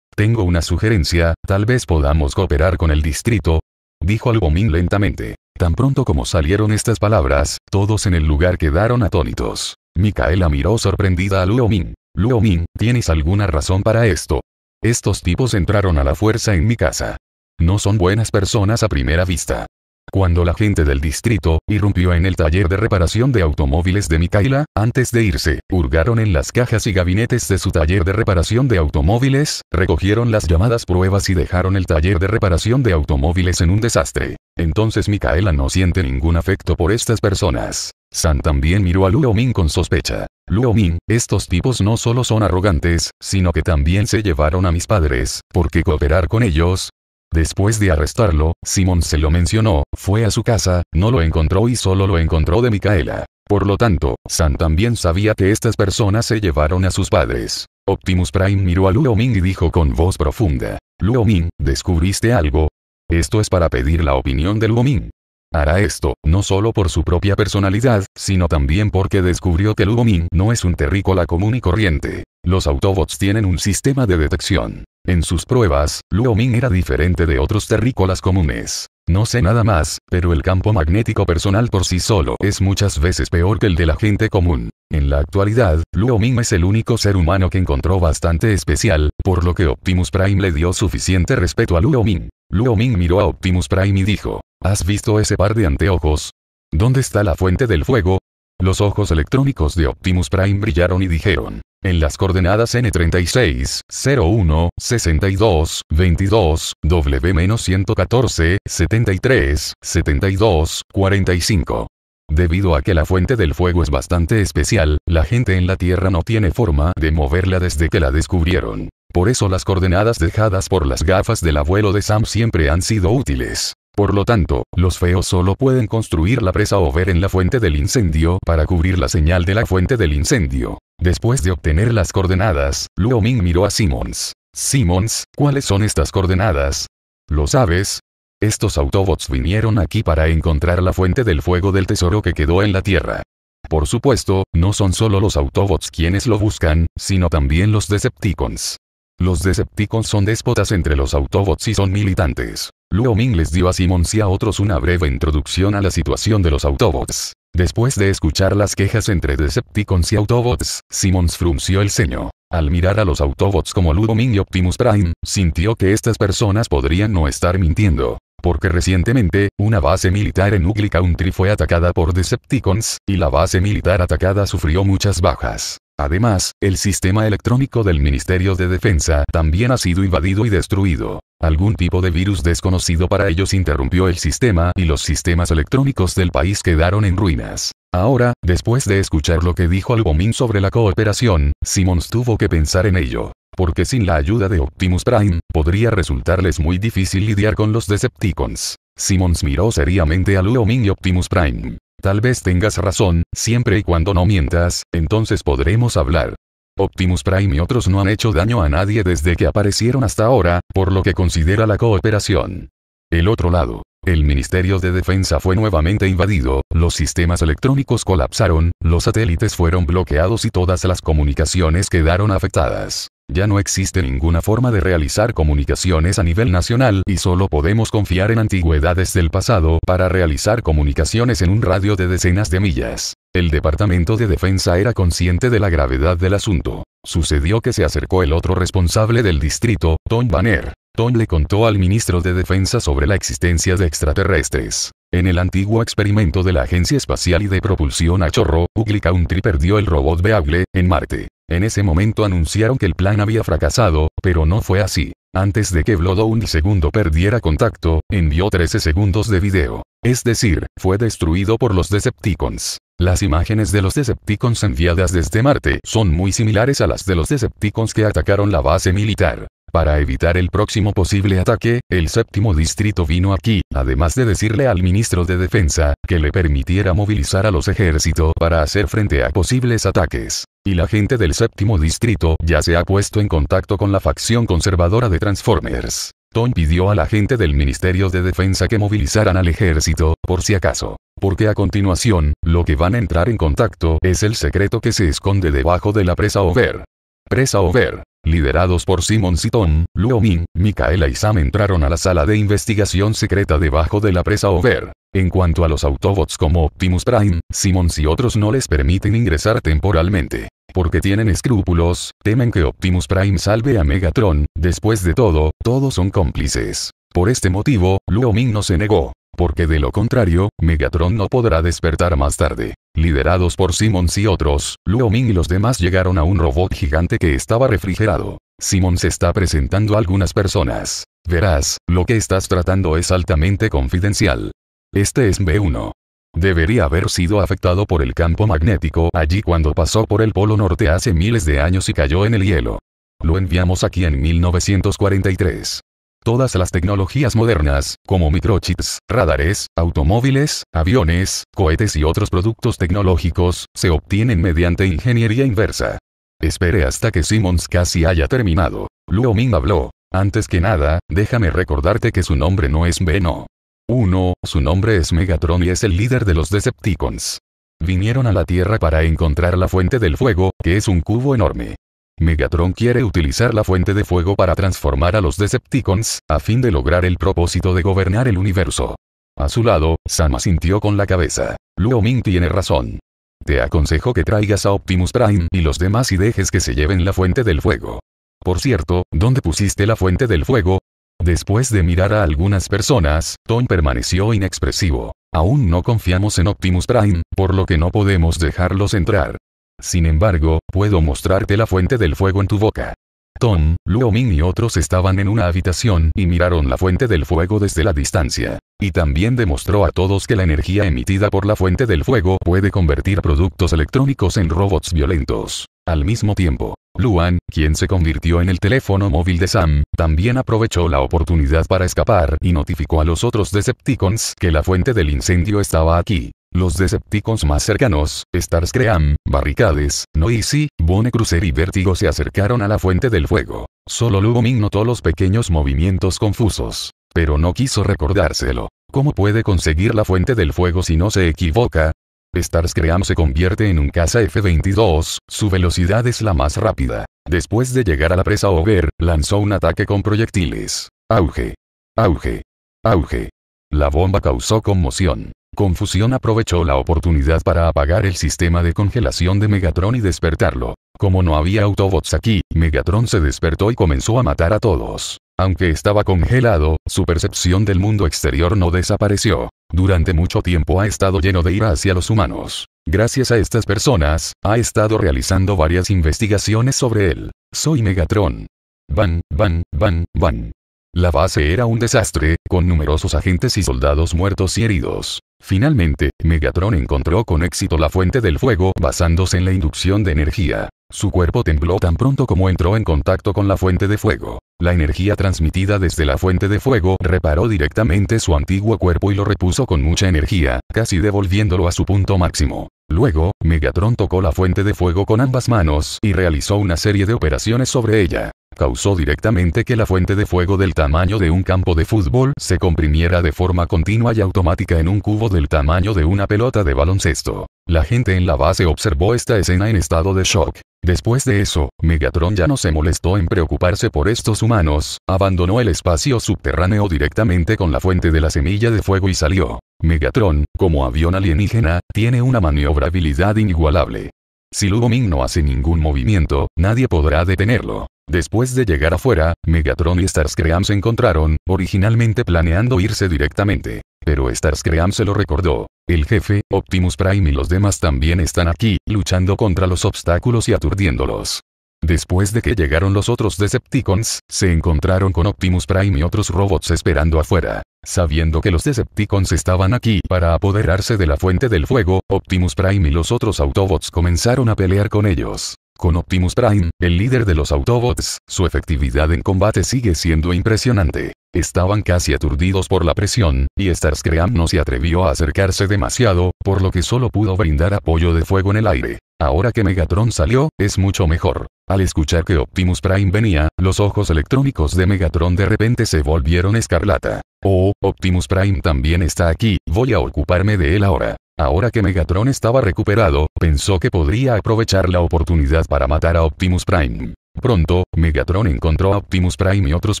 Speaker 1: Tengo una sugerencia, tal vez podamos cooperar con el distrito, dijo Luoming lentamente. Tan pronto como salieron estas palabras, todos en el lugar quedaron atónitos. Micaela miró sorprendida a Luomin. Luomin, ¿tienes alguna razón para esto? Estos tipos entraron a la fuerza en mi casa. No son buenas personas a primera vista. Cuando la gente del distrito, irrumpió en el taller de reparación de automóviles de Micaela, antes de irse, hurgaron en las cajas y gabinetes de su taller de reparación de automóviles, recogieron las llamadas pruebas y dejaron el taller de reparación de automóviles en un desastre. Entonces Micaela no siente ningún afecto por estas personas. San también miró a Luo Min con sospecha. Luo Min, estos tipos no solo son arrogantes, sino que también se llevaron a mis padres, porque cooperar con ellos, Después de arrestarlo, Simon se lo mencionó, fue a su casa, no lo encontró y solo lo encontró de Micaela. Por lo tanto, Sam también sabía que estas personas se llevaron a sus padres. Optimus Prime miró a Luo Ming y dijo con voz profunda. Luo Ming, ¿descubriste algo? Esto es para pedir la opinión de Luo Ming. Hará esto, no solo por su propia personalidad, sino también porque descubrió que Luo Ming no es un terrícola común y corriente. Los Autobots tienen un sistema de detección. En sus pruebas, Luo Ming era diferente de otros terrícolas comunes. No sé nada más, pero el campo magnético personal por sí solo es muchas veces peor que el de la gente común. En la actualidad, Luo Ming es el único ser humano que encontró bastante especial, por lo que Optimus Prime le dio suficiente respeto a Luo Ming. Luo Ming miró a Optimus Prime y dijo, ¿Has visto ese par de anteojos? ¿Dónde está la fuente del fuego? Los ojos electrónicos de Optimus Prime brillaron y dijeron, en las coordenadas N36, 01, 62, 22, W-114, 73, 72, 45. Debido a que la fuente del fuego es bastante especial, la gente en la Tierra no tiene forma de moverla desde que la descubrieron. Por eso las coordenadas dejadas por las gafas del abuelo de Sam siempre han sido útiles. Por lo tanto, los feos solo pueden construir la presa o ver en la fuente del incendio para cubrir la señal de la fuente del incendio. Después de obtener las coordenadas, Luo Ming miró a Simmons. Simmons, ¿cuáles son estas coordenadas? ¿Lo sabes? Estos Autobots vinieron aquí para encontrar la fuente del fuego del tesoro que quedó en la Tierra. Por supuesto, no son solo los Autobots quienes lo buscan, sino también los Decepticons. Los Decepticons son déspotas entre los Autobots y son militantes. Luo les dio a Simmons y a otros una breve introducción a la situación de los Autobots. Después de escuchar las quejas entre Decepticons y Autobots, Simmons frunció el ceño. Al mirar a los Autobots como Ludo y Optimus Prime, sintió que estas personas podrían no estar mintiendo. Porque recientemente, una base militar en Ugly Country fue atacada por Decepticons, y la base militar atacada sufrió muchas bajas. Además, el sistema electrónico del Ministerio de Defensa también ha sido invadido y destruido. Algún tipo de virus desconocido para ellos interrumpió el sistema y los sistemas electrónicos del país quedaron en ruinas. Ahora, después de escuchar lo que dijo Luoming sobre la cooperación, Simmons tuvo que pensar en ello. Porque sin la ayuda de Optimus Prime, podría resultarles muy difícil lidiar con los Decepticons. Simmons miró seriamente a Luoming y Optimus Prime. Tal vez tengas razón, siempre y cuando no mientas, entonces podremos hablar. Optimus Prime y otros no han hecho daño a nadie desde que aparecieron hasta ahora, por lo que considera la cooperación. El otro lado. El Ministerio de Defensa fue nuevamente invadido, los sistemas electrónicos colapsaron, los satélites fueron bloqueados y todas las comunicaciones quedaron afectadas. Ya no existe ninguna forma de realizar comunicaciones a nivel nacional y solo podemos confiar en antigüedades del pasado para realizar comunicaciones en un radio de decenas de millas. El Departamento de Defensa era consciente de la gravedad del asunto. Sucedió que se acercó el otro responsable del distrito, Tom Banner. Tom le contó al ministro de Defensa sobre la existencia de extraterrestres. En el antiguo experimento de la Agencia Espacial y de Propulsión a Chorro, Ugly Country perdió el robot veable en Marte. En ese momento anunciaron que el plan había fracasado, pero no fue así. Antes de que Un II perdiera contacto, envió 13 segundos de video. Es decir, fue destruido por los Decepticons. Las imágenes de los Decepticons enviadas desde Marte son muy similares a las de los Decepticons que atacaron la base militar. Para evitar el próximo posible ataque, el séptimo distrito vino aquí, además de decirle al ministro de Defensa, que le permitiera movilizar a los ejércitos para hacer frente a posibles ataques. Y la gente del séptimo distrito ya se ha puesto en contacto con la facción conservadora de Transformers. Tom pidió a la gente del Ministerio de Defensa que movilizaran al ejército, por si acaso. Porque a continuación, lo que van a entrar en contacto es el secreto que se esconde debajo de la presa Over. Presa Over. Liderados por Simon Sitton, Luo Ming, Micaela y Sam entraron a la sala de investigación secreta debajo de la presa Over. En cuanto a los Autobots como Optimus Prime, Simon y otros no les permiten ingresar temporalmente. Porque tienen escrúpulos, temen que Optimus Prime salve a Megatron, después de todo, todos son cómplices. Por este motivo, Luo Ming no se negó. Porque de lo contrario, Megatron no podrá despertar más tarde. Liderados por Simmons y otros, Luo Ming y los demás llegaron a un robot gigante que estaba refrigerado. Simmons está presentando a algunas personas. Verás, lo que estás tratando es altamente confidencial. Este es B1. Debería haber sido afectado por el campo magnético allí cuando pasó por el Polo Norte hace miles de años y cayó en el hielo. Lo enviamos aquí en 1943. Todas las tecnologías modernas, como microchips, radares, automóviles, aviones, cohetes y otros productos tecnológicos, se obtienen mediante ingeniería inversa. Espere hasta que Simmons casi haya terminado. Luo Ming habló. Antes que nada, déjame recordarte que su nombre no es Veno. 1. Su nombre es Megatron y es el líder de los Decepticons. Vinieron a la Tierra para encontrar la fuente del fuego, que es un cubo enorme. Megatron quiere utilizar la fuente de fuego para transformar a los Decepticons, a fin de lograr el propósito de gobernar el universo. A su lado, Sam sintió con la cabeza. Luo Ming tiene razón. Te aconsejo que traigas a Optimus Prime y los demás y dejes que se lleven la fuente del fuego. Por cierto, ¿dónde pusiste la fuente del fuego? Después de mirar a algunas personas, Ton permaneció inexpresivo. Aún no confiamos en Optimus Prime, por lo que no podemos dejarlos entrar. Sin embargo, puedo mostrarte la fuente del fuego en tu boca. Tom, Luo y otros estaban en una habitación y miraron la fuente del fuego desde la distancia. Y también demostró a todos que la energía emitida por la fuente del fuego puede convertir productos electrónicos en robots violentos. Al mismo tiempo, Luan, quien se convirtió en el teléfono móvil de Sam, también aprovechó la oportunidad para escapar y notificó a los otros Decepticons que la fuente del incendio estaba aquí. Los Decepticons más cercanos, Starscream, Barricades, Noisy, Bone y Vértigo se acercaron a la fuente del fuego. Solo Lugoming notó los pequeños movimientos confusos. Pero no quiso recordárselo. ¿Cómo puede conseguir la fuente del fuego si no se equivoca? Starscream se convierte en un caza F-22, su velocidad es la más rápida. Después de llegar a la presa Over, lanzó un ataque con proyectiles. Auge. Auge. Auge. La bomba causó conmoción. Confusión aprovechó la oportunidad para apagar el sistema de congelación de Megatron y despertarlo. Como no había Autobots aquí, Megatron se despertó y comenzó a matar a todos. Aunque estaba congelado, su percepción del mundo exterior no desapareció. Durante mucho tiempo ha estado lleno de ira hacia los humanos. Gracias a estas personas, ha estado realizando varias investigaciones sobre él. Soy Megatron. Van, van, van, van. La base era un desastre, con numerosos agentes y soldados muertos y heridos. Finalmente, Megatron encontró con éxito la fuente del fuego basándose en la inducción de energía. Su cuerpo tembló tan pronto como entró en contacto con la fuente de fuego. La energía transmitida desde la fuente de fuego reparó directamente su antiguo cuerpo y lo repuso con mucha energía, casi devolviéndolo a su punto máximo. Luego, Megatron tocó la fuente de fuego con ambas manos y realizó una serie de operaciones sobre ella causó directamente que la fuente de fuego del tamaño de un campo de fútbol se comprimiera de forma continua y automática en un cubo del tamaño de una pelota de baloncesto. La gente en la base observó esta escena en estado de shock. Después de eso, Megatron ya no se molestó en preocuparse por estos humanos, abandonó el espacio subterráneo directamente con la fuente de la semilla de fuego y salió. Megatron, como avión alienígena, tiene una maniobrabilidad inigualable. Si Lugo no hace ningún movimiento, nadie podrá detenerlo. Después de llegar afuera, Megatron y Starscream se encontraron, originalmente planeando irse directamente. Pero Starscream se lo recordó. El jefe, Optimus Prime y los demás también están aquí, luchando contra los obstáculos y aturdiéndolos. Después de que llegaron los otros Decepticons, se encontraron con Optimus Prime y otros robots esperando afuera. Sabiendo que los Decepticons estaban aquí para apoderarse de la fuente del fuego, Optimus Prime y los otros Autobots comenzaron a pelear con ellos. Con Optimus Prime, el líder de los Autobots, su efectividad en combate sigue siendo impresionante. Estaban casi aturdidos por la presión, y Starscream no se atrevió a acercarse demasiado, por lo que solo pudo brindar apoyo de fuego en el aire. Ahora que Megatron salió, es mucho mejor. Al escuchar que Optimus Prime venía, los ojos electrónicos de Megatron de repente se volvieron escarlata. Oh, Optimus Prime también está aquí, voy a ocuparme de él ahora. Ahora que Megatron estaba recuperado, pensó que podría aprovechar la oportunidad para matar a Optimus Prime. Pronto, Megatron encontró a Optimus Prime y otros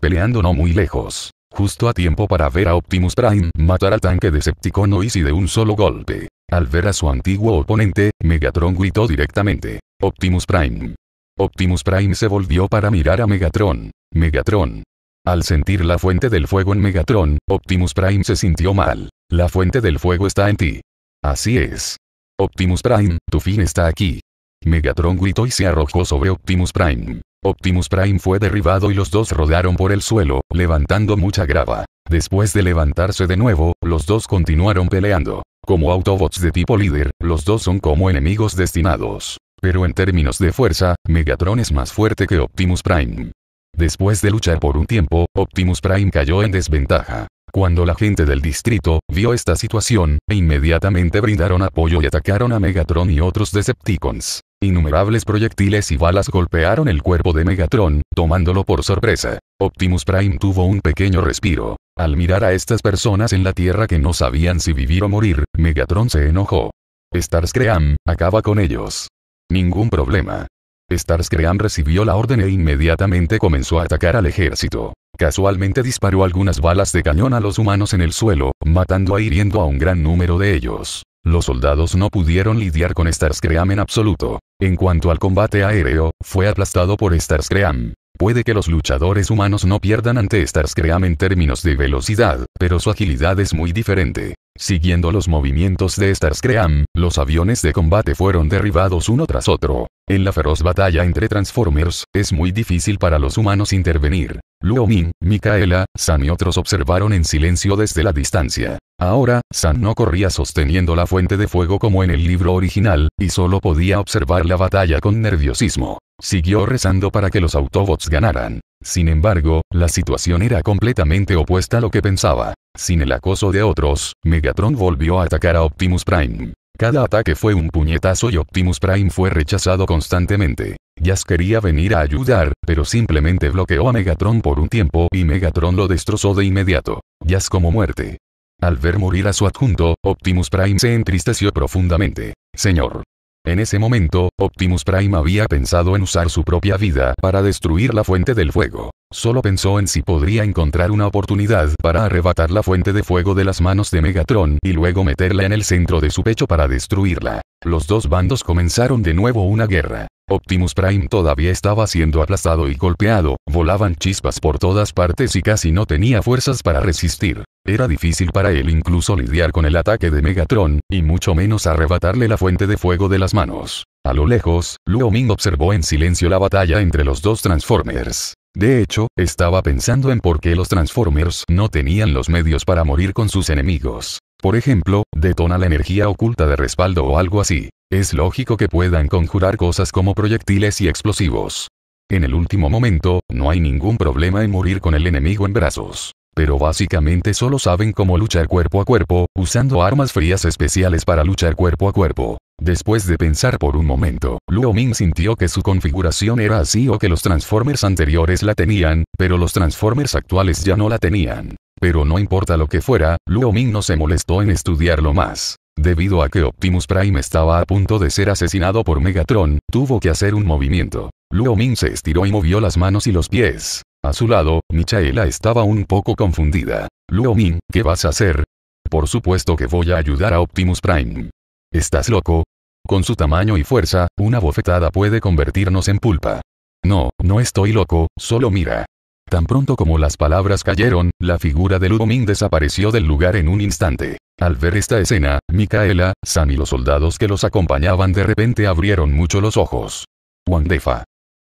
Speaker 1: peleando no muy lejos. Justo a tiempo para ver a Optimus Prime matar al tanque de Decepticon Noisy de un solo golpe. Al ver a su antiguo oponente, Megatron gritó directamente. Optimus Prime. Optimus Prime se volvió para mirar a Megatron. Megatron. Al sentir la fuente del fuego en Megatron, Optimus Prime se sintió mal. La fuente del fuego está en ti. Así es. Optimus Prime, tu fin está aquí. Megatron gritó y se arrojó sobre Optimus Prime. Optimus Prime fue derribado y los dos rodaron por el suelo, levantando mucha grava. Después de levantarse de nuevo, los dos continuaron peleando. Como Autobots de tipo líder, los dos son como enemigos destinados. Pero en términos de fuerza, Megatron es más fuerte que Optimus Prime. Después de luchar por un tiempo, Optimus Prime cayó en desventaja. Cuando la gente del distrito vio esta situación, inmediatamente brindaron apoyo y atacaron a Megatron y otros Decepticons. Innumerables proyectiles y balas golpearon el cuerpo de Megatron, tomándolo por sorpresa. Optimus Prime tuvo un pequeño respiro. Al mirar a estas personas en la Tierra que no sabían si vivir o morir, Megatron se enojó. Starscream, acaba con ellos. Ningún problema. Starscream recibió la orden e inmediatamente comenzó a atacar al ejército. Casualmente disparó algunas balas de cañón a los humanos en el suelo, matando e hiriendo a un gran número de ellos. Los soldados no pudieron lidiar con Starscream en absoluto. En cuanto al combate aéreo, fue aplastado por Starscream. Puede que los luchadores humanos no pierdan ante Starscream en términos de velocidad, pero su agilidad es muy diferente. Siguiendo los movimientos de Starscream, los aviones de combate fueron derribados uno tras otro. En la feroz batalla entre Transformers, es muy difícil para los humanos intervenir. Luo Min, Micaela, San y otros observaron en silencio desde la distancia. Ahora, San no corría sosteniendo la fuente de fuego como en el libro original, y solo podía observar la batalla con nerviosismo. Siguió rezando para que los Autobots ganaran. Sin embargo, la situación era completamente opuesta a lo que pensaba. Sin el acoso de otros, Megatron volvió a atacar a Optimus Prime. Cada ataque fue un puñetazo y Optimus Prime fue rechazado constantemente. Jazz quería venir a ayudar, pero simplemente bloqueó a Megatron por un tiempo y Megatron lo destrozó de inmediato. Jazz como muerte. Al ver morir a su adjunto, Optimus Prime se entristeció profundamente. Señor, en ese momento, Optimus Prime había pensado en usar su propia vida para destruir la fuente del fuego. Solo pensó en si podría encontrar una oportunidad para arrebatar la fuente de fuego de las manos de Megatron y luego meterla en el centro de su pecho para destruirla. Los dos bandos comenzaron de nuevo una guerra. Optimus Prime todavía estaba siendo aplastado y golpeado, volaban chispas por todas partes y casi no tenía fuerzas para resistir. Era difícil para él incluso lidiar con el ataque de Megatron, y mucho menos arrebatarle la fuente de fuego de las manos. A lo lejos, Luo Ming observó en silencio la batalla entre los dos Transformers. De hecho, estaba pensando en por qué los Transformers no tenían los medios para morir con sus enemigos. Por ejemplo, detona la energía oculta de respaldo o algo así. Es lógico que puedan conjurar cosas como proyectiles y explosivos. En el último momento, no hay ningún problema en morir con el enemigo en brazos pero básicamente solo saben cómo luchar cuerpo a cuerpo, usando armas frías especiales para luchar cuerpo a cuerpo. Después de pensar por un momento, Luo Ming sintió que su configuración era así o que los Transformers anteriores la tenían, pero los Transformers actuales ya no la tenían. Pero no importa lo que fuera, Luo Ming no se molestó en estudiarlo más. Debido a que Optimus Prime estaba a punto de ser asesinado por Megatron, tuvo que hacer un movimiento. Luo Ming se estiró y movió las manos y los pies. A su lado, Michaela estaba un poco confundida. Luo Min, ¿qué vas a hacer? Por supuesto que voy a ayudar a Optimus Prime. ¿Estás loco? Con su tamaño y fuerza, una bofetada puede convertirnos en pulpa. No, no estoy loco, solo mira. Tan pronto como las palabras cayeron, la figura de Ming desapareció del lugar en un instante. Al ver esta escena, Micaela, Sam y los soldados que los acompañaban de repente abrieron mucho los ojos. Wandefa.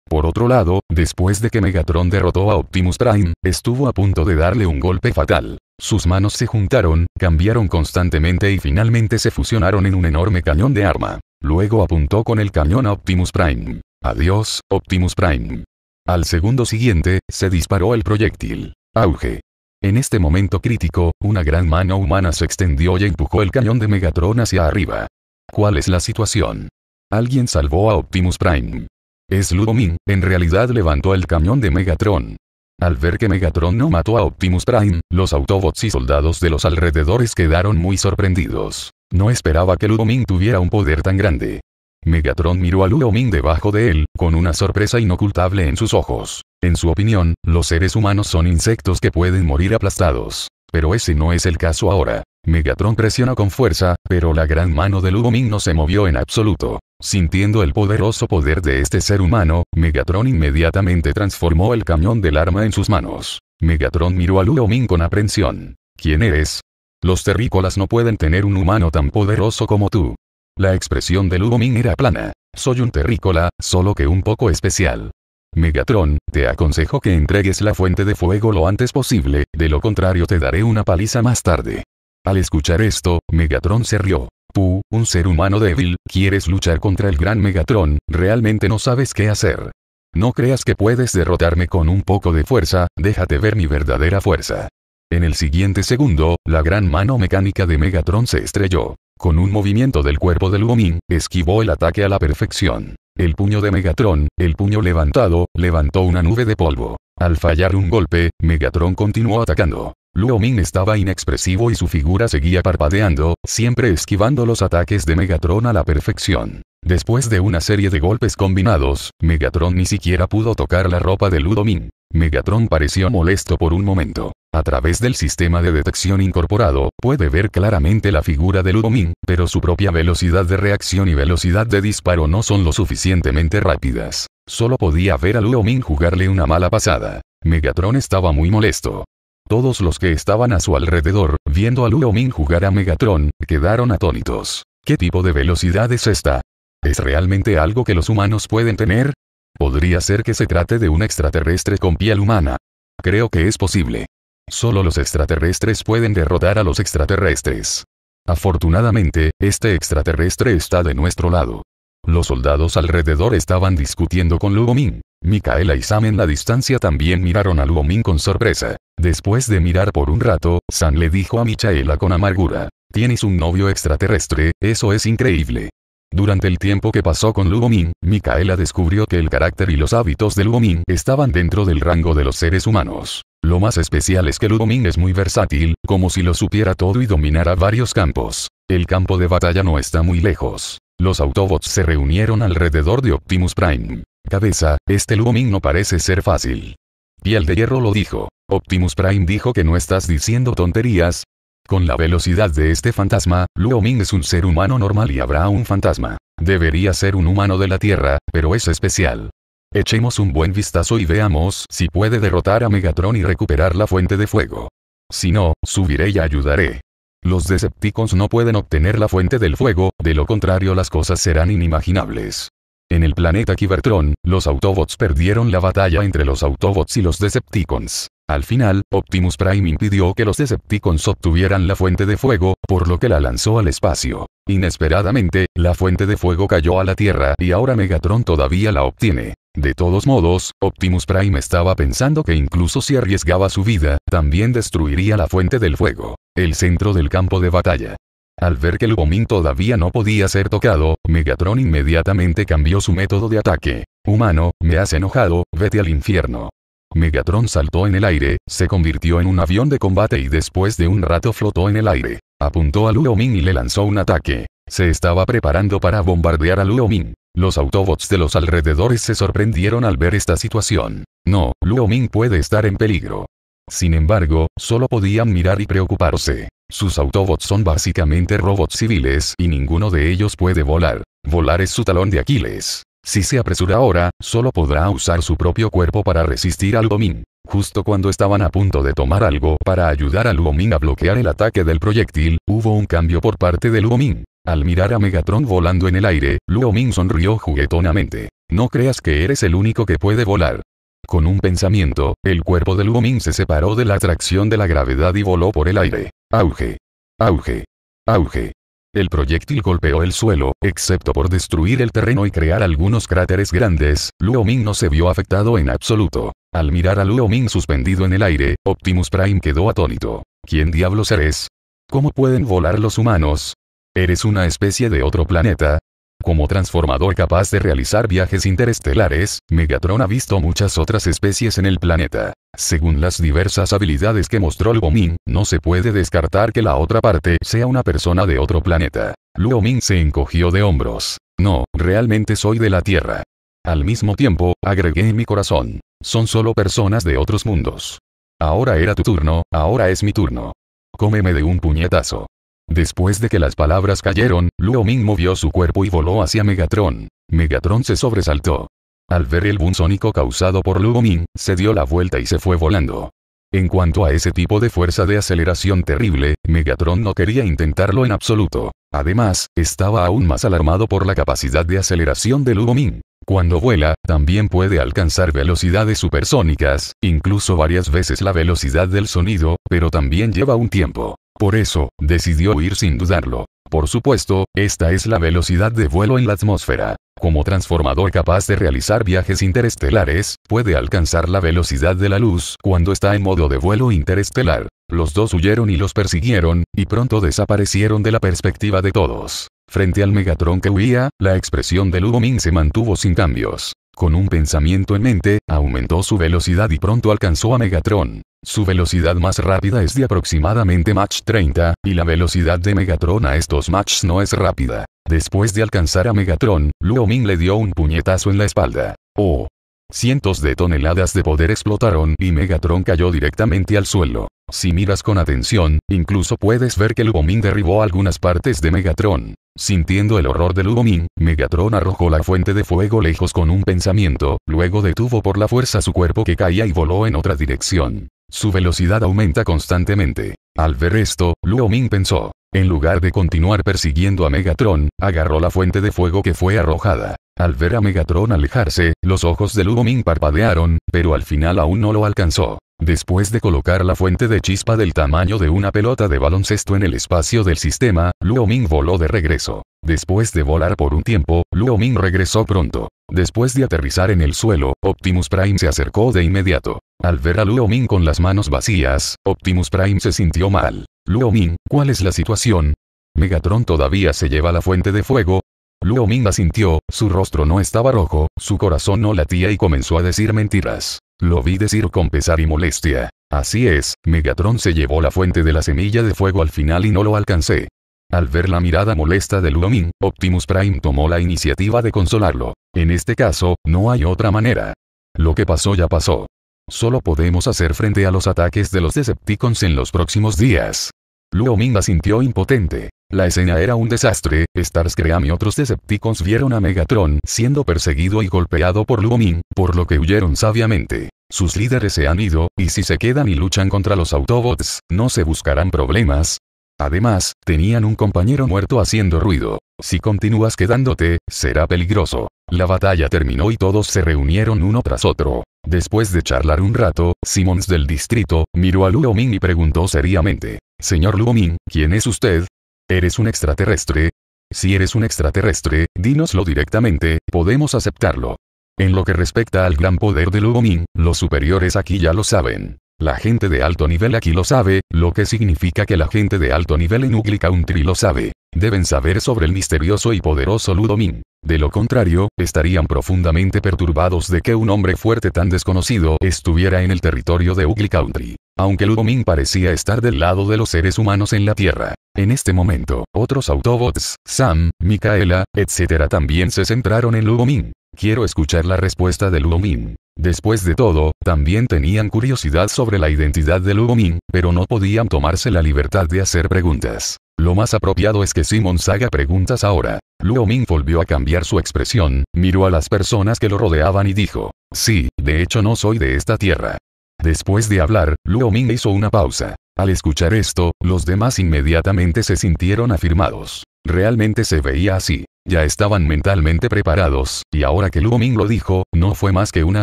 Speaker 1: Por otro lado, después de que Megatron derrotó a Optimus Prime, estuvo a punto de darle un golpe fatal. Sus manos se juntaron, cambiaron constantemente y finalmente se fusionaron en un enorme cañón de arma. Luego apuntó con el cañón a Optimus Prime. Adiós, Optimus Prime. Al segundo siguiente, se disparó el proyectil. Auge. En este momento crítico, una gran mano humana se extendió y empujó el cañón de Megatron hacia arriba. ¿Cuál es la situación? Alguien salvó a Optimus Prime es Ludomin. en realidad levantó el cañón de Megatron. Al ver que Megatron no mató a Optimus Prime, los Autobots y soldados de los alrededores quedaron muy sorprendidos. No esperaba que Ludomin tuviera un poder tan grande. Megatron miró a Ludomin debajo de él, con una sorpresa inocultable en sus ojos. En su opinión, los seres humanos son insectos que pueden morir aplastados. Pero ese no es el caso ahora. Megatron presionó con fuerza, pero la gran mano de Lugo no se movió en absoluto. Sintiendo el poderoso poder de este ser humano, Megatron inmediatamente transformó el cañón del arma en sus manos. Megatron miró a Lugo con aprensión. ¿Quién eres? Los terrícolas no pueden tener un humano tan poderoso como tú. La expresión de Lugo era plana. Soy un terrícola, solo que un poco especial. Megatron, te aconsejo que entregues la fuente de fuego lo antes posible, de lo contrario te daré una paliza más tarde. Al escuchar esto, Megatron se rió. Tú, un ser humano débil, quieres luchar contra el gran Megatron, realmente no sabes qué hacer. No creas que puedes derrotarme con un poco de fuerza, déjate ver mi verdadera fuerza. En el siguiente segundo, la gran mano mecánica de Megatron se estrelló. Con un movimiento del cuerpo del Gomin, esquivó el ataque a la perfección. El puño de Megatron, el puño levantado, levantó una nube de polvo. Al fallar un golpe, Megatron continuó atacando. Luo Min estaba inexpresivo y su figura seguía parpadeando, siempre esquivando los ataques de Megatron a la perfección. Después de una serie de golpes combinados, Megatron ni siquiera pudo tocar la ropa de Ludo Min. Megatron pareció molesto por un momento. A través del sistema de detección incorporado, puede ver claramente la figura de Min, pero su propia velocidad de reacción y velocidad de disparo no son lo suficientemente rápidas. Solo podía ver a min jugarle una mala pasada. Megatron estaba muy molesto. Todos los que estaban a su alrededor, viendo a Luo jugar a Megatron, quedaron atónitos. ¿Qué tipo de velocidad es esta? ¿Es realmente algo que los humanos pueden tener? Podría ser que se trate de un extraterrestre con piel humana. Creo que es posible. Solo los extraterrestres pueden derrotar a los extraterrestres. Afortunadamente, este extraterrestre está de nuestro lado. Los soldados alrededor estaban discutiendo con Lugomin. Micaela y Sam en la distancia también miraron a Lugomin con sorpresa. Después de mirar por un rato, Sam le dijo a Micaela con amargura. Tienes un novio extraterrestre, eso es increíble. Durante el tiempo que pasó con Lugomin, Micaela descubrió que el carácter y los hábitos de Lugomin estaban dentro del rango de los seres humanos. Lo más especial es que Lugomin es muy versátil, como si lo supiera todo y dominara varios campos. El campo de batalla no está muy lejos. Los Autobots se reunieron alrededor de Optimus Prime. Cabeza, este looming no parece ser fácil. Piel de hierro lo dijo. Optimus Prime dijo que no estás diciendo tonterías. Con la velocidad de este fantasma, Luoming es un ser humano normal y habrá un fantasma. Debería ser un humano de la Tierra, pero es especial. Echemos un buen vistazo y veamos si puede derrotar a Megatron y recuperar la fuente de fuego. Si no, subiré y ayudaré. Los Decepticons no pueden obtener la fuente del fuego, de lo contrario las cosas serán inimaginables. En el planeta Cybertron, los Autobots perdieron la batalla entre los Autobots y los Decepticons. Al final, Optimus Prime impidió que los Decepticons obtuvieran la fuente de fuego, por lo que la lanzó al espacio. Inesperadamente, la fuente de fuego cayó a la Tierra y ahora Megatron todavía la obtiene. De todos modos, Optimus Prime estaba pensando que incluso si arriesgaba su vida, también destruiría la fuente del fuego el centro del campo de batalla. Al ver que Min todavía no podía ser tocado, Megatron inmediatamente cambió su método de ataque. Humano, me has enojado, vete al infierno. Megatron saltó en el aire, se convirtió en un avión de combate y después de un rato flotó en el aire. Apuntó a Luomin y le lanzó un ataque. Se estaba preparando para bombardear a Luomin. Los Autobots de los alrededores se sorprendieron al ver esta situación. No, Luomin puede estar en peligro. Sin embargo, solo podían mirar y preocuparse. Sus Autobots son básicamente robots civiles y ninguno de ellos puede volar. Volar es su talón de Aquiles. Si se apresura ahora, solo podrá usar su propio cuerpo para resistir al Gomin. Justo cuando estaban a punto de tomar algo para ayudar al Gomin a bloquear el ataque del proyectil, hubo un cambio por parte del Gomin. Al mirar a Megatron volando en el aire, Luomin sonrió juguetonamente. No creas que eres el único que puede volar. Con un pensamiento, el cuerpo de Luoming se separó de la atracción de la gravedad y voló por el aire. Auge. Auge. Auge. El proyectil golpeó el suelo, excepto por destruir el terreno y crear algunos cráteres grandes, Luo Ming no se vio afectado en absoluto. Al mirar a Luo Ming suspendido en el aire, Optimus Prime quedó atónito. ¿Quién diablos eres? ¿Cómo pueden volar los humanos? ¿Eres una especie de otro planeta? Como transformador capaz de realizar viajes interestelares, Megatron ha visto muchas otras especies en el planeta. Según las diversas habilidades que mostró Luo no se puede descartar que la otra parte sea una persona de otro planeta. Luo se encogió de hombros. No, realmente soy de la Tierra. Al mismo tiempo, agregué en mi corazón. Son solo personas de otros mundos. Ahora era tu turno, ahora es mi turno. Cómeme de un puñetazo. Después de que las palabras cayeron, Luo Ming movió su cuerpo y voló hacia Megatron. Megatron se sobresaltó. Al ver el boom sónico causado por Luo Ming, se dio la vuelta y se fue volando. En cuanto a ese tipo de fuerza de aceleración terrible, Megatron no quería intentarlo en absoluto. Además, estaba aún más alarmado por la capacidad de aceleración de Luo Ming. Cuando vuela, también puede alcanzar velocidades supersónicas, incluso varias veces la velocidad del sonido, pero también lleva un tiempo. Por eso, decidió huir sin dudarlo. Por supuesto, esta es la velocidad de vuelo en la atmósfera. Como transformador capaz de realizar viajes interestelares, puede alcanzar la velocidad de la luz cuando está en modo de vuelo interestelar. Los dos huyeron y los persiguieron, y pronto desaparecieron de la perspectiva de todos. Frente al Megatron que huía, la expresión de Lugomin se mantuvo sin cambios. Con un pensamiento en mente, aumentó su velocidad y pronto alcanzó a Megatron. Su velocidad más rápida es de aproximadamente Mach 30, y la velocidad de Megatron a estos Machs no es rápida. Después de alcanzar a Megatron, Luo Ming le dio un puñetazo en la espalda. Oh, Cientos de toneladas de poder explotaron y Megatron cayó directamente al suelo. Si miras con atención, incluso puedes ver que Lubomin derribó algunas partes de Megatron. Sintiendo el horror de Lubomin, Megatron arrojó la fuente de fuego lejos con un pensamiento, luego detuvo por la fuerza su cuerpo que caía y voló en otra dirección. Su velocidad aumenta constantemente. Al ver esto, Luo pensó, en lugar de continuar persiguiendo a Megatron, agarró la fuente de fuego que fue arrojada. Al ver a Megatron alejarse, los ojos de Ming parpadearon, pero al final aún no lo alcanzó. Después de colocar la fuente de chispa del tamaño de una pelota de baloncesto en el espacio del sistema, Ming voló de regreso. Después de volar por un tiempo, Ming regresó pronto. Después de aterrizar en el suelo, Optimus Prime se acercó de inmediato. Al ver a Ming con las manos vacías, Optimus Prime se sintió mal. Luo Ming, ¿cuál es la situación? Megatron todavía se lleva la fuente de fuego. Luo Ming asintió, su rostro no estaba rojo, su corazón no latía y comenzó a decir mentiras. Lo vi decir con pesar y molestia. Así es, Megatron se llevó la fuente de la semilla de fuego al final y no lo alcancé. Al ver la mirada molesta de Luo Ming, Optimus Prime tomó la iniciativa de consolarlo. En este caso, no hay otra manera. Lo que pasó ya pasó. Solo podemos hacer frente a los ataques de los Decepticons en los próximos días. Luo Ming sintió impotente. La escena era un desastre, Starscream y otros Decepticons vieron a Megatron siendo perseguido y golpeado por Luo por lo que huyeron sabiamente. Sus líderes se han ido, y si se quedan y luchan contra los Autobots, no se buscarán problemas, Además, tenían un compañero muerto haciendo ruido. Si continúas quedándote, será peligroso. La batalla terminó y todos se reunieron uno tras otro. Después de charlar un rato, Simmons del distrito, miró a Luo y preguntó seriamente. Señor Luo ¿quién es usted? ¿Eres un extraterrestre? Si eres un extraterrestre, dínoslo directamente, podemos aceptarlo. En lo que respecta al gran poder de Luomin, los superiores aquí ya lo saben. La gente de alto nivel aquí lo sabe, lo que significa que la gente de alto nivel en Ugly Country lo sabe. Deben saber sobre el misterioso y poderoso Ludomin. De lo contrario, estarían profundamente perturbados de que un hombre fuerte tan desconocido estuviera en el territorio de Ugly Country. Aunque Ludomin parecía estar del lado de los seres humanos en la Tierra. En este momento, otros Autobots, Sam, Micaela, etc. también se centraron en Ludomin. Quiero escuchar la respuesta de Ludomin. Después de todo, también tenían curiosidad sobre la identidad de Ming, pero no podían tomarse la libertad de hacer preguntas. Lo más apropiado es que Simon haga preguntas ahora. Ming volvió a cambiar su expresión, miró a las personas que lo rodeaban y dijo, sí, de hecho no soy de esta tierra. Después de hablar, Ming hizo una pausa. Al escuchar esto, los demás inmediatamente se sintieron afirmados. Realmente se veía así ya estaban mentalmente preparados, y ahora que Luo lo dijo, no fue más que una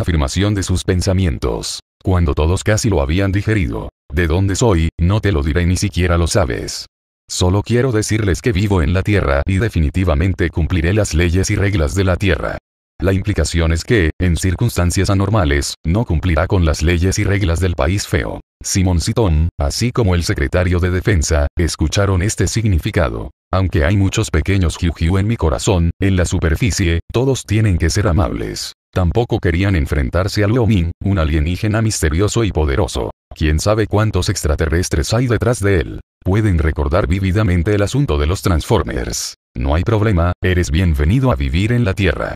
Speaker 1: afirmación de sus pensamientos. Cuando todos casi lo habían digerido. De dónde soy, no te lo diré ni siquiera lo sabes. Solo quiero decirles que vivo en la Tierra y definitivamente cumpliré las leyes y reglas de la Tierra. La implicación es que, en circunstancias anormales, no cumplirá con las leyes y reglas del país feo. Simon Siton, así como el secretario de defensa, escucharon este significado. Aunque hay muchos pequeños jiu en mi corazón, en la superficie, todos tienen que ser amables. Tampoco querían enfrentarse a Ming, un alienígena misterioso y poderoso. Quién sabe cuántos extraterrestres hay detrás de él. Pueden recordar vívidamente el asunto de los Transformers. No hay problema, eres bienvenido a vivir en la Tierra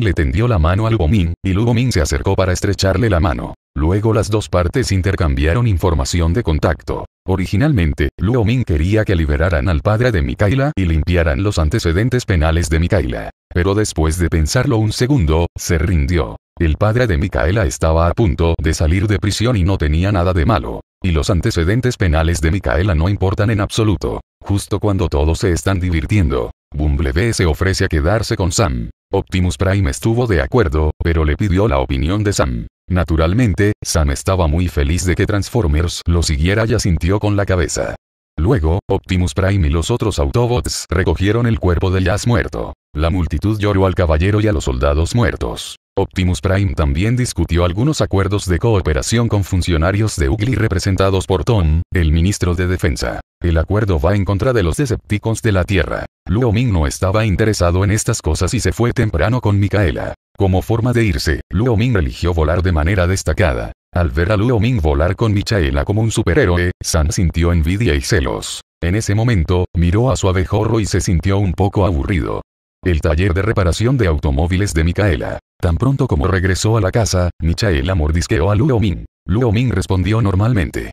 Speaker 1: le tendió la mano a Luomín, y min se acercó para estrecharle la mano. Luego las dos partes intercambiaron información de contacto. Originalmente, Luomin quería que liberaran al padre de Mikaela y limpiaran los antecedentes penales de Mikaela. Pero después de pensarlo un segundo, se rindió. El padre de Micaela estaba a punto de salir de prisión y no tenía nada de malo. Y los antecedentes penales de Micaela no importan en absoluto. Justo cuando todos se están divirtiendo, Bumblebee se ofrece a quedarse con Sam. Optimus Prime estuvo de acuerdo, pero le pidió la opinión de Sam. Naturalmente, Sam estaba muy feliz de que Transformers lo siguiera y asintió con la cabeza. Luego, Optimus Prime y los otros Autobots recogieron el cuerpo de Jazz muerto. La multitud lloró al caballero y a los soldados muertos. Optimus Prime también discutió algunos acuerdos de cooperación con funcionarios de Ugly representados por Tom, el ministro de Defensa. El acuerdo va en contra de los Decepticons de la Tierra. Luo Ming no estaba interesado en estas cosas y se fue temprano con Micaela. Como forma de irse, Luo Ming eligió volar de manera destacada. Al ver a Luo Ming volar con Micaela como un superhéroe, San sintió envidia y celos. En ese momento, miró a su abejorro y se sintió un poco aburrido el taller de reparación de automóviles de Micaela. Tan pronto como regresó a la casa, Michaela mordisqueó a Luo Min. Luo respondió normalmente.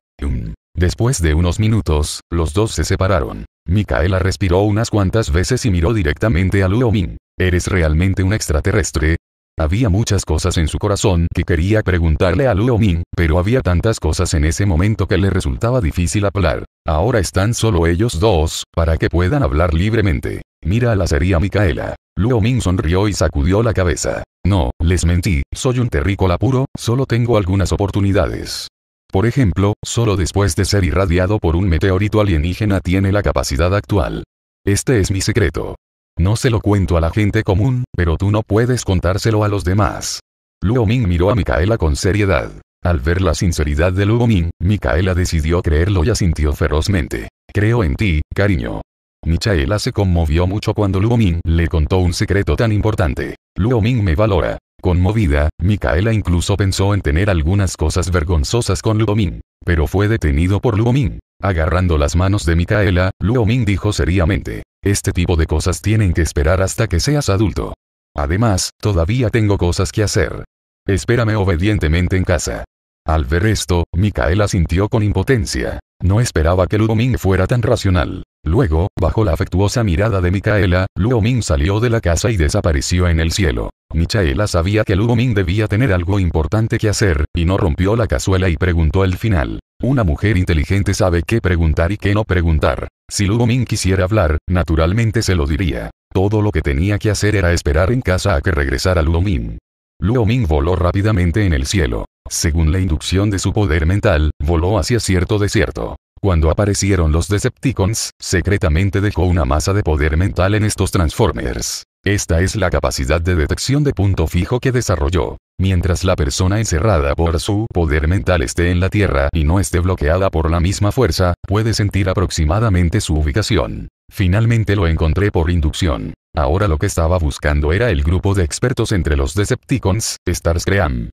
Speaker 1: Después de unos minutos, los dos se separaron. Micaela respiró unas cuantas veces y miró directamente a Luo ¿Eres realmente un extraterrestre? Había muchas cosas en su corazón que quería preguntarle a Luo Min, pero había tantas cosas en ese momento que le resultaba difícil hablar. Ahora están solo ellos dos, para que puedan hablar libremente. Mira a la sería Micaela. Luo Ming sonrió y sacudió la cabeza. No, les mentí, soy un terrícola puro, solo tengo algunas oportunidades. Por ejemplo, solo después de ser irradiado por un meteorito alienígena tiene la capacidad actual. Este es mi secreto. No se lo cuento a la gente común, pero tú no puedes contárselo a los demás. Luo Ming miró a Micaela con seriedad. Al ver la sinceridad de Luo Ming, Micaela decidió creerlo y asintió ferozmente. Creo en ti, cariño. Michaela se conmovió mucho cuando Luo le contó un secreto tan importante. Luo me valora. Conmovida, Micaela incluso pensó en tener algunas cosas vergonzosas con Luo Pero fue detenido por Luo Agarrando las manos de Micaela, Luo dijo seriamente. Este tipo de cosas tienen que esperar hasta que seas adulto. Además, todavía tengo cosas que hacer. Espérame obedientemente en casa. Al ver esto, Micaela sintió con impotencia. No esperaba que Luoming fuera tan racional. Luego, bajo la afectuosa mirada de Micaela, Luoming salió de la casa y desapareció en el cielo. Micaela sabía que Luoming debía tener algo importante que hacer, y no rompió la cazuela y preguntó al final. Una mujer inteligente sabe qué preguntar y qué no preguntar. Si Luoming quisiera hablar, naturalmente se lo diría. Todo lo que tenía que hacer era esperar en casa a que regresara Luoming. Luoming voló rápidamente en el cielo. Según la inducción de su poder mental, voló hacia cierto desierto. Cuando aparecieron los Decepticons, secretamente dejó una masa de poder mental en estos Transformers. Esta es la capacidad de detección de punto fijo que desarrolló. Mientras la persona encerrada por su poder mental esté en la Tierra y no esté bloqueada por la misma fuerza, puede sentir aproximadamente su ubicación. Finalmente lo encontré por inducción. Ahora lo que estaba buscando era el grupo de expertos entre los Decepticons, Starscream.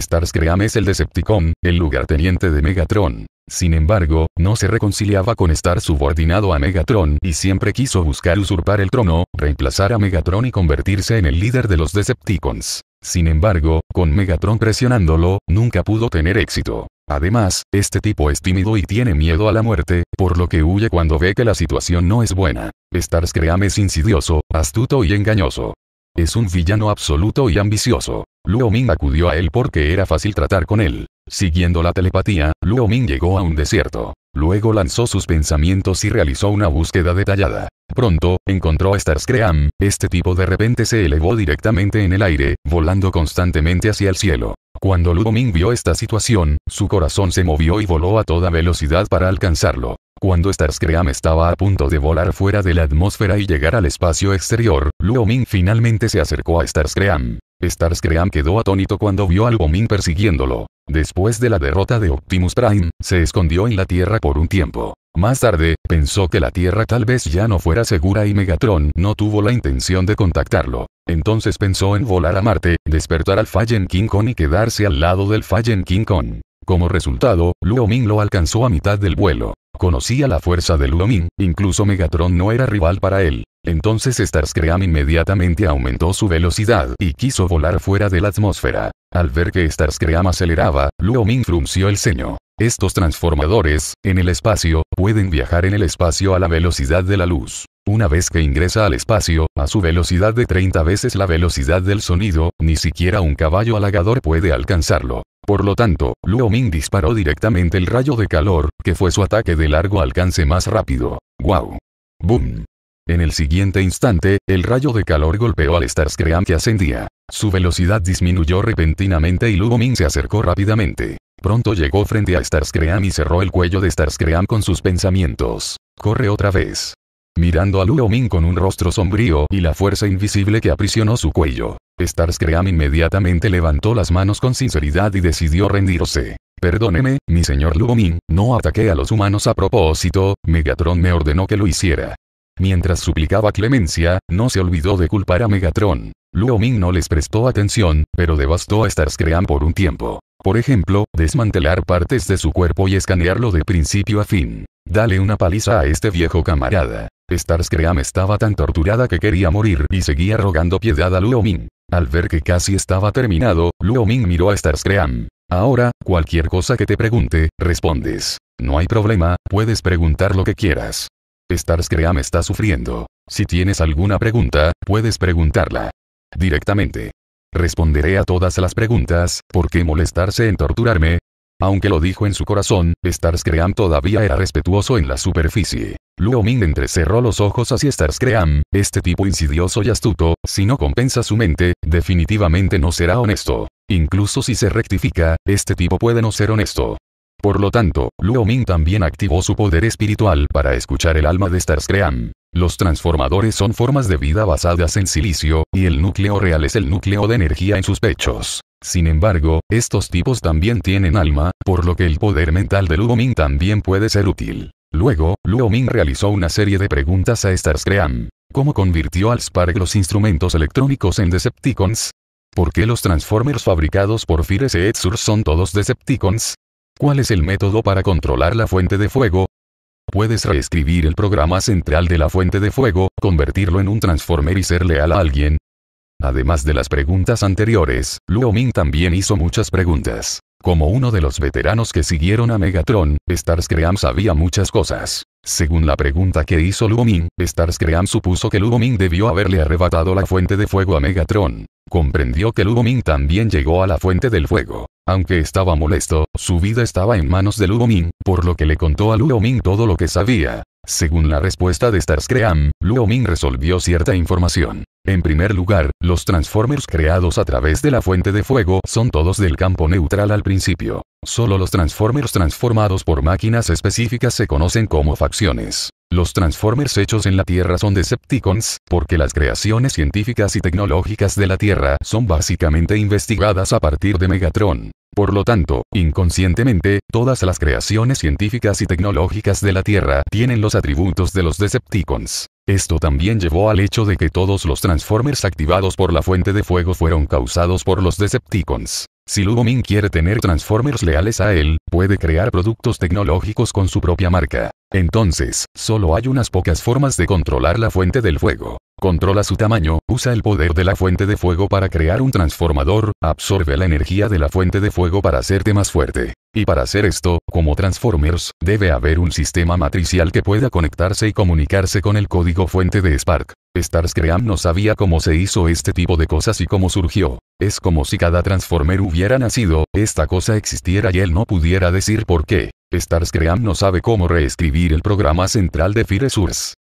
Speaker 1: Starscream es el Decepticon, el lugarteniente de Megatron. Sin embargo, no se reconciliaba con estar subordinado a Megatron y siempre quiso buscar usurpar el trono, reemplazar a Megatron y convertirse en el líder de los Decepticons. Sin embargo, con Megatron presionándolo, nunca pudo tener éxito. Además, este tipo es tímido y tiene miedo a la muerte, por lo que huye cuando ve que la situación no es buena. Starscream es insidioso, astuto y engañoso. Es un villano absoluto y ambicioso. Luo Ming acudió a él porque era fácil tratar con él. Siguiendo la telepatía, Luo Ming llegó a un desierto. Luego lanzó sus pensamientos y realizó una búsqueda detallada. Pronto, encontró a Starscream, este tipo de repente se elevó directamente en el aire, volando constantemente hacia el cielo. Cuando Lu Ming vio esta situación, su corazón se movió y voló a toda velocidad para alcanzarlo. Cuando Starscream estaba a punto de volar fuera de la atmósfera y llegar al espacio exterior, Luo Ming finalmente se acercó a Starscream. Starscream quedó atónito cuando vio a Lu Ming persiguiéndolo. Después de la derrota de Optimus Prime, se escondió en la Tierra por un tiempo. Más tarde, pensó que la Tierra tal vez ya no fuera segura y Megatron no tuvo la intención de contactarlo. Entonces pensó en volar a Marte, despertar al Fallen King Kong y quedarse al lado del Fallen King Kong. Como resultado, Luo Ming lo alcanzó a mitad del vuelo. Conocía la fuerza de Luoming, incluso Megatron no era rival para él. Entonces Starscream inmediatamente aumentó su velocidad y quiso volar fuera de la atmósfera. Al ver que Starscream aceleraba, Luomin frunció el ceño. Estos transformadores, en el espacio, pueden viajar en el espacio a la velocidad de la luz. Una vez que ingresa al espacio, a su velocidad de 30 veces la velocidad del sonido, ni siquiera un caballo halagador puede alcanzarlo. Por lo tanto, Luo Ming disparó directamente el rayo de calor, que fue su ataque de largo alcance más rápido. ¡Wow! ¡Boom! En el siguiente instante, el rayo de calor golpeó al Starscream que ascendía. Su velocidad disminuyó repentinamente y Luo Ming se acercó rápidamente. Pronto llegó frente a Starscream y cerró el cuello de Starscream con sus pensamientos. Corre otra vez. Mirando a Luo Min con un rostro sombrío y la fuerza invisible que aprisionó su cuello. Starscream inmediatamente levantó las manos con sinceridad y decidió rendirse. Perdóneme, mi señor Luo no ataqué a los humanos a propósito, Megatron me ordenó que lo hiciera. Mientras suplicaba clemencia, no se olvidó de culpar a Megatron. Luo Ming no les prestó atención, pero devastó a Starscream por un tiempo. Por ejemplo, desmantelar partes de su cuerpo y escanearlo de principio a fin. Dale una paliza a este viejo camarada. Starscream estaba tan torturada que quería morir y seguía rogando piedad a Luo Ming. Al ver que casi estaba terminado, Luo Ming miró a Starscream. Ahora, cualquier cosa que te pregunte, respondes. No hay problema, puedes preguntar lo que quieras. Starscream está sufriendo. Si tienes alguna pregunta, puedes preguntarla. Directamente. Responderé a todas las preguntas, ¿por qué molestarse en torturarme? Aunque lo dijo en su corazón, Starscream todavía era respetuoso en la superficie. Luo Ming entrecerró los ojos hacia Starscream, este tipo insidioso y astuto, si no compensa su mente, definitivamente no será honesto. Incluso si se rectifica, este tipo puede no ser honesto. Por lo tanto, Luo Ming también activó su poder espiritual para escuchar el alma de Starscream. Los transformadores son formas de vida basadas en silicio, y el núcleo real es el núcleo de energía en sus pechos. Sin embargo, estos tipos también tienen alma, por lo que el poder mental de Luo Ming también puede ser útil. Luego, Luo Ming realizó una serie de preguntas a Starscream. ¿Cómo convirtió al Spark los instrumentos electrónicos en Decepticons? ¿Por qué los Transformers fabricados por Fires y son todos Decepticons? ¿Cuál es el método para controlar la fuente de fuego? Puedes reescribir el programa central de la fuente de fuego, convertirlo en un transformer y ser leal a alguien. Además de las preguntas anteriores, Luo Ming también hizo muchas preguntas. Como uno de los veteranos que siguieron a Megatron, Starscream sabía muchas cosas. Según la pregunta que hizo Lumin, Starscream supuso que Lumin debió haberle arrebatado la fuente de fuego a Megatron. Comprendió que Lumin también llegó a la fuente del fuego. Aunque estaba molesto, su vida estaba en manos de Lumin, por lo que le contó a Lumin todo lo que sabía. Según la respuesta de Starscream, Luo Ming resolvió cierta información. En primer lugar, los Transformers creados a través de la fuente de fuego son todos del campo neutral al principio. Solo los Transformers transformados por máquinas específicas se conocen como facciones. Los Transformers hechos en la Tierra son Decepticons, porque las creaciones científicas y tecnológicas de la Tierra son básicamente investigadas a partir de Megatron. Por lo tanto, inconscientemente, todas las creaciones científicas y tecnológicas de la Tierra tienen los atributos de los Decepticons. Esto también llevó al hecho de que todos los Transformers activados por la fuente de fuego fueron causados por los Decepticons. Si Lugomin quiere tener Transformers leales a él, puede crear productos tecnológicos con su propia marca. Entonces, solo hay unas pocas formas de controlar la fuente del fuego. Controla su tamaño, usa el poder de la fuente de fuego para crear un transformador, absorbe la energía de la fuente de fuego para hacerte más fuerte. Y para hacer esto, como Transformers, debe haber un sistema matricial que pueda conectarse y comunicarse con el código fuente de Spark. Starscream no sabía cómo se hizo este tipo de cosas y cómo surgió. Es como si cada Transformer hubiera nacido, esta cosa existiera y él no pudiera decir por qué. Starscream no sabe cómo reescribir el programa central de Fire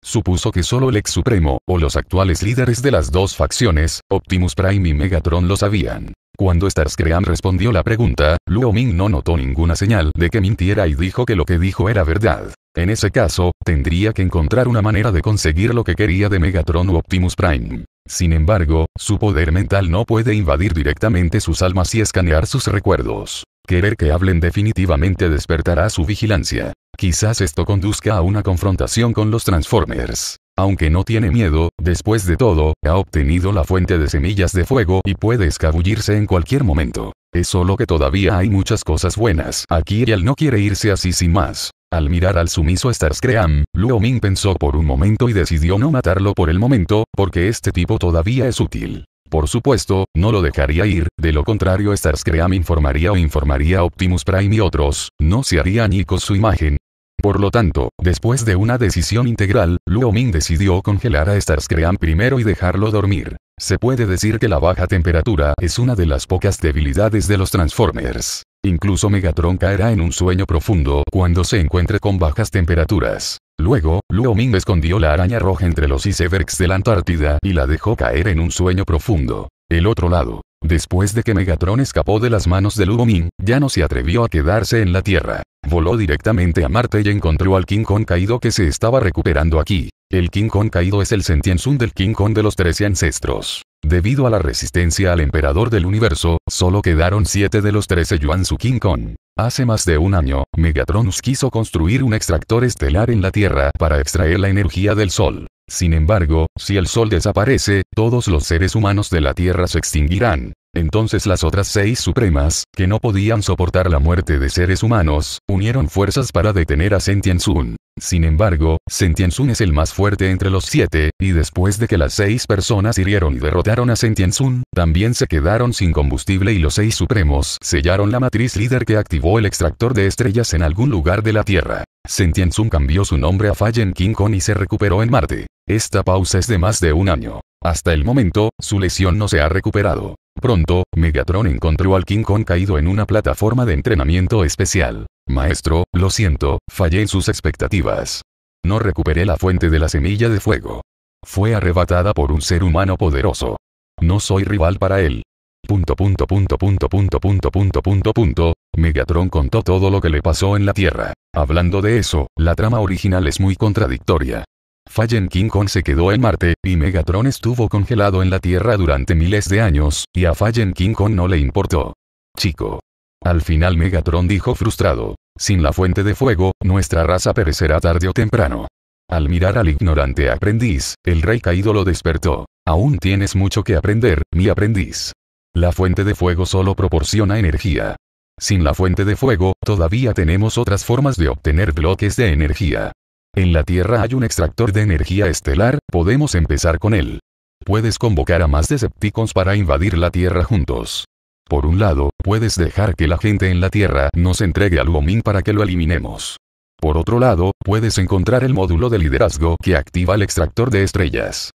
Speaker 1: Supuso que solo el ex supremo, o los actuales líderes de las dos facciones, Optimus Prime y Megatron lo sabían. Cuando Starscream respondió la pregunta, Luo Ming no notó ninguna señal de que mintiera y dijo que lo que dijo era verdad. En ese caso, tendría que encontrar una manera de conseguir lo que quería de Megatron u Optimus Prime. Sin embargo, su poder mental no puede invadir directamente sus almas y escanear sus recuerdos. Querer que hablen definitivamente despertará su vigilancia. Quizás esto conduzca a una confrontación con los Transformers. Aunque no tiene miedo, después de todo, ha obtenido la fuente de semillas de fuego y puede escabullirse en cualquier momento. Es solo que todavía hay muchas cosas buenas. Aquí no quiere irse así sin más. Al mirar al sumiso Starscream, Luo Ming pensó por un momento y decidió no matarlo por el momento, porque este tipo todavía es útil. Por supuesto, no lo dejaría ir, de lo contrario Starscream informaría o informaría a Optimus Prime y otros, no se haría con su imagen. Por lo tanto, después de una decisión integral, Luo decidió congelar a Starscream primero y dejarlo dormir. Se puede decir que la baja temperatura es una de las pocas debilidades de los Transformers. Incluso Megatron caerá en un sueño profundo cuando se encuentre con bajas temperaturas. Luego, Luo Ming escondió la araña roja entre los icebergs de la Antártida y la dejó caer en un sueño profundo. El otro lado. Después de que Megatron escapó de las manos de Luo Ming, ya no se atrevió a quedarse en la Tierra. Voló directamente a Marte y encontró al King Kong caído que se estaba recuperando aquí. El King Kong caído es el sentiensun del King Kong de los 13 Ancestros. Debido a la resistencia al emperador del universo, solo quedaron 7 de los 13 Yuan Su King Kong. Hace más de un año, Megatronus quiso construir un extractor estelar en la Tierra para extraer la energía del Sol. Sin embargo, si el Sol desaparece, todos los seres humanos de la Tierra se extinguirán. Entonces las otras seis supremas, que no podían soportar la muerte de seres humanos, unieron fuerzas para detener a Sentiensun. Sin embargo, Sentiensun es el más fuerte entre los siete, y después de que las seis personas hirieron y derrotaron a Sentiensun, también se quedaron sin combustible y los seis supremos sellaron la matriz líder que activó el extractor de estrellas en algún lugar de la Tierra. Sentiensun cambió su nombre a Fallen King Kong y se recuperó en Marte. Esta pausa es de más de un año. Hasta el momento, su lesión no se ha recuperado. Pronto, Megatron encontró al King Kong caído en una plataforma de entrenamiento especial. Maestro, lo siento, fallé en sus expectativas. No recuperé la fuente de la semilla de fuego. Fue arrebatada por un ser humano poderoso. No soy rival para él. punto punto punto punto punto punto punto Megatron contó todo lo que le pasó en la Tierra. Hablando de eso, la trama original es muy contradictoria. Fallen King Kong se quedó en Marte, y Megatron estuvo congelado en la Tierra durante miles de años, y a Fallen King Kong no le importó. Chico. Al final Megatron dijo frustrado. Sin la fuente de fuego, nuestra raza perecerá tarde o temprano. Al mirar al ignorante aprendiz, el rey caído lo despertó. Aún tienes mucho que aprender, mi aprendiz. La fuente de fuego solo proporciona energía. Sin la fuente de fuego, todavía tenemos otras formas de obtener bloques de energía. En la Tierra hay un extractor de energía estelar, podemos empezar con él. Puedes convocar a más Decepticons para invadir la Tierra juntos. Por un lado, puedes dejar que la gente en la Tierra nos entregue al Womin para que lo eliminemos. Por otro lado, puedes encontrar el módulo de liderazgo que activa el extractor de estrellas.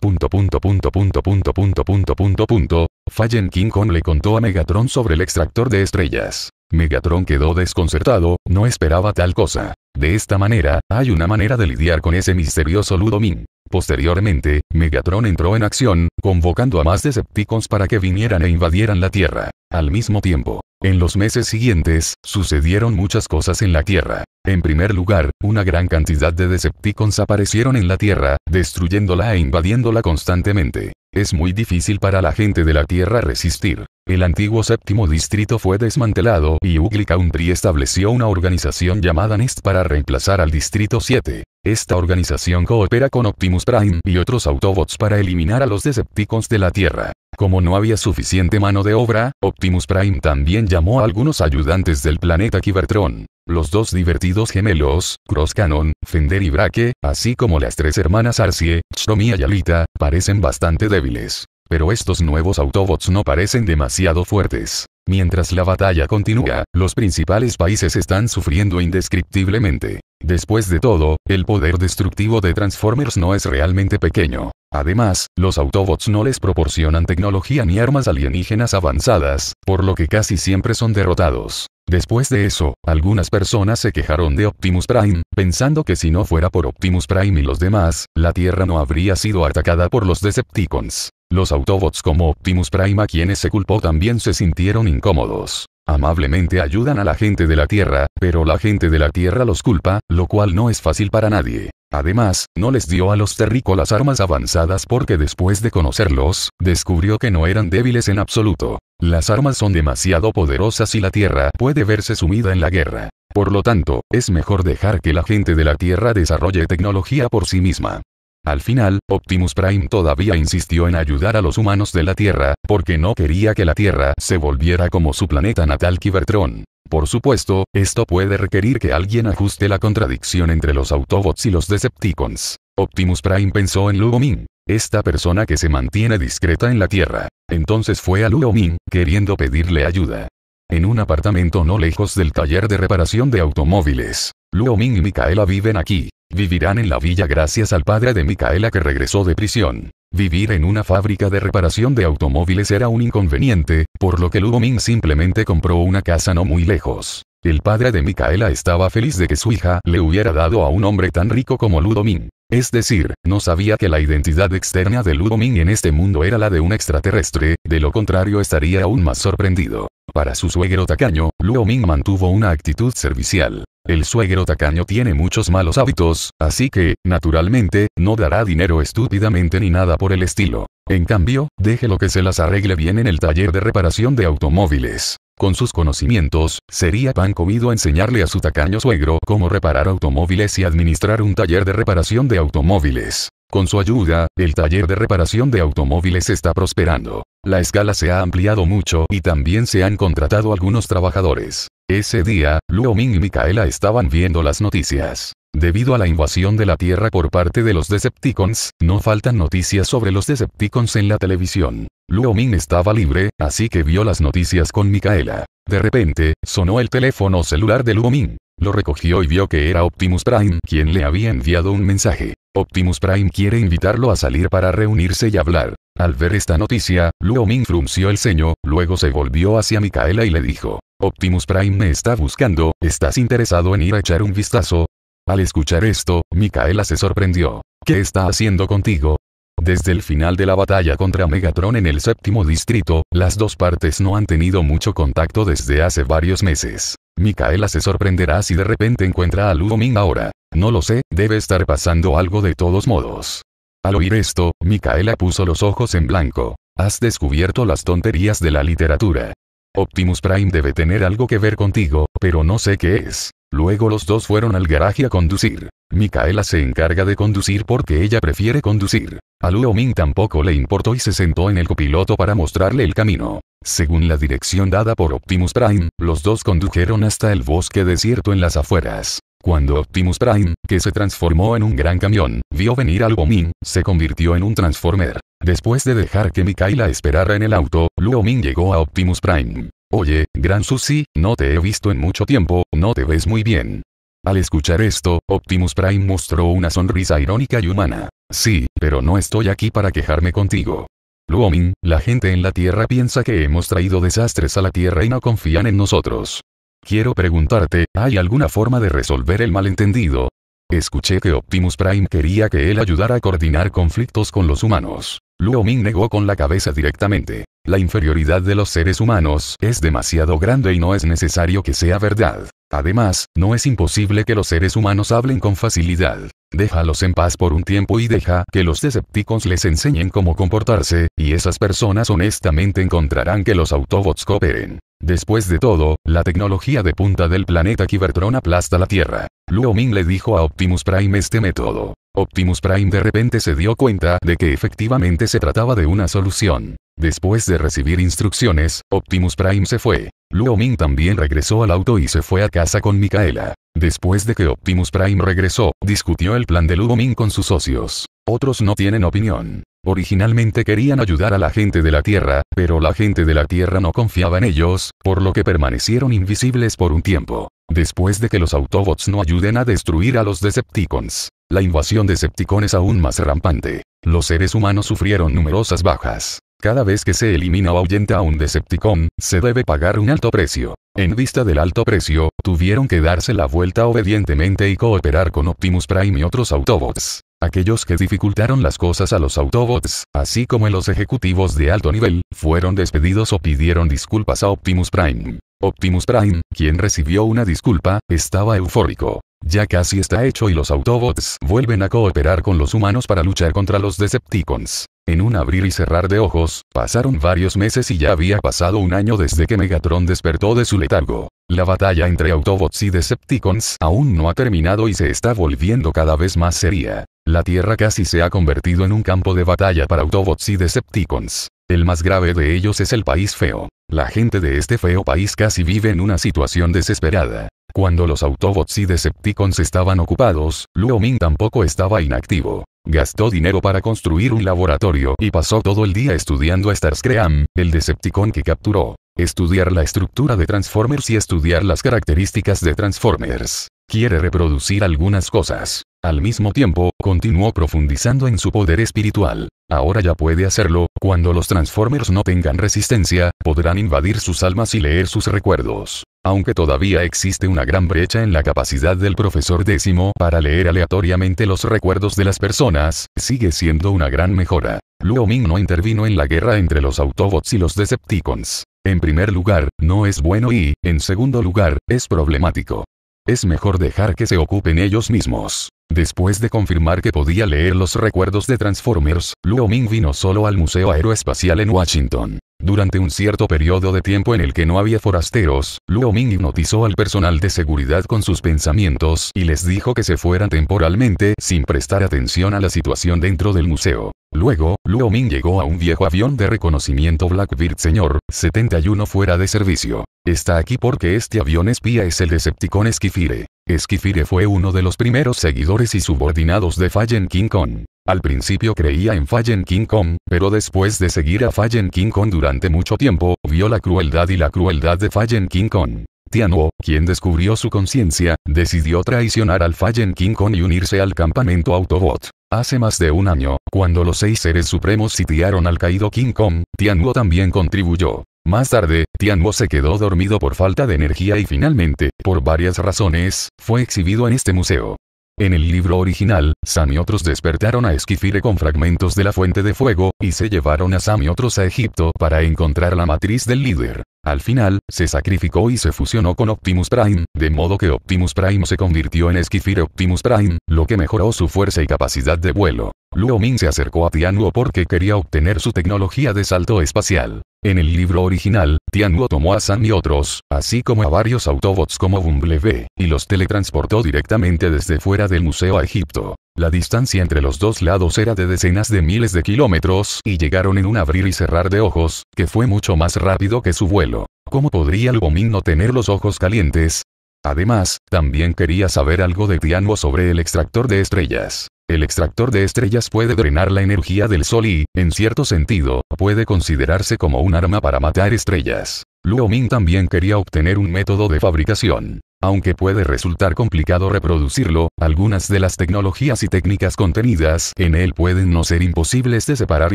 Speaker 1: Punto punto punto punto punto punto punto punto punto. Fallen King Kong le contó a Megatron sobre el extractor de estrellas. Megatron quedó desconcertado, no esperaba tal cosa. De esta manera, hay una manera de lidiar con ese misterioso Ludomin. Posteriormente, Megatron entró en acción, convocando a más Decepticons para que vinieran e invadieran la Tierra. Al mismo tiempo, en los meses siguientes, sucedieron muchas cosas en la Tierra. En primer lugar, una gran cantidad de Decepticons aparecieron en la Tierra, destruyéndola e invadiéndola constantemente es muy difícil para la gente de la Tierra resistir. El antiguo séptimo distrito fue desmantelado y Ugly Country estableció una organización llamada NEST para reemplazar al distrito 7. Esta organización coopera con Optimus Prime y otros Autobots para eliminar a los Decepticons de la Tierra. Como no había suficiente mano de obra, Optimus Prime también llamó a algunos ayudantes del planeta Kibertron. Los dos divertidos gemelos, Cross Cannon, Fender y Brake, así como las tres hermanas Arcie, Chromi y Alita, parecen bastante débiles. Pero estos nuevos Autobots no parecen demasiado fuertes. Mientras la batalla continúa, los principales países están sufriendo indescriptiblemente. Después de todo, el poder destructivo de Transformers no es realmente pequeño. Además, los Autobots no les proporcionan tecnología ni armas alienígenas avanzadas, por lo que casi siempre son derrotados. Después de eso, algunas personas se quejaron de Optimus Prime, pensando que si no fuera por Optimus Prime y los demás, la Tierra no habría sido atacada por los Decepticons. Los Autobots como Optimus Prime quienes se culpó también se sintieron incómodos. Amablemente ayudan a la gente de la Tierra, pero la gente de la Tierra los culpa, lo cual no es fácil para nadie. Además, no les dio a los terrícolas armas avanzadas porque después de conocerlos, descubrió que no eran débiles en absoluto. Las armas son demasiado poderosas y la Tierra puede verse sumida en la guerra. Por lo tanto, es mejor dejar que la gente de la Tierra desarrolle tecnología por sí misma. Al final, Optimus Prime todavía insistió en ayudar a los humanos de la Tierra, porque no quería que la Tierra se volviera como su planeta natal Cybertron. Por supuesto, esto puede requerir que alguien ajuste la contradicción entre los Autobots y los Decepticons. Optimus Prime pensó en Ming, esta persona que se mantiene discreta en la Tierra. Entonces fue a Ming queriendo pedirle ayuda. En un apartamento no lejos del taller de reparación de automóviles. Ming y Micaela viven aquí. Vivirán en la villa gracias al padre de Micaela que regresó de prisión. Vivir en una fábrica de reparación de automóviles era un inconveniente, por lo que Ludomín simplemente compró una casa no muy lejos. El padre de Micaela estaba feliz de que su hija le hubiera dado a un hombre tan rico como Ludomín. Es decir, no sabía que la identidad externa de Luo Ming en este mundo era la de un extraterrestre, de lo contrario estaría aún más sorprendido. Para su suegro tacaño, Luo Ming mantuvo una actitud servicial. El suegro tacaño tiene muchos malos hábitos, así que, naturalmente, no dará dinero estúpidamente ni nada por el estilo. En cambio, deje lo que se las arregle bien en el taller de reparación de automóviles. Con sus conocimientos, sería pan comido enseñarle a su tacaño suegro cómo reparar automóviles y administrar un taller de reparación de automóviles. Con su ayuda, el taller de reparación de automóviles está prosperando. La escala se ha ampliado mucho y también se han contratado algunos trabajadores. Ese día, Luo Ming y Micaela estaban viendo las noticias. Debido a la invasión de la Tierra por parte de los Decepticons, no faltan noticias sobre los Decepticons en la televisión. Luomin estaba libre, así que vio las noticias con Micaela. De repente, sonó el teléfono celular de Luomin. Lo recogió y vio que era Optimus Prime quien le había enviado un mensaje. Optimus Prime quiere invitarlo a salir para reunirse y hablar. Al ver esta noticia, Luomin frunció el ceño, luego se volvió hacia Micaela y le dijo, Optimus Prime me está buscando, ¿estás interesado en ir a echar un vistazo? Al escuchar esto, Micaela se sorprendió. ¿Qué está haciendo contigo? Desde el final de la batalla contra Megatron en el séptimo distrito, las dos partes no han tenido mucho contacto desde hace varios meses. Micaela se sorprenderá si de repente encuentra a Ludomin ahora. No lo sé, debe estar pasando algo de todos modos. Al oír esto, Micaela puso los ojos en blanco. Has descubierto las tonterías de la literatura. Optimus Prime debe tener algo que ver contigo, pero no sé qué es. Luego los dos fueron al garaje a conducir. Mikaela se encarga de conducir porque ella prefiere conducir. A Luo Ming tampoco le importó y se sentó en el copiloto para mostrarle el camino. Según la dirección dada por Optimus Prime, los dos condujeron hasta el bosque desierto en las afueras. Cuando Optimus Prime, que se transformó en un gran camión, vio venir a Luo Ming, se convirtió en un Transformer. Después de dejar que Mikaela esperara en el auto, Luo Ming llegó a Optimus Prime. Oye, Gran Susi, no te he visto en mucho tiempo, no te ves muy bien. Al escuchar esto, Optimus Prime mostró una sonrisa irónica y humana. Sí, pero no estoy aquí para quejarme contigo. Luomin, la gente en la Tierra piensa que hemos traído desastres a la Tierra y no confían en nosotros. Quiero preguntarte, ¿hay alguna forma de resolver el malentendido? Escuché que Optimus Prime quería que él ayudara a coordinar conflictos con los humanos. Luomin negó con la cabeza directamente. La inferioridad de los seres humanos es demasiado grande y no es necesario que sea verdad. Además, no es imposible que los seres humanos hablen con facilidad. Déjalos en paz por un tiempo y deja que los Decepticons les enseñen cómo comportarse, y esas personas honestamente encontrarán que los Autobots cooperen. Después de todo, la tecnología de punta del planeta Cybertron aplasta la Tierra. Luo Ming le dijo a Optimus Prime este método. Optimus Prime de repente se dio cuenta de que efectivamente se trataba de una solución. Después de recibir instrucciones, Optimus Prime se fue. Luo Ming también regresó al auto y se fue a casa con Micaela. Después de que Optimus Prime regresó, discutió el plan de Luo Ming con sus socios. Otros no tienen opinión. Originalmente querían ayudar a la gente de la Tierra, pero la gente de la Tierra no confiaba en ellos, por lo que permanecieron invisibles por un tiempo. Después de que los Autobots no ayuden a destruir a los Decepticons, la invasión de Decepticon es aún más rampante. Los seres humanos sufrieron numerosas bajas. Cada vez que se elimina o ahuyenta a un Decepticon, se debe pagar un alto precio. En vista del alto precio, tuvieron que darse la vuelta obedientemente y cooperar con Optimus Prime y otros Autobots. Aquellos que dificultaron las cosas a los Autobots, así como los ejecutivos de alto nivel, fueron despedidos o pidieron disculpas a Optimus Prime. Optimus Prime, quien recibió una disculpa, estaba eufórico. Ya casi está hecho y los Autobots vuelven a cooperar con los humanos para luchar contra los Decepticons. En un abrir y cerrar de ojos, pasaron varios meses y ya había pasado un año desde que Megatron despertó de su letargo. La batalla entre Autobots y Decepticons aún no ha terminado y se está volviendo cada vez más seria. La Tierra casi se ha convertido en un campo de batalla para Autobots y Decepticons. El más grave de ellos es el país feo. La gente de este feo país casi vive en una situación desesperada. Cuando los Autobots y Decepticons estaban ocupados, Luo Ming tampoco estaba inactivo. Gastó dinero para construir un laboratorio y pasó todo el día estudiando a Starscream, el Decepticon que capturó. Estudiar la estructura de Transformers y estudiar las características de Transformers. Quiere reproducir algunas cosas. Al mismo tiempo, continuó profundizando en su poder espiritual. Ahora ya puede hacerlo, cuando los Transformers no tengan resistencia, podrán invadir sus almas y leer sus recuerdos. Aunque todavía existe una gran brecha en la capacidad del profesor décimo para leer aleatoriamente los recuerdos de las personas, sigue siendo una gran mejora. Luo Ming no intervino en la guerra entre los Autobots y los Decepticons. En primer lugar, no es bueno y, en segundo lugar, es problemático. Es mejor dejar que se ocupen ellos mismos. Después de confirmar que podía leer los recuerdos de Transformers, Luo Ming vino solo al Museo Aeroespacial en Washington. Durante un cierto periodo de tiempo en el que no había forasteros, Luo Ming hipnotizó al personal de seguridad con sus pensamientos y les dijo que se fueran temporalmente sin prestar atención a la situación dentro del museo. Luego, Luo Ming llegó a un viejo avión de reconocimiento Blackbeard Señor, 71 fuera de servicio. Está aquí porque este avión espía es el Decepticon Esquifire. Esquifire fue uno de los primeros seguidores y subordinados de Fallen King Kong. Al principio creía en Fallen King Kong, pero después de seguir a Fallen King Kong durante mucho tiempo, vio la crueldad y la crueldad de Fallen King Kong. Wu, quien descubrió su conciencia, decidió traicionar al Fallen King Kong y unirse al campamento Autobot. Hace más de un año, cuando los seis seres supremos sitiaron al caído King Kong, Wu también contribuyó. Más tarde, Tianwo se quedó dormido por falta de energía y finalmente, por varias razones, fue exhibido en este museo. En el libro original, Sam y otros despertaron a Esquifire con fragmentos de la fuente de fuego, y se llevaron a Sam y otros a Egipto para encontrar la matriz del líder. Al final, se sacrificó y se fusionó con Optimus Prime, de modo que Optimus Prime se convirtió en Esquifire Optimus Prime, lo que mejoró su fuerza y capacidad de vuelo. Luo Min se acercó a Tianuo porque quería obtener su tecnología de salto espacial. En el libro original, Tianguo tomó a Sam y otros, así como a varios Autobots como Bumblebee, y los teletransportó directamente desde fuera del museo a Egipto. La distancia entre los dos lados era de decenas de miles de kilómetros y llegaron en un abrir y cerrar de ojos, que fue mucho más rápido que su vuelo. ¿Cómo podría el no tener los ojos calientes? Además, también quería saber algo de Tianguo sobre el extractor de estrellas. El extractor de estrellas puede drenar la energía del Sol y, en cierto sentido, puede considerarse como un arma para matar estrellas. Luo Ming también quería obtener un método de fabricación. Aunque puede resultar complicado reproducirlo, algunas de las tecnologías y técnicas contenidas en él pueden no ser imposibles de separar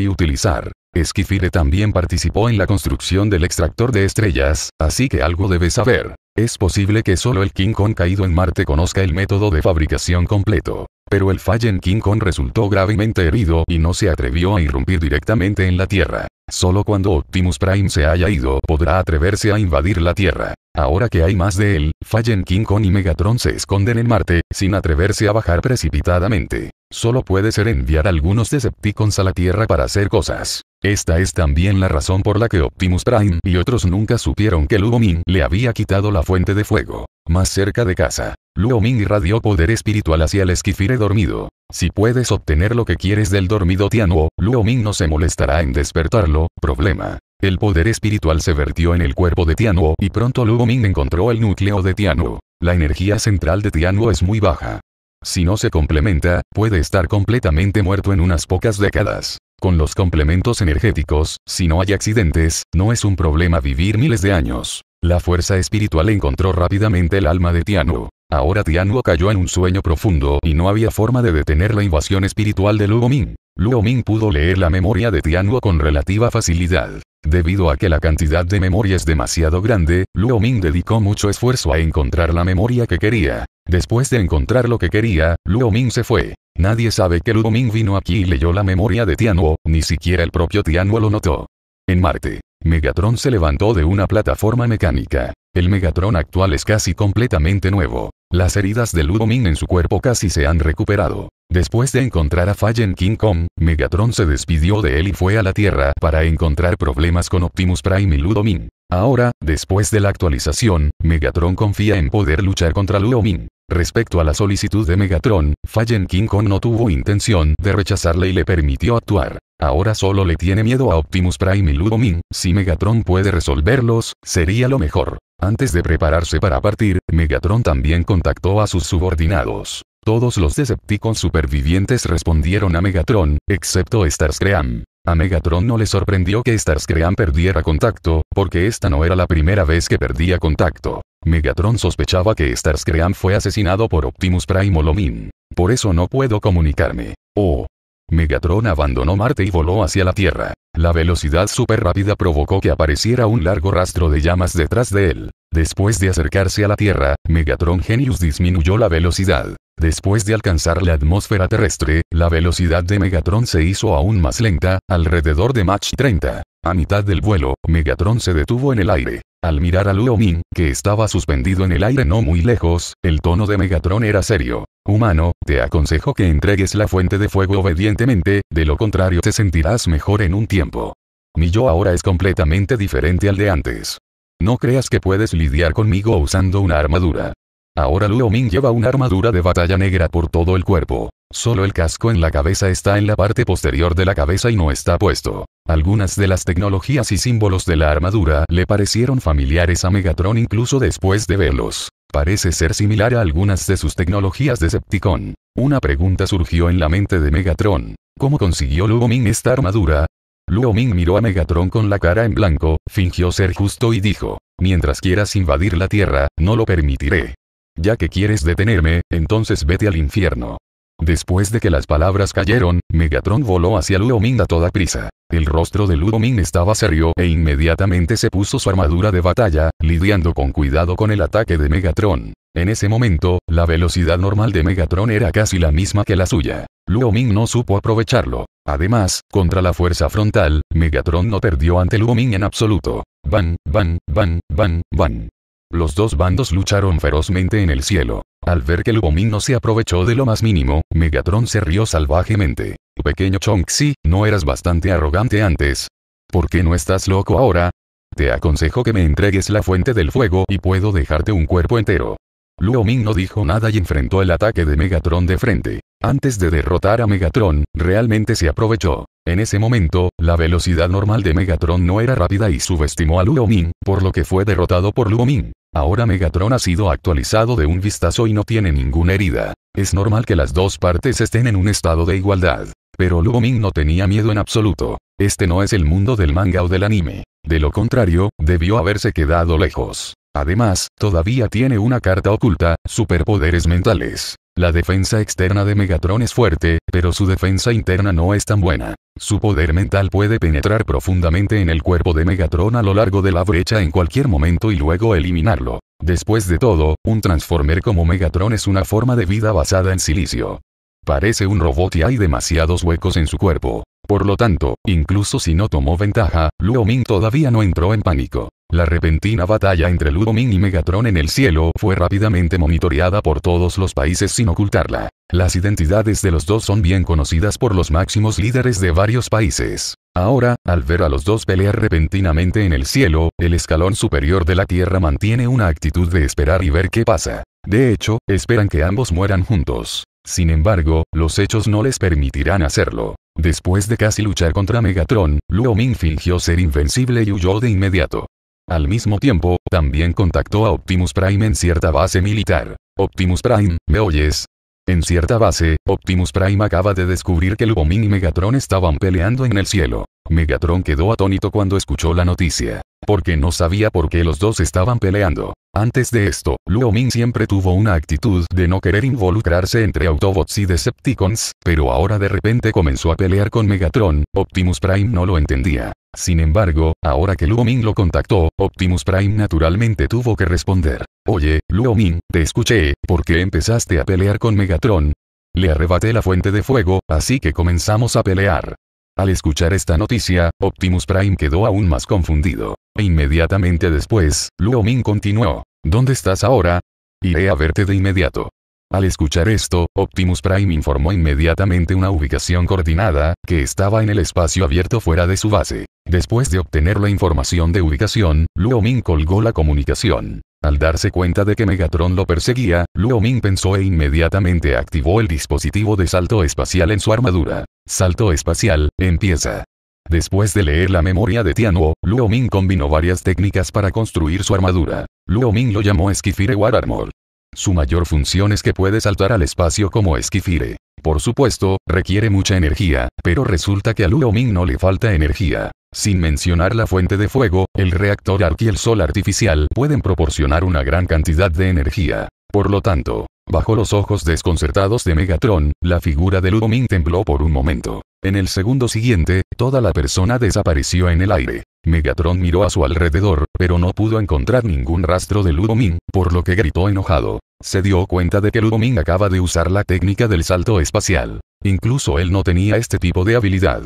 Speaker 1: y utilizar. Esquifire también participó en la construcción del extractor de estrellas, así que algo debe saber. Es posible que solo el King Kong caído en Marte conozca el método de fabricación completo. Pero el Fallen King Kong resultó gravemente herido y no se atrevió a irrumpir directamente en la Tierra. Solo cuando Optimus Prime se haya ido podrá atreverse a invadir la Tierra. Ahora que hay más de él, Fallen King Kong y Megatron se esconden en Marte, sin atreverse a bajar precipitadamente. Solo puede ser enviar algunos Decepticons a la Tierra para hacer cosas. Esta es también la razón por la que Optimus Prime y otros nunca supieron que Luo Ming le había quitado la fuente de fuego. Más cerca de casa, Luo Ming irradió poder espiritual hacia el esquifire dormido. Si puedes obtener lo que quieres del dormido Tianuo, Luo Ming no se molestará en despertarlo, problema. El poder espiritual se vertió en el cuerpo de Tianuo y pronto Luo Ming encontró el núcleo de Tianuo. La energía central de Tianuo es muy baja. Si no se complementa, puede estar completamente muerto en unas pocas décadas. Con los complementos energéticos, si no hay accidentes, no es un problema vivir miles de años. La fuerza espiritual encontró rápidamente el alma de Tianu. Ahora Tianuo cayó en un sueño profundo y no había forma de detener la invasión espiritual de Luo Ming. Luo Ming pudo leer la memoria de Tianuo con relativa facilidad. Debido a que la cantidad de memoria es demasiado grande, Luo Ming dedicó mucho esfuerzo a encontrar la memoria que quería. Después de encontrar lo que quería, Luo Ming se fue. Nadie sabe que Luo Ming vino aquí y leyó la memoria de Tianuo, ni siquiera el propio Tianuo lo notó. En Marte, Megatron se levantó de una plataforma mecánica. El Megatron actual es casi completamente nuevo. Las heridas de Ludomin en su cuerpo casi se han recuperado. Después de encontrar a Fallen King Kong, Megatron se despidió de él y fue a la Tierra para encontrar problemas con Optimus Prime y Ludomin. Ahora, después de la actualización, Megatron confía en poder luchar contra Luo Min. Respecto a la solicitud de Megatron, Fallen King Kong no tuvo intención de rechazarle y le permitió actuar. Ahora solo le tiene miedo a Optimus Prime y Ludo Min, si Megatron puede resolverlos, sería lo mejor. Antes de prepararse para partir, Megatron también contactó a sus subordinados. Todos los Decepticons supervivientes respondieron a Megatron, excepto Starscream. A Megatron no le sorprendió que Starscream perdiera contacto, porque esta no era la primera vez que perdía contacto. Megatron sospechaba que Starscream fue asesinado por Optimus Prime Olomin. Por eso no puedo comunicarme. Oh. Megatron abandonó Marte y voló hacia la Tierra. La velocidad súper rápida provocó que apareciera un largo rastro de llamas detrás de él. Después de acercarse a la Tierra, Megatron Genius disminuyó la velocidad. Después de alcanzar la atmósfera terrestre, la velocidad de Megatron se hizo aún más lenta, alrededor de Mach 30. A mitad del vuelo, Megatron se detuvo en el aire. Al mirar a Luo Min, que estaba suspendido en el aire no muy lejos, el tono de Megatron era serio. Humano, te aconsejo que entregues la fuente de fuego obedientemente, de lo contrario te sentirás mejor en un tiempo. Mi yo ahora es completamente diferente al de antes. No creas que puedes lidiar conmigo usando una armadura. Ahora Luo Ming lleva una armadura de batalla negra por todo el cuerpo. Solo el casco en la cabeza está en la parte posterior de la cabeza y no está puesto. Algunas de las tecnologías y símbolos de la armadura le parecieron familiares a Megatron incluso después de verlos. Parece ser similar a algunas de sus tecnologías de Decepticon. Una pregunta surgió en la mente de Megatron. ¿Cómo consiguió Luo Ming esta armadura? Luo Ming miró a Megatron con la cara en blanco, fingió ser justo y dijo, mientras quieras invadir la Tierra, no lo permitiré. Ya que quieres detenerme, entonces vete al infierno. Después de que las palabras cayeron, Megatron voló hacia Ming a toda prisa. El rostro de Ming estaba serio e inmediatamente se puso su armadura de batalla, lidiando con cuidado con el ataque de Megatron. En ese momento, la velocidad normal de Megatron era casi la misma que la suya. Ming no supo aprovecharlo. Además, contra la fuerza frontal, Megatron no perdió ante Ming en absoluto. Van, van, van, van, van. Los dos bandos lucharon ferozmente en el cielo. Al ver que Lubomín no se aprovechó de lo más mínimo, Megatron se rió salvajemente. Pequeño Chongxi, ¿no eras bastante arrogante antes? ¿Por qué no estás loco ahora? Te aconsejo que me entregues la fuente del fuego y puedo dejarte un cuerpo entero. Luoming no dijo nada y enfrentó el ataque de Megatron de frente. Antes de derrotar a Megatron, realmente se aprovechó. En ese momento, la velocidad normal de Megatron no era rápida y subestimó a Luomin, por lo que fue derrotado por Luomin. Ahora Megatron ha sido actualizado de un vistazo y no tiene ninguna herida. Es normal que las dos partes estén en un estado de igualdad. Pero Ming no tenía miedo en absoluto. Este no es el mundo del manga o del anime. De lo contrario, debió haberse quedado lejos. Además, todavía tiene una carta oculta, superpoderes mentales. La defensa externa de Megatron es fuerte, pero su defensa interna no es tan buena. Su poder mental puede penetrar profundamente en el cuerpo de Megatron a lo largo de la brecha en cualquier momento y luego eliminarlo. Después de todo, un Transformer como Megatron es una forma de vida basada en silicio. Parece un robot y hay demasiados huecos en su cuerpo. Por lo tanto, incluso si no tomó ventaja, Luo Ming todavía no entró en pánico. La repentina batalla entre Ming y Megatron en el cielo fue rápidamente monitoreada por todos los países sin ocultarla. Las identidades de los dos son bien conocidas por los máximos líderes de varios países. Ahora, al ver a los dos pelear repentinamente en el cielo, el escalón superior de la Tierra mantiene una actitud de esperar y ver qué pasa. De hecho, esperan que ambos mueran juntos. Sin embargo, los hechos no les permitirán hacerlo. Después de casi luchar contra Megatron, Luo fingió ser invencible y huyó de inmediato. Al mismo tiempo, también contactó a Optimus Prime en cierta base militar. Optimus Prime, ¿me oyes? En cierta base, Optimus Prime acaba de descubrir que Luomin y Megatron estaban peleando en el cielo. Megatron quedó atónito cuando escuchó la noticia, porque no sabía por qué los dos estaban peleando. Antes de esto, Luomin siempre tuvo una actitud de no querer involucrarse entre Autobots y Decepticons, pero ahora de repente comenzó a pelear con Megatron, Optimus Prime no lo entendía. Sin embargo, ahora que Luo Ming lo contactó, Optimus Prime naturalmente tuvo que responder. Oye, Luo Ming, te escuché, ¿por qué empezaste a pelear con Megatron? Le arrebaté la fuente de fuego, así que comenzamos a pelear. Al escuchar esta noticia, Optimus Prime quedó aún más confundido. E inmediatamente después, Luo Ming continuó. ¿Dónde estás ahora? Iré a verte de inmediato. Al escuchar esto, Optimus Prime informó inmediatamente una ubicación coordinada, que estaba en el espacio abierto fuera de su base. Después de obtener la información de ubicación, Luo Ming colgó la comunicación. Al darse cuenta de que Megatron lo perseguía, Luo Ming pensó e inmediatamente activó el dispositivo de salto espacial en su armadura. Salto espacial, empieza. Después de leer la memoria de Tianwo, Luo Ming combinó varias técnicas para construir su armadura. Luo Ming lo llamó Esquifire War Armor. Su mayor función es que puede saltar al espacio como Esquifire. Por supuesto, requiere mucha energía, pero resulta que a ludo Ming no le falta energía. Sin mencionar la fuente de fuego, el reactor arc y el sol artificial pueden proporcionar una gran cantidad de energía. Por lo tanto, bajo los ojos desconcertados de Megatron, la figura de ludo Ming tembló por un momento. En el segundo siguiente, toda la persona desapareció en el aire. Megatron miró a su alrededor, pero no pudo encontrar ningún rastro de Ludo ming por lo que gritó enojado se dio cuenta de que Ming acaba de usar la técnica del salto espacial. Incluso él no tenía este tipo de habilidad.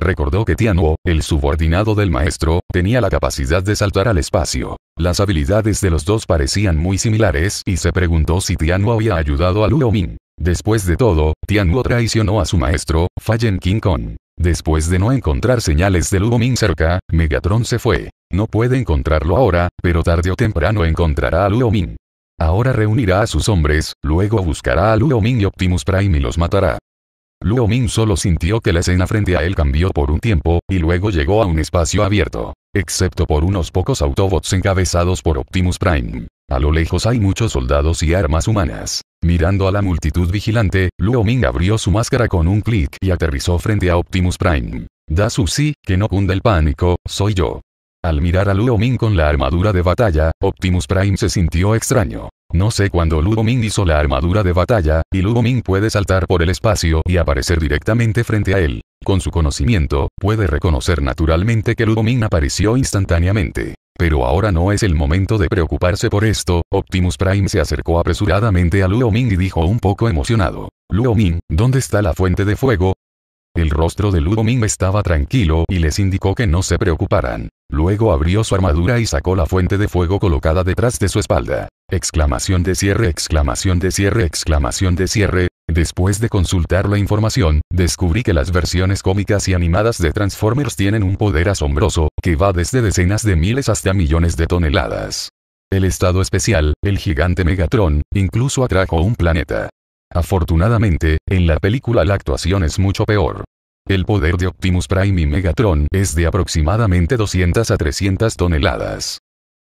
Speaker 1: Recordó que Tianuo, el subordinado del maestro, tenía la capacidad de saltar al espacio. Las habilidades de los dos parecían muy similares y se preguntó si Tianuo había ayudado a Ming. Después de todo, Tianuo traicionó a su maestro, Fallen King Kong. Después de no encontrar señales de Luoming cerca, Megatron se fue. No puede encontrarlo ahora, pero tarde o temprano encontrará a Ming. Ahora reunirá a sus hombres, luego buscará a Luo Ming y Optimus Prime y los matará. Luo Ming solo sintió que la escena frente a él cambió por un tiempo, y luego llegó a un espacio abierto. Excepto por unos pocos Autobots encabezados por Optimus Prime. A lo lejos hay muchos soldados y armas humanas. Mirando a la multitud vigilante, Luo Ming abrió su máscara con un clic y aterrizó frente a Optimus Prime. Da su sí, que no cunda el pánico, soy yo. Al mirar a Luo Ming con la armadura de batalla, Optimus Prime se sintió extraño. No sé cuándo Luo Ming hizo la armadura de batalla, y Luo Ming puede saltar por el espacio y aparecer directamente frente a él. Con su conocimiento, puede reconocer naturalmente que Luo Ming apareció instantáneamente. Pero ahora no es el momento de preocuparse por esto, Optimus Prime se acercó apresuradamente a Luo Ming y dijo un poco emocionado. Luo Ming, ¿dónde está la fuente de fuego? El rostro de Ludomim estaba tranquilo y les indicó que no se preocuparan. Luego abrió su armadura y sacó la fuente de fuego colocada detrás de su espalda. Exclamación de cierre, exclamación de cierre, exclamación de cierre. Después de consultar la información, descubrí que las versiones cómicas y animadas de Transformers tienen un poder asombroso, que va desde decenas de miles hasta millones de toneladas. El estado especial, el gigante Megatron, incluso atrajo un planeta. Afortunadamente, en la película la actuación es mucho peor. El poder de Optimus Prime y Megatron es de aproximadamente 200 a 300 toneladas.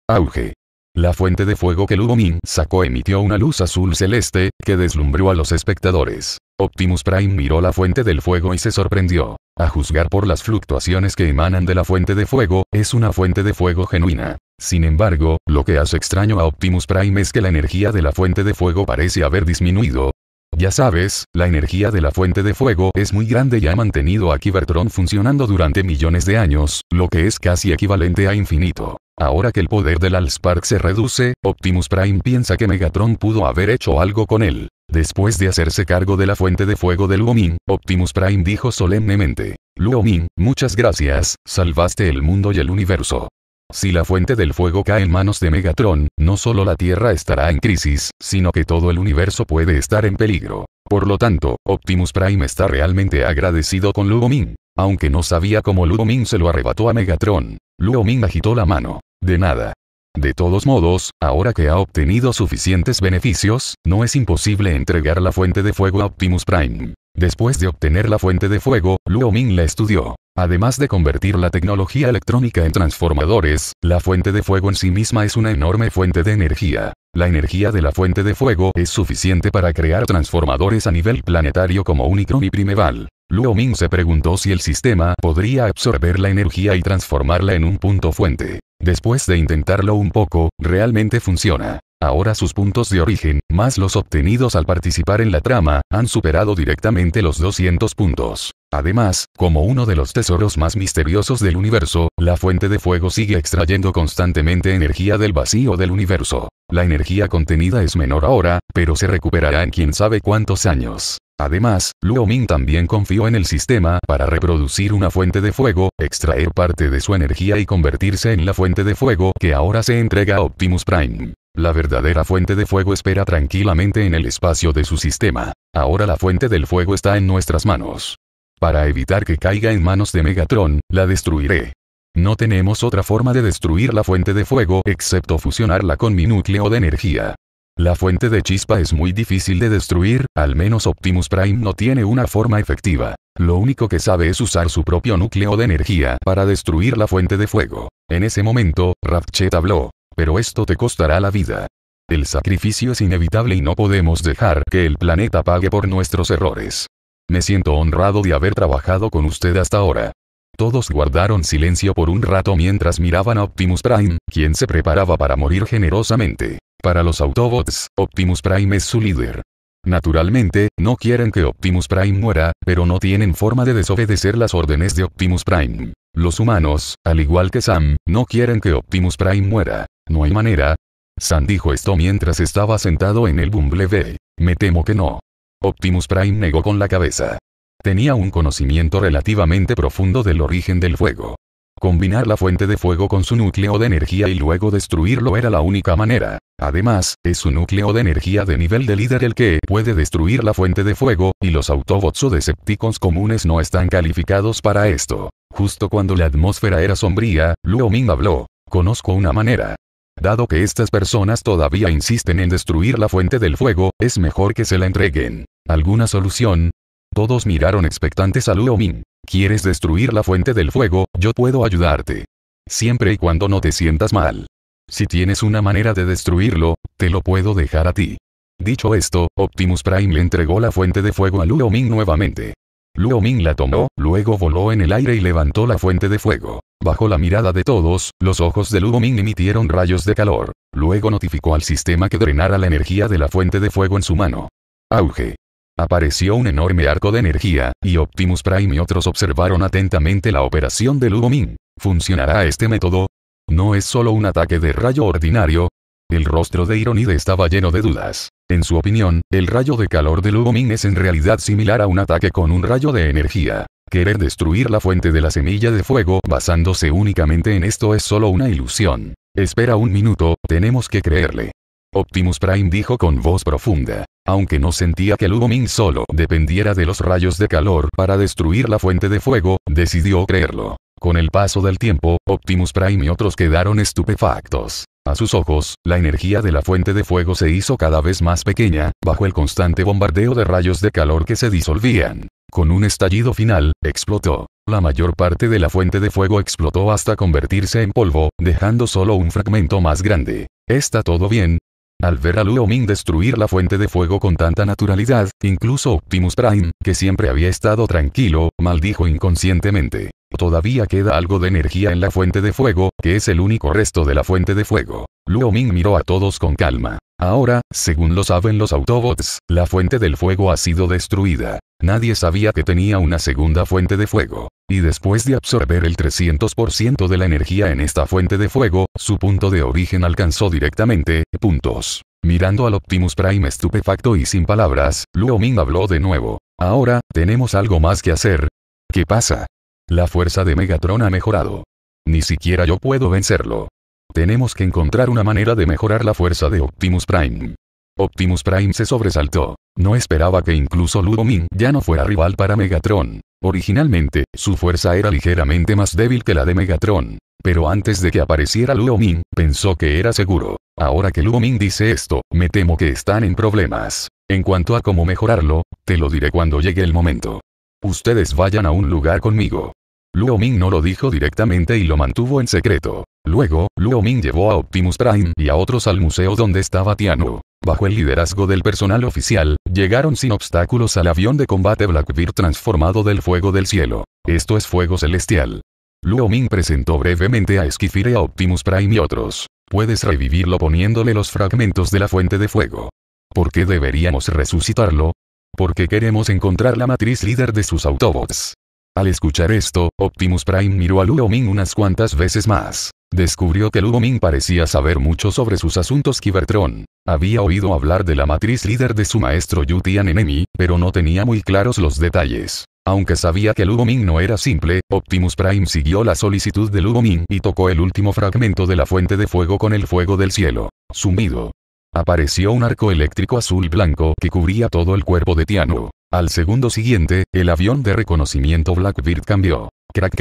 Speaker 1: Auge. La fuente de fuego que Lugomin sacó emitió una luz azul celeste, que deslumbró a los espectadores. Optimus Prime miró la fuente del fuego y se sorprendió. A juzgar por las fluctuaciones que emanan de la fuente de fuego, es una fuente de fuego genuina. Sin embargo, lo que hace extraño a Optimus Prime es que la energía de la fuente de fuego parece haber disminuido, ya sabes, la energía de la fuente de fuego es muy grande y ha mantenido a Cybertron funcionando durante millones de años, lo que es casi equivalente a infinito. Ahora que el poder del Allspark se reduce, Optimus Prime piensa que Megatron pudo haber hecho algo con él. Después de hacerse cargo de la fuente de fuego de Luomin, Optimus Prime dijo solemnemente, Luomin, muchas gracias, salvaste el mundo y el universo. Si la fuente del fuego cae en manos de Megatron, no solo la Tierra estará en crisis, sino que todo el universo puede estar en peligro. Por lo tanto, Optimus Prime está realmente agradecido con Ming. aunque no sabía cómo ming se lo arrebató a Megatron. Ming agitó la mano. De nada. De todos modos, ahora que ha obtenido suficientes beneficios, no es imposible entregar la fuente de fuego a Optimus Prime. Después de obtener la fuente de fuego, Luo Ming la estudió. Además de convertir la tecnología electrónica en transformadores, la fuente de fuego en sí misma es una enorme fuente de energía. La energía de la fuente de fuego es suficiente para crear transformadores a nivel planetario como Unicron y Primeval. Luo Ming se preguntó si el sistema podría absorber la energía y transformarla en un punto fuente. Después de intentarlo un poco, realmente funciona. Ahora sus puntos de origen, más los obtenidos al participar en la trama, han superado directamente los 200 puntos. Además, como uno de los tesoros más misteriosos del universo, la fuente de fuego sigue extrayendo constantemente energía del vacío del universo. La energía contenida es menor ahora, pero se recuperará en quién sabe cuántos años. Además, Luo Ming también confió en el sistema para reproducir una fuente de fuego, extraer parte de su energía y convertirse en la fuente de fuego que ahora se entrega a Optimus Prime. La verdadera fuente de fuego espera tranquilamente en el espacio de su sistema. Ahora la fuente del fuego está en nuestras manos. Para evitar que caiga en manos de Megatron, la destruiré. No tenemos otra forma de destruir la fuente de fuego excepto fusionarla con mi núcleo de energía. La fuente de chispa es muy difícil de destruir, al menos Optimus Prime no tiene una forma efectiva. Lo único que sabe es usar su propio núcleo de energía para destruir la fuente de fuego. En ese momento, Ratchet habló. Pero esto te costará la vida. El sacrificio es inevitable y no podemos dejar que el planeta pague por nuestros errores. Me siento honrado de haber trabajado con usted hasta ahora. Todos guardaron silencio por un rato mientras miraban a Optimus Prime, quien se preparaba para morir generosamente. Para los Autobots, Optimus Prime es su líder. Naturalmente, no quieren que Optimus Prime muera, pero no tienen forma de desobedecer las órdenes de Optimus Prime. Los humanos, al igual que Sam, no quieren que Optimus Prime muera. No hay manera. San dijo esto mientras estaba sentado en el Bumblebee. Me temo que no. Optimus Prime negó con la cabeza. Tenía un conocimiento relativamente profundo del origen del fuego. Combinar la fuente de fuego con su núcleo de energía y luego destruirlo era la única manera. Además, es su núcleo de energía de nivel de líder el que puede destruir la fuente de fuego, y los Autobots o Decepticons comunes no están calificados para esto. Justo cuando la atmósfera era sombría, Luo Ming habló. Conozco una manera. Dado que estas personas todavía insisten en destruir la fuente del fuego, es mejor que se la entreguen. ¿Alguna solución? Todos miraron expectantes a Luo Min. ¿Quieres destruir la fuente del fuego? Yo puedo ayudarte. Siempre y cuando no te sientas mal. Si tienes una manera de destruirlo, te lo puedo dejar a ti. Dicho esto, Optimus Prime le entregó la fuente de fuego a Luo Ming nuevamente. Luo la tomó, luego voló en el aire y levantó la fuente de fuego. Bajo la mirada de todos, los ojos de Luo Ming emitieron rayos de calor. Luego notificó al sistema que drenara la energía de la fuente de fuego en su mano. Auge. Apareció un enorme arco de energía, y Optimus Prime y otros observaron atentamente la operación de Luo Ming. ¿Funcionará este método? No es solo un ataque de rayo ordinario, el rostro de Ironide estaba lleno de dudas. En su opinión, el rayo de calor de Lugomin es en realidad similar a un ataque con un rayo de energía. Querer destruir la fuente de la semilla de fuego basándose únicamente en esto es solo una ilusión. Espera un minuto, tenemos que creerle. Optimus Prime dijo con voz profunda. Aunque no sentía que Lugomin solo dependiera de los rayos de calor para destruir la fuente de fuego, decidió creerlo. Con el paso del tiempo, Optimus Prime y otros quedaron estupefactos. A sus ojos, la energía de la fuente de fuego se hizo cada vez más pequeña, bajo el constante bombardeo de rayos de calor que se disolvían. Con un estallido final, explotó. La mayor parte de la fuente de fuego explotó hasta convertirse en polvo, dejando solo un fragmento más grande. ¿Está todo bien? Al ver a Luo Ming destruir la fuente de fuego con tanta naturalidad, incluso Optimus Prime, que siempre había estado tranquilo, maldijo inconscientemente. Todavía queda algo de energía en la fuente de fuego, que es el único resto de la fuente de fuego. Luo Ming miró a todos con calma. Ahora, según lo saben los Autobots, la fuente del fuego ha sido destruida. Nadie sabía que tenía una segunda fuente de fuego. Y después de absorber el 300% de la energía en esta fuente de fuego, su punto de origen alcanzó directamente, puntos. Mirando al Optimus Prime estupefacto y sin palabras, Luo Ming habló de nuevo. Ahora, tenemos algo más que hacer. ¿Qué pasa? La fuerza de Megatron ha mejorado. Ni siquiera yo puedo vencerlo. Tenemos que encontrar una manera de mejorar la fuerza de Optimus Prime. Optimus Prime se sobresaltó. No esperaba que incluso min ya no fuera rival para Megatron. Originalmente, su fuerza era ligeramente más débil que la de Megatron. Pero antes de que apareciera Ming, pensó que era seguro. Ahora que Ming dice esto, me temo que están en problemas. En cuanto a cómo mejorarlo, te lo diré cuando llegue el momento. Ustedes vayan a un lugar conmigo. Luo Ming no lo dijo directamente y lo mantuvo en secreto. Luego, Luo Ming llevó a Optimus Prime y a otros al museo donde estaba Tianu. Bajo el liderazgo del personal oficial, llegaron sin obstáculos al avión de combate Blackbeard transformado del fuego del cielo. Esto es fuego celestial. Luo Ming presentó brevemente a Esquifire a Optimus Prime y otros. Puedes revivirlo poniéndole los fragmentos de la fuente de fuego. ¿Por qué deberíamos resucitarlo? Porque queremos encontrar la matriz líder de sus Autobots. Al escuchar esto, Optimus Prime miró a Luo Ming unas cuantas veces más. Descubrió que Luo Ming parecía saber mucho sobre sus asuntos Cybertron. Había oído hablar de la matriz líder de su maestro Yu Tianenemi, pero no tenía muy claros los detalles. Aunque sabía que Lugo Ming no era simple, Optimus Prime siguió la solicitud de Lugo Ming y tocó el último fragmento de la fuente de fuego con el fuego del cielo. Sumido Apareció un arco eléctrico azul blanco que cubría todo el cuerpo de Tianwo. Al segundo siguiente, el avión de reconocimiento Blackbird cambió. Crack,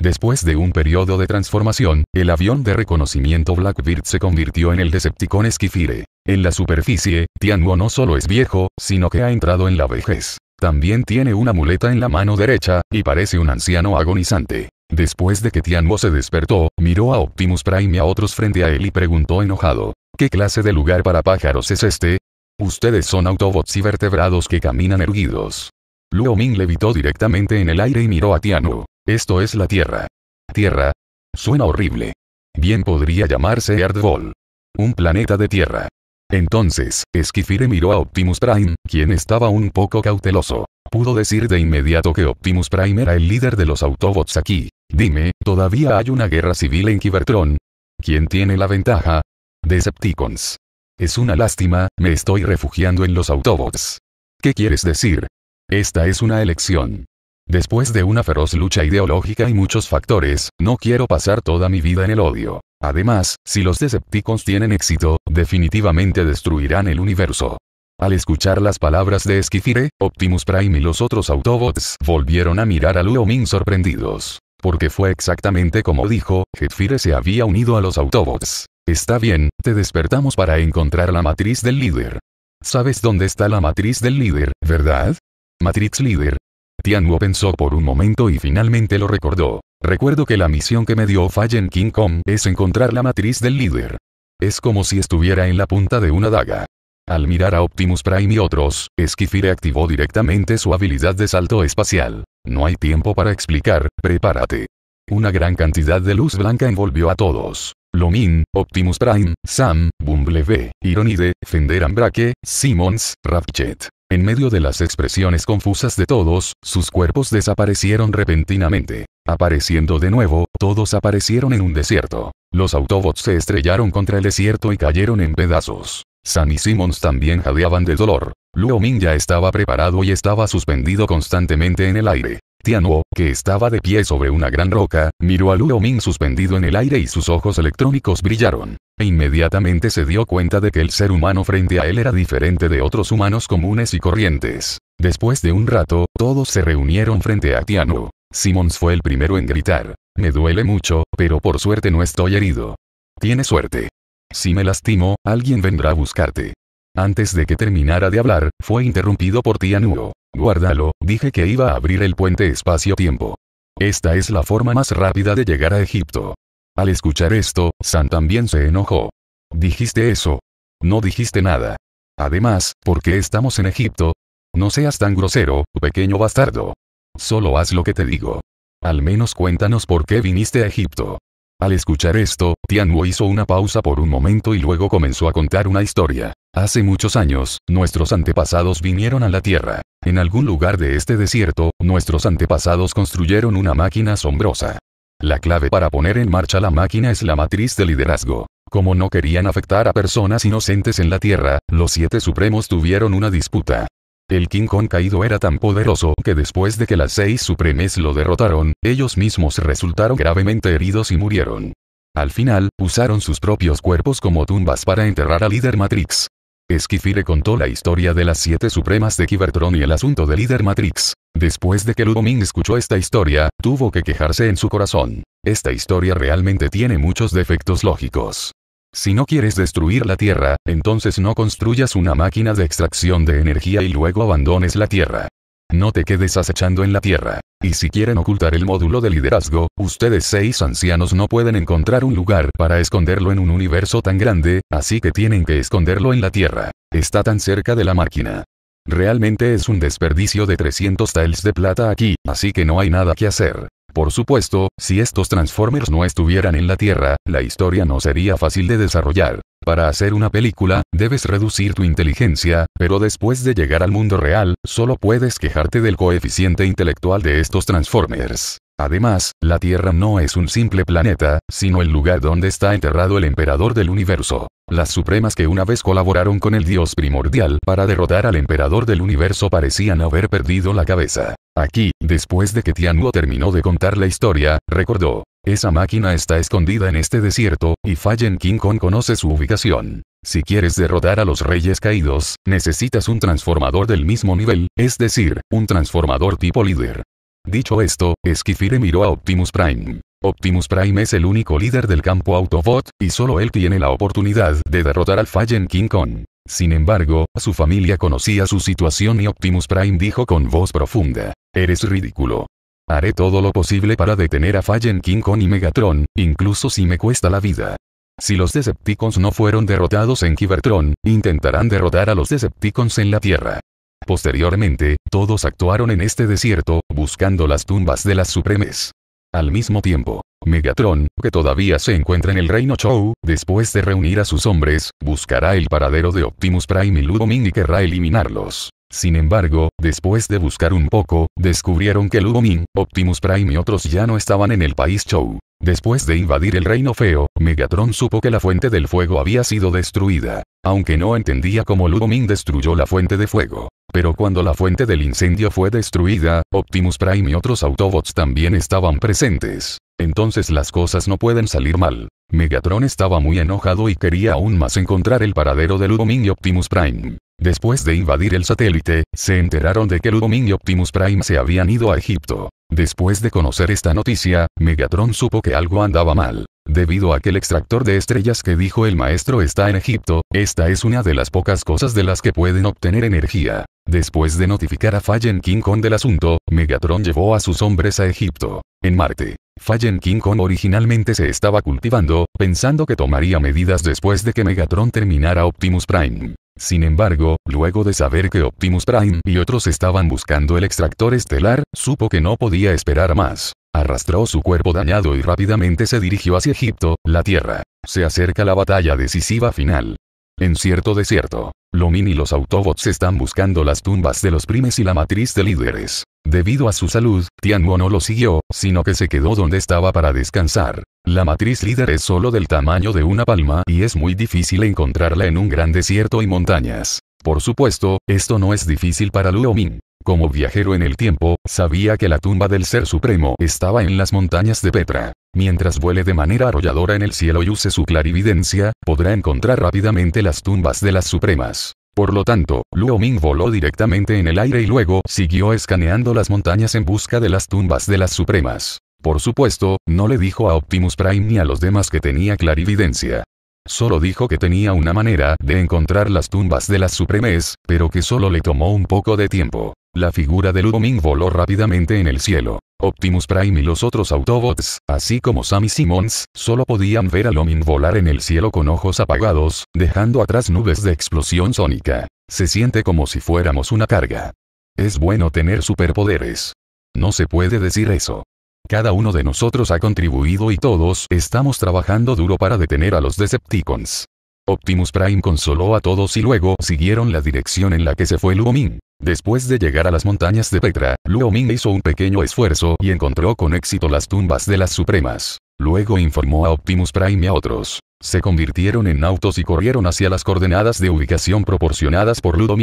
Speaker 1: Después de un periodo de transformación, el avión de reconocimiento Blackbird se convirtió en el Decepticon Esquifire. En la superficie, Tianwo no solo es viejo, sino que ha entrado en la vejez. También tiene una muleta en la mano derecha, y parece un anciano agonizante. Después de que Tianwo se despertó, miró a Optimus Prime y a otros frente a él y preguntó enojado, ¿Qué clase de lugar para pájaros es este? Ustedes son autobots y vertebrados que caminan erguidos. Luo Ming levitó directamente en el aire y miró a Tianu. Esto es la Tierra. Tierra. Suena horrible. Bien podría llamarse Earthball. Un planeta de Tierra. Entonces, Esquifire miró a Optimus Prime, quien estaba un poco cauteloso. Pudo decir de inmediato que Optimus Prime era el líder de los Autobots aquí. Dime, ¿todavía hay una guerra civil en Cybertron? ¿Quién tiene la ventaja? Decepticons. Es una lástima, me estoy refugiando en los Autobots. ¿Qué quieres decir? Esta es una elección. Después de una feroz lucha ideológica y muchos factores, no quiero pasar toda mi vida en el odio. Además, si los Decepticons tienen éxito, definitivamente destruirán el universo. Al escuchar las palabras de Esquifire, Optimus Prime y los otros Autobots volvieron a mirar a Luo sorprendidos. Porque fue exactamente como dijo, Jetfire se había unido a los Autobots. Está bien, te despertamos para encontrar la matriz del líder. ¿Sabes dónde está la matriz del líder, verdad? Matrix líder. Tianwo pensó por un momento y finalmente lo recordó. Recuerdo que la misión que me dio Fallen King Kong es encontrar la matriz del líder. Es como si estuviera en la punta de una daga. Al mirar a Optimus Prime y otros, Skifire activó directamente su habilidad de salto espacial. No hay tiempo para explicar, prepárate. Una gran cantidad de luz blanca envolvió a todos. Lomin, Optimus Prime, Sam, Bumblebee, Ironide, Fender Ambrake, Simmons, Ratchet. En medio de las expresiones confusas de todos, sus cuerpos desaparecieron repentinamente. Apareciendo de nuevo, todos aparecieron en un desierto. Los Autobots se estrellaron contra el desierto y cayeron en pedazos. Sam y Simmons también jadeaban de dolor. Luo ya estaba preparado y estaba suspendido constantemente en el aire. Tianuo, que estaba de pie sobre una gran roca, miró a Luo Ming suspendido en el aire y sus ojos electrónicos brillaron. E inmediatamente se dio cuenta de que el ser humano frente a él era diferente de otros humanos comunes y corrientes. Después de un rato, todos se reunieron frente a Tianuo. Simmons fue el primero en gritar. Me duele mucho, pero por suerte no estoy herido. Tiene suerte. Si me lastimo, alguien vendrá a buscarte. Antes de que terminara de hablar, fue interrumpido por Tianuo. Guárdalo, dije que iba a abrir el puente espacio-tiempo. Esta es la forma más rápida de llegar a Egipto. Al escuchar esto, San también se enojó. ¿Dijiste eso? No dijiste nada. Además, ¿por qué estamos en Egipto? No seas tan grosero, pequeño bastardo. Solo haz lo que te digo. Al menos cuéntanos por qué viniste a Egipto. Al escuchar esto, Tianwu hizo una pausa por un momento y luego comenzó a contar una historia. Hace muchos años, nuestros antepasados vinieron a la Tierra. En algún lugar de este desierto, nuestros antepasados construyeron una máquina asombrosa. La clave para poner en marcha la máquina es la matriz de liderazgo. Como no querían afectar a personas inocentes en la Tierra, los siete supremos tuvieron una disputa. El King Kong caído era tan poderoso que después de que las seis supremes lo derrotaron, ellos mismos resultaron gravemente heridos y murieron. Al final, usaron sus propios cuerpos como tumbas para enterrar al líder Matrix. Esquifire contó la historia de las siete supremas de Cybertron y el asunto del líder Matrix. Después de que Ludoming escuchó esta historia, tuvo que quejarse en su corazón. Esta historia realmente tiene muchos defectos lógicos. Si no quieres destruir la Tierra, entonces no construyas una máquina de extracción de energía y luego abandones la Tierra. No te quedes acechando en la tierra. Y si quieren ocultar el módulo de liderazgo, ustedes seis ancianos no pueden encontrar un lugar para esconderlo en un universo tan grande, así que tienen que esconderlo en la tierra. Está tan cerca de la máquina. Realmente es un desperdicio de 300 tiles de plata aquí, así que no hay nada que hacer. Por supuesto, si estos Transformers no estuvieran en la Tierra, la historia no sería fácil de desarrollar. Para hacer una película, debes reducir tu inteligencia, pero después de llegar al mundo real, solo puedes quejarte del coeficiente intelectual de estos Transformers. Además, la Tierra no es un simple planeta, sino el lugar donde está enterrado el emperador del universo. Las Supremas que una vez colaboraron con el dios primordial para derrotar al emperador del universo parecían haber perdido la cabeza. Aquí, después de que Tianuo terminó de contar la historia, recordó, esa máquina está escondida en este desierto, y Fallen King Kong conoce su ubicación. Si quieres derrotar a los reyes caídos, necesitas un transformador del mismo nivel, es decir, un transformador tipo líder. Dicho esto, Esquifire miró a Optimus Prime. Optimus Prime es el único líder del campo Autobot, y solo él tiene la oportunidad de derrotar al Fallen King Kong. Sin embargo, su familia conocía su situación y Optimus Prime dijo con voz profunda, Eres ridículo. Haré todo lo posible para detener a Fallen King Kong y Megatron, incluso si me cuesta la vida. Si los Decepticons no fueron derrotados en Cybertron, intentarán derrotar a los Decepticons en la Tierra. Posteriormente, todos actuaron en este desierto, buscando las tumbas de las Supremes. Al mismo tiempo, Megatron, que todavía se encuentra en el reino Chou, después de reunir a sus hombres, buscará el paradero de Optimus Prime y Ludomin y querrá eliminarlos. Sin embargo, después de buscar un poco, descubrieron que Ludomin, Optimus Prime y otros ya no estaban en el país Chou. Después de invadir el reino feo, Megatron supo que la fuente del fuego había sido destruida, aunque no entendía cómo Ludomin destruyó la fuente de fuego. Pero cuando la fuente del incendio fue destruida, Optimus Prime y otros Autobots también estaban presentes. Entonces las cosas no pueden salir mal. Megatron estaba muy enojado y quería aún más encontrar el paradero de Ludomín y Optimus Prime. Después de invadir el satélite, se enteraron de que Ludomin y Optimus Prime se habían ido a Egipto. Después de conocer esta noticia, Megatron supo que algo andaba mal. Debido a que el extractor de estrellas que dijo el maestro está en Egipto, esta es una de las pocas cosas de las que pueden obtener energía. Después de notificar a Fallen King Kong del asunto, Megatron llevó a sus hombres a Egipto. En Marte, Fallen King Kong originalmente se estaba cultivando, pensando que tomaría medidas después de que Megatron terminara Optimus Prime. Sin embargo, luego de saber que Optimus Prime y otros estaban buscando el extractor estelar, supo que no podía esperar más. Arrastró su cuerpo dañado y rápidamente se dirigió hacia Egipto, la Tierra. Se acerca la batalla decisiva final. En cierto desierto, Lomin y los Autobots están buscando las tumbas de los primes y la matriz de líderes. Debido a su salud, Tianwo no lo siguió, sino que se quedó donde estaba para descansar. La matriz líder es solo del tamaño de una palma y es muy difícil encontrarla en un gran desierto y montañas. Por supuesto, esto no es difícil para Min, Como viajero en el tiempo, sabía que la tumba del Ser Supremo estaba en las montañas de Petra. Mientras vuele de manera arrolladora en el cielo y use su clarividencia, podrá encontrar rápidamente las tumbas de las Supremas. Por lo tanto, Luo Ming voló directamente en el aire y luego siguió escaneando las montañas en busca de las tumbas de las Supremas. Por supuesto, no le dijo a Optimus Prime ni a los demás que tenía clarividencia. Solo dijo que tenía una manera de encontrar las tumbas de las Supremes, pero que solo le tomó un poco de tiempo. La figura de Luoming voló rápidamente en el cielo. Optimus Prime y los otros Autobots, así como Sammy Simmons, solo podían ver a Lomin volar en el cielo con ojos apagados, dejando atrás nubes de explosión sónica. Se siente como si fuéramos una carga. Es bueno tener superpoderes. No se puede decir eso. Cada uno de nosotros ha contribuido y todos estamos trabajando duro para detener a los Decepticons. Optimus Prime consoló a todos y luego siguieron la dirección en la que se fue Lubomín. Después de llegar a las montañas de Petra, Luo Ming hizo un pequeño esfuerzo y encontró con éxito las tumbas de las Supremas. Luego informó a Optimus Prime y a otros. Se convirtieron en autos y corrieron hacia las coordenadas de ubicación proporcionadas por Ludo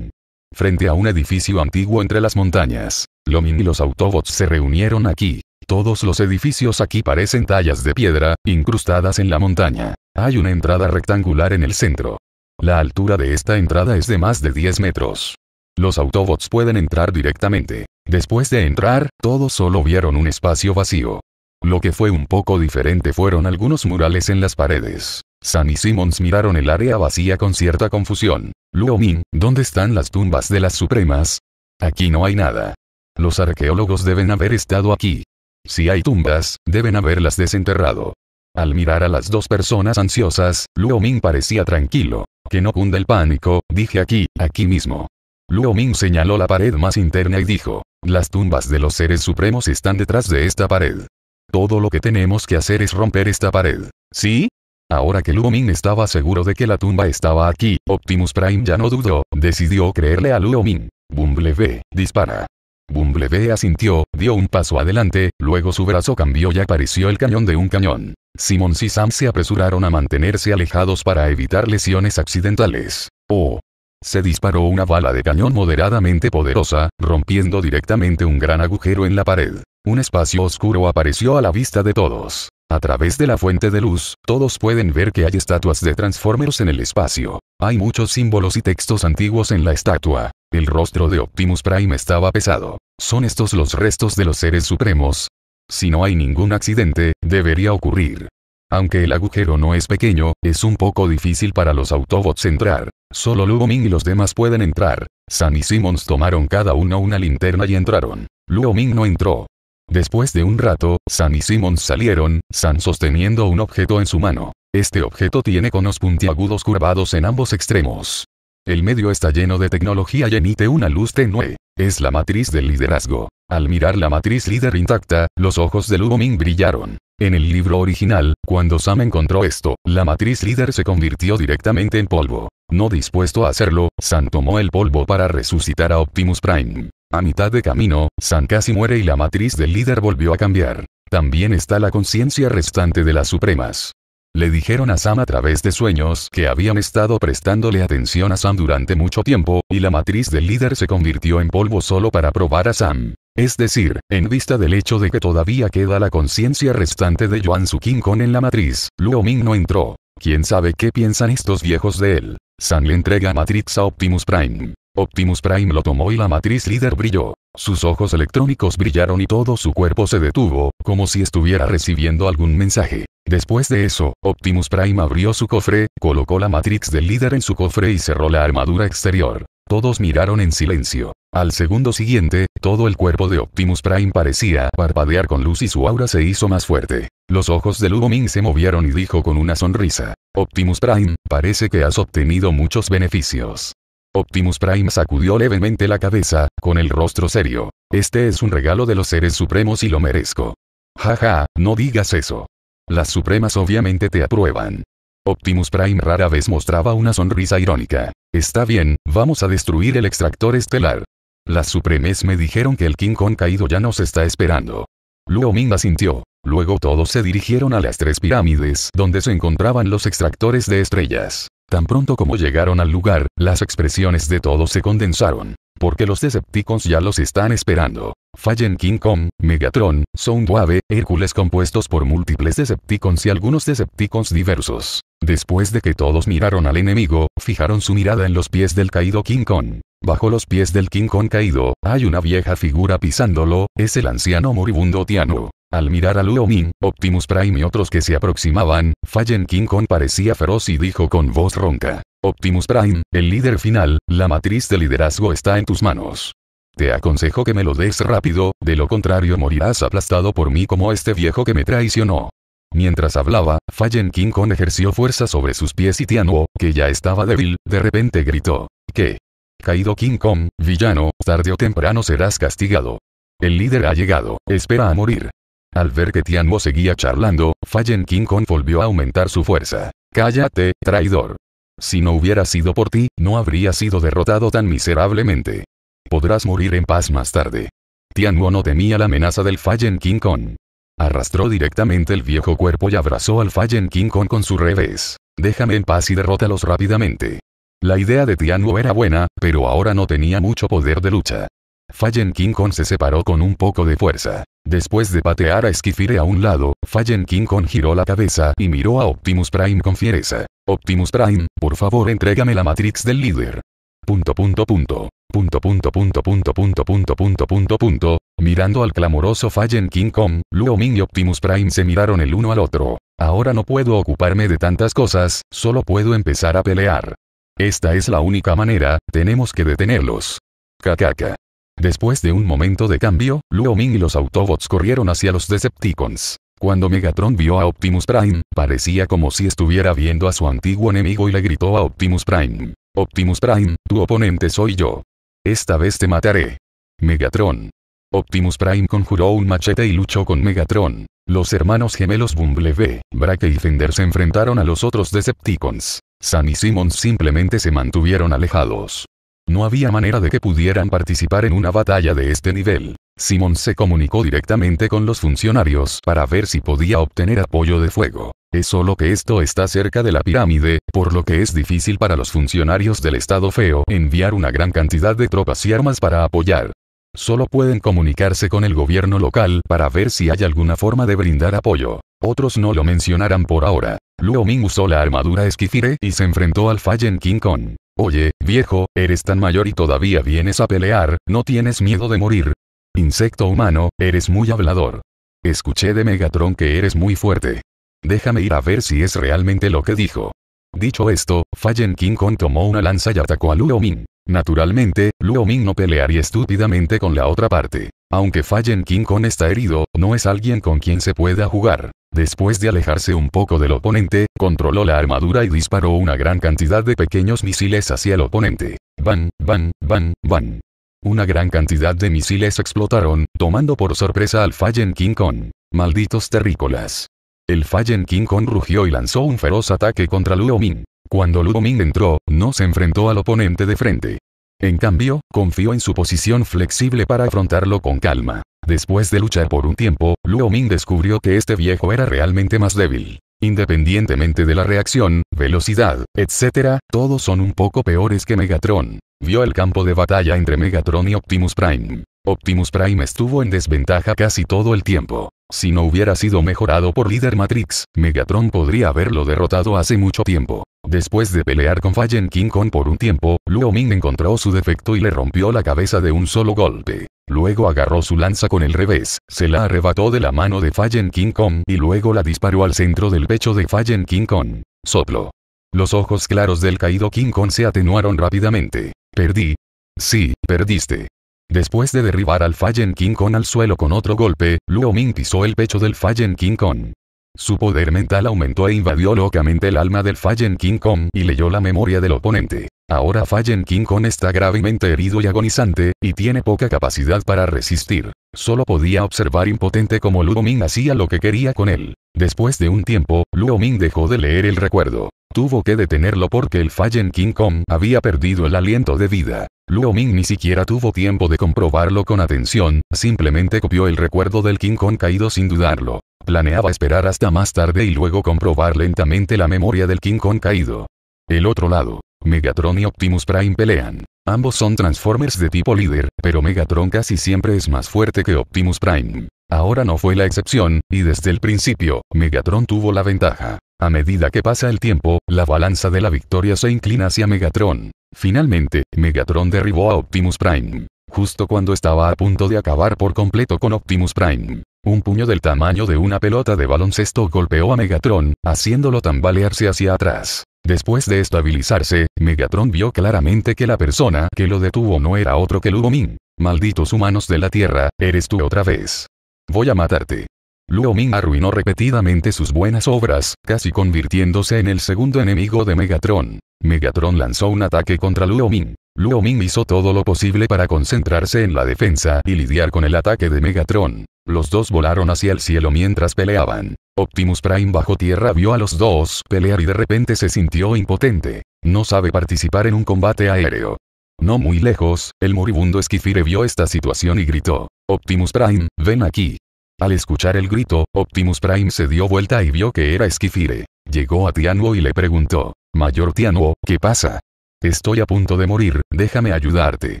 Speaker 1: Frente a un edificio antiguo entre las montañas, Ming y los Autobots se reunieron aquí. Todos los edificios aquí parecen tallas de piedra, incrustadas en la montaña. Hay una entrada rectangular en el centro. La altura de esta entrada es de más de 10 metros. Los Autobots pueden entrar directamente. Después de entrar, todos solo vieron un espacio vacío. Lo que fue un poco diferente fueron algunos murales en las paredes. Sam y Simmons miraron el área vacía con cierta confusión. Luo Min, ¿dónde están las tumbas de las Supremas? Aquí no hay nada. Los arqueólogos deben haber estado aquí. Si hay tumbas, deben haberlas desenterrado. Al mirar a las dos personas ansiosas, Luo Min parecía tranquilo. Que no cunda el pánico, dije aquí, aquí mismo. Luo Ming señaló la pared más interna y dijo, las tumbas de los seres supremos están detrás de esta pared. Todo lo que tenemos que hacer es romper esta pared. ¿Sí? Ahora que Luo Ming estaba seguro de que la tumba estaba aquí, Optimus Prime ya no dudó, decidió creerle a Luo Ming. Bumblebee, dispara. Bumblebee asintió, dio un paso adelante, luego su brazo cambió y apareció el cañón de un cañón. Simon y Sam se apresuraron a mantenerse alejados para evitar lesiones accidentales. Oh, se disparó una bala de cañón moderadamente poderosa, rompiendo directamente un gran agujero en la pared. Un espacio oscuro apareció a la vista de todos. A través de la fuente de luz, todos pueden ver que hay estatuas de Transformers en el espacio. Hay muchos símbolos y textos antiguos en la estatua. El rostro de Optimus Prime estaba pesado. ¿Son estos los restos de los seres supremos? Si no hay ningún accidente, debería ocurrir. Aunque el agujero no es pequeño, es un poco difícil para los Autobots entrar. Solo Ming y los demás pueden entrar. San y Simmons tomaron cada uno una linterna y entraron. Ming no entró. Después de un rato, San y Simmons salieron, San sosteniendo un objeto en su mano. Este objeto tiene conos puntiagudos curvados en ambos extremos. El medio está lleno de tecnología y emite una luz tenue. Es la matriz del liderazgo. Al mirar la matriz líder intacta, los ojos de Ming brillaron. En el libro original, cuando Sam encontró esto, la matriz líder se convirtió directamente en polvo. No dispuesto a hacerlo, Sam tomó el polvo para resucitar a Optimus Prime. A mitad de camino, Sam casi muere y la matriz del líder volvió a cambiar. También está la conciencia restante de las Supremas. Le dijeron a Sam a través de sueños que habían estado prestándole atención a Sam durante mucho tiempo, y la matriz del líder se convirtió en polvo solo para probar a Sam. Es decir, en vista del hecho de que todavía queda la conciencia restante de Yuan Su King Kong en la matriz, Luo Ming no entró. ¿Quién sabe qué piensan estos viejos de él? San le entrega Matrix a Optimus Prime. Optimus Prime lo tomó y la matriz líder brilló. Sus ojos electrónicos brillaron y todo su cuerpo se detuvo, como si estuviera recibiendo algún mensaje. Después de eso, Optimus Prime abrió su cofre, colocó la Matrix del líder en su cofre y cerró la armadura exterior. Todos miraron en silencio. Al segundo siguiente, todo el cuerpo de Optimus Prime parecía parpadear con luz y su aura se hizo más fuerte. Los ojos de Lugo Ming se movieron y dijo con una sonrisa. Optimus Prime, parece que has obtenido muchos beneficios. Optimus Prime sacudió levemente la cabeza, con el rostro serio. Este es un regalo de los seres supremos y lo merezco. Jaja, no digas eso. Las supremas obviamente te aprueban. Optimus Prime rara vez mostraba una sonrisa irónica. Está bien, vamos a destruir el extractor estelar. Las Supremes me dijeron que el King Kong caído ya nos está esperando. Luo Ming asintió. Luego todos se dirigieron a las tres pirámides donde se encontraban los extractores de estrellas. Tan pronto como llegaron al lugar, las expresiones de todos se condensaron. Porque los Decepticons ya los están esperando. Fallen King Kong, Megatron, Soundwave, Hércules compuestos por múltiples Decepticons y algunos Decepticons diversos. Después de que todos miraron al enemigo, fijaron su mirada en los pies del caído King Kong. Bajo los pies del King Kong caído, hay una vieja figura pisándolo, es el anciano moribundo Tiano. Al mirar a Luo Min, Optimus Prime y otros que se aproximaban, Fallen King Kong parecía feroz y dijo con voz ronca. Optimus Prime, el líder final, la matriz de liderazgo está en tus manos. Te aconsejo que me lo des rápido, de lo contrario morirás aplastado por mí como este viejo que me traicionó. Mientras hablaba, Fallen King Kong ejerció fuerza sobre sus pies y Tianwo, que ya estaba débil, de repente gritó. ¿Qué? Caído King Kong, villano, tarde o temprano serás castigado. El líder ha llegado, espera a morir. Al ver que Tianwo seguía charlando, Fallen King Kong volvió a aumentar su fuerza. Cállate, traidor. Si no hubiera sido por ti, no habría sido derrotado tan miserablemente. Podrás morir en paz más tarde. Tianguo no temía la amenaza del Fallen King Kong. Arrastró directamente el viejo cuerpo y abrazó al Fallen King Kong con su revés. Déjame en paz y derrótalos rápidamente. La idea de Tianguo era buena, pero ahora no tenía mucho poder de lucha. Fallen King Kong se separó con un poco de fuerza. Después de patear a Skifire a un lado, Fallen King Kong giró la cabeza y miró a Optimus Prime con fiereza. Optimus Prime, por favor entrégame la Matrix del líder. Punto punto punto. Punto punto punto punto punto punto punto punto Mirando al clamoroso Fallen King Kong, Luo Ming y Optimus Prime se miraron el uno al otro. Ahora no puedo ocuparme de tantas cosas, solo puedo empezar a pelear. Esta es la única manera, tenemos que detenerlos. Kakaka. Después de un momento de cambio, Luo Ming y los Autobots corrieron hacia los Decepticons. Cuando Megatron vio a Optimus Prime, parecía como si estuviera viendo a su antiguo enemigo y le gritó a Optimus Prime. Optimus Prime, tu oponente soy yo. Esta vez te mataré. Megatron. Optimus Prime conjuró un machete y luchó con Megatron. Los hermanos gemelos Bumblebee, Braque y Fender se enfrentaron a los otros Decepticons. Sam y Simmons simplemente se mantuvieron alejados. No había manera de que pudieran participar en una batalla de este nivel. Simon se comunicó directamente con los funcionarios para ver si podía obtener apoyo de fuego. Es solo que esto está cerca de la pirámide, por lo que es difícil para los funcionarios del Estado Feo enviar una gran cantidad de tropas y armas para apoyar. Solo pueden comunicarse con el gobierno local para ver si hay alguna forma de brindar apoyo. Otros no lo mencionarán por ahora. Luo Ming usó la armadura esquifire y se enfrentó al Fallen King Kong. Oye, viejo, eres tan mayor y todavía vienes a pelear, ¿no tienes miedo de morir? Insecto humano, eres muy hablador. Escuché de Megatron que eres muy fuerte. Déjame ir a ver si es realmente lo que dijo. Dicho esto, Fallen King Kong tomó una lanza y atacó a Luo Min. Naturalmente, Luo Min no pelearía estúpidamente con la otra parte. Aunque Fallen King Kong está herido, no es alguien con quien se pueda jugar. Después de alejarse un poco del oponente, controló la armadura y disparó una gran cantidad de pequeños misiles hacia el oponente. Van, van, van, van. Una gran cantidad de misiles explotaron, tomando por sorpresa al Fallen King Kong. Malditos terrícolas. El Fallen King Kong rugió y lanzó un feroz ataque contra Luo Min. Cuando Luo Min entró, no se enfrentó al oponente de frente. En cambio, confió en su posición flexible para afrontarlo con calma. Después de luchar por un tiempo, Luo Ming descubrió que este viejo era realmente más débil. Independientemente de la reacción, velocidad, etc., todos son un poco peores que Megatron. Vio el campo de batalla entre Megatron y Optimus Prime. Optimus Prime estuvo en desventaja casi todo el tiempo. Si no hubiera sido mejorado por Líder Matrix, Megatron podría haberlo derrotado hace mucho tiempo. Después de pelear con Fallen King Kong por un tiempo, Luo Ming encontró su defecto y le rompió la cabeza de un solo golpe. Luego agarró su lanza con el revés, se la arrebató de la mano de Fallen King Kong y luego la disparó al centro del pecho de Fallen King Kong. Soplo. Los ojos claros del caído King Kong se atenuaron rápidamente. Perdí. Sí, perdiste. Después de derribar al Fallen King Kong al suelo con otro golpe, Luo Ming pisó el pecho del Fallen King Kong. Su poder mental aumentó e invadió locamente el alma del Fallen King Kong y leyó la memoria del oponente. Ahora Fallen King Kong está gravemente herido y agonizante, y tiene poca capacidad para resistir. Solo podía observar impotente como Luo Ming hacía lo que quería con él. Después de un tiempo, Luo Ming dejó de leer el recuerdo. Tuvo que detenerlo porque el Fallen King Kong había perdido el aliento de vida. Luo Ming ni siquiera tuvo tiempo de comprobarlo con atención, simplemente copió el recuerdo del King Kong caído sin dudarlo. Planeaba esperar hasta más tarde y luego comprobar lentamente la memoria del King Kong caído. El otro lado, Megatron y Optimus Prime pelean. Ambos son Transformers de tipo líder, pero Megatron casi siempre es más fuerte que Optimus Prime. Ahora no fue la excepción, y desde el principio, Megatron tuvo la ventaja. A medida que pasa el tiempo, la balanza de la victoria se inclina hacia Megatron. Finalmente, Megatron derribó a Optimus Prime. Justo cuando estaba a punto de acabar por completo con Optimus Prime. Un puño del tamaño de una pelota de baloncesto golpeó a Megatron, haciéndolo tambalearse hacia atrás. Después de estabilizarse, Megatron vio claramente que la persona que lo detuvo no era otro que Lugomin. Malditos humanos de la Tierra, eres tú otra vez. Voy a matarte. Luo Ming arruinó repetidamente sus buenas obras, casi convirtiéndose en el segundo enemigo de Megatron. Megatron lanzó un ataque contra Luo Ming. Luo Ming hizo todo lo posible para concentrarse en la defensa y lidiar con el ataque de Megatron. Los dos volaron hacia el cielo mientras peleaban. Optimus Prime bajo tierra vio a los dos pelear y de repente se sintió impotente. No sabe participar en un combate aéreo. No muy lejos, el moribundo Esquifire vio esta situación y gritó. Optimus Prime, ven aquí. Al escuchar el grito, Optimus Prime se dio vuelta y vio que era Skifire. Llegó a Tianuo y le preguntó, Mayor Tianuo, ¿qué pasa? Estoy a punto de morir, déjame ayudarte.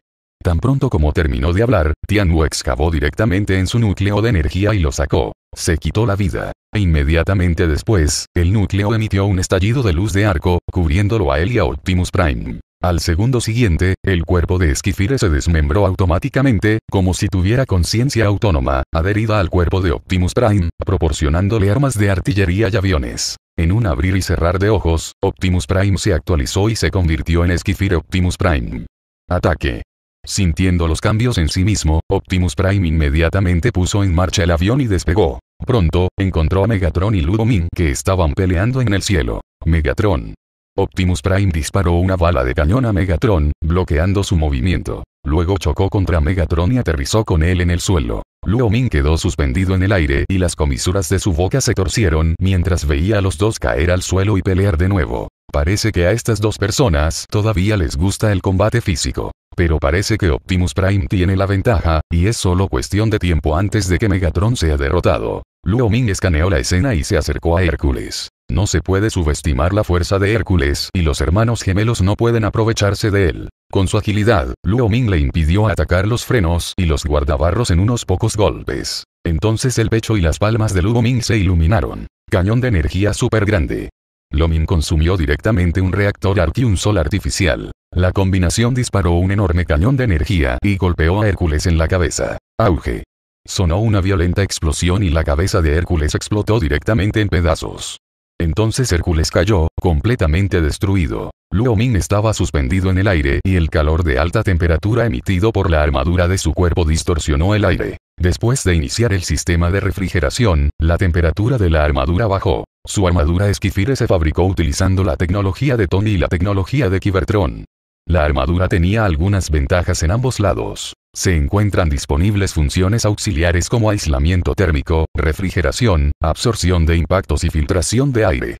Speaker 1: Tan pronto como terminó de hablar, Tianuo excavó directamente en su núcleo de energía y lo sacó. Se quitó la vida. E inmediatamente después, el núcleo emitió un estallido de luz de arco, cubriéndolo a él y a Optimus Prime. Al segundo siguiente, el cuerpo de Esquifire se desmembró automáticamente, como si tuviera conciencia autónoma, adherida al cuerpo de Optimus Prime, proporcionándole armas de artillería y aviones. En un abrir y cerrar de ojos, Optimus Prime se actualizó y se convirtió en Esquifire Optimus Prime. Ataque. Sintiendo los cambios en sí mismo, Optimus Prime inmediatamente puso en marcha el avión y despegó. Pronto, encontró a Megatron y Ludomin que estaban peleando en el cielo. Megatron, Optimus Prime disparó una bala de cañón a Megatron, bloqueando su movimiento. Luego chocó contra Megatron y aterrizó con él en el suelo. Luo Ming quedó suspendido en el aire y las comisuras de su boca se torcieron mientras veía a los dos caer al suelo y pelear de nuevo. Parece que a estas dos personas todavía les gusta el combate físico. Pero parece que Optimus Prime tiene la ventaja, y es solo cuestión de tiempo antes de que Megatron sea derrotado. Luo Ming escaneó la escena y se acercó a Hércules. No se puede subestimar la fuerza de Hércules y los hermanos gemelos no pueden aprovecharse de él. Con su agilidad, Luo Ming le impidió atacar los frenos y los guardabarros en unos pocos golpes. Entonces el pecho y las palmas de Luo Ming se iluminaron. Cañón de energía súper grande. Ming consumió directamente un reactor arc un sol artificial. La combinación disparó un enorme cañón de energía y golpeó a Hércules en la cabeza. Auge. Sonó una violenta explosión y la cabeza de Hércules explotó directamente en pedazos. Entonces Hércules cayó, completamente destruido. Luomin estaba suspendido en el aire y el calor de alta temperatura emitido por la armadura de su cuerpo distorsionó el aire. Después de iniciar el sistema de refrigeración, la temperatura de la armadura bajó. Su armadura Esquifire se fabricó utilizando la tecnología de Tony y la tecnología de Kibertron. La armadura tenía algunas ventajas en ambos lados. Se encuentran disponibles funciones auxiliares como aislamiento térmico, refrigeración, absorción de impactos y filtración de aire.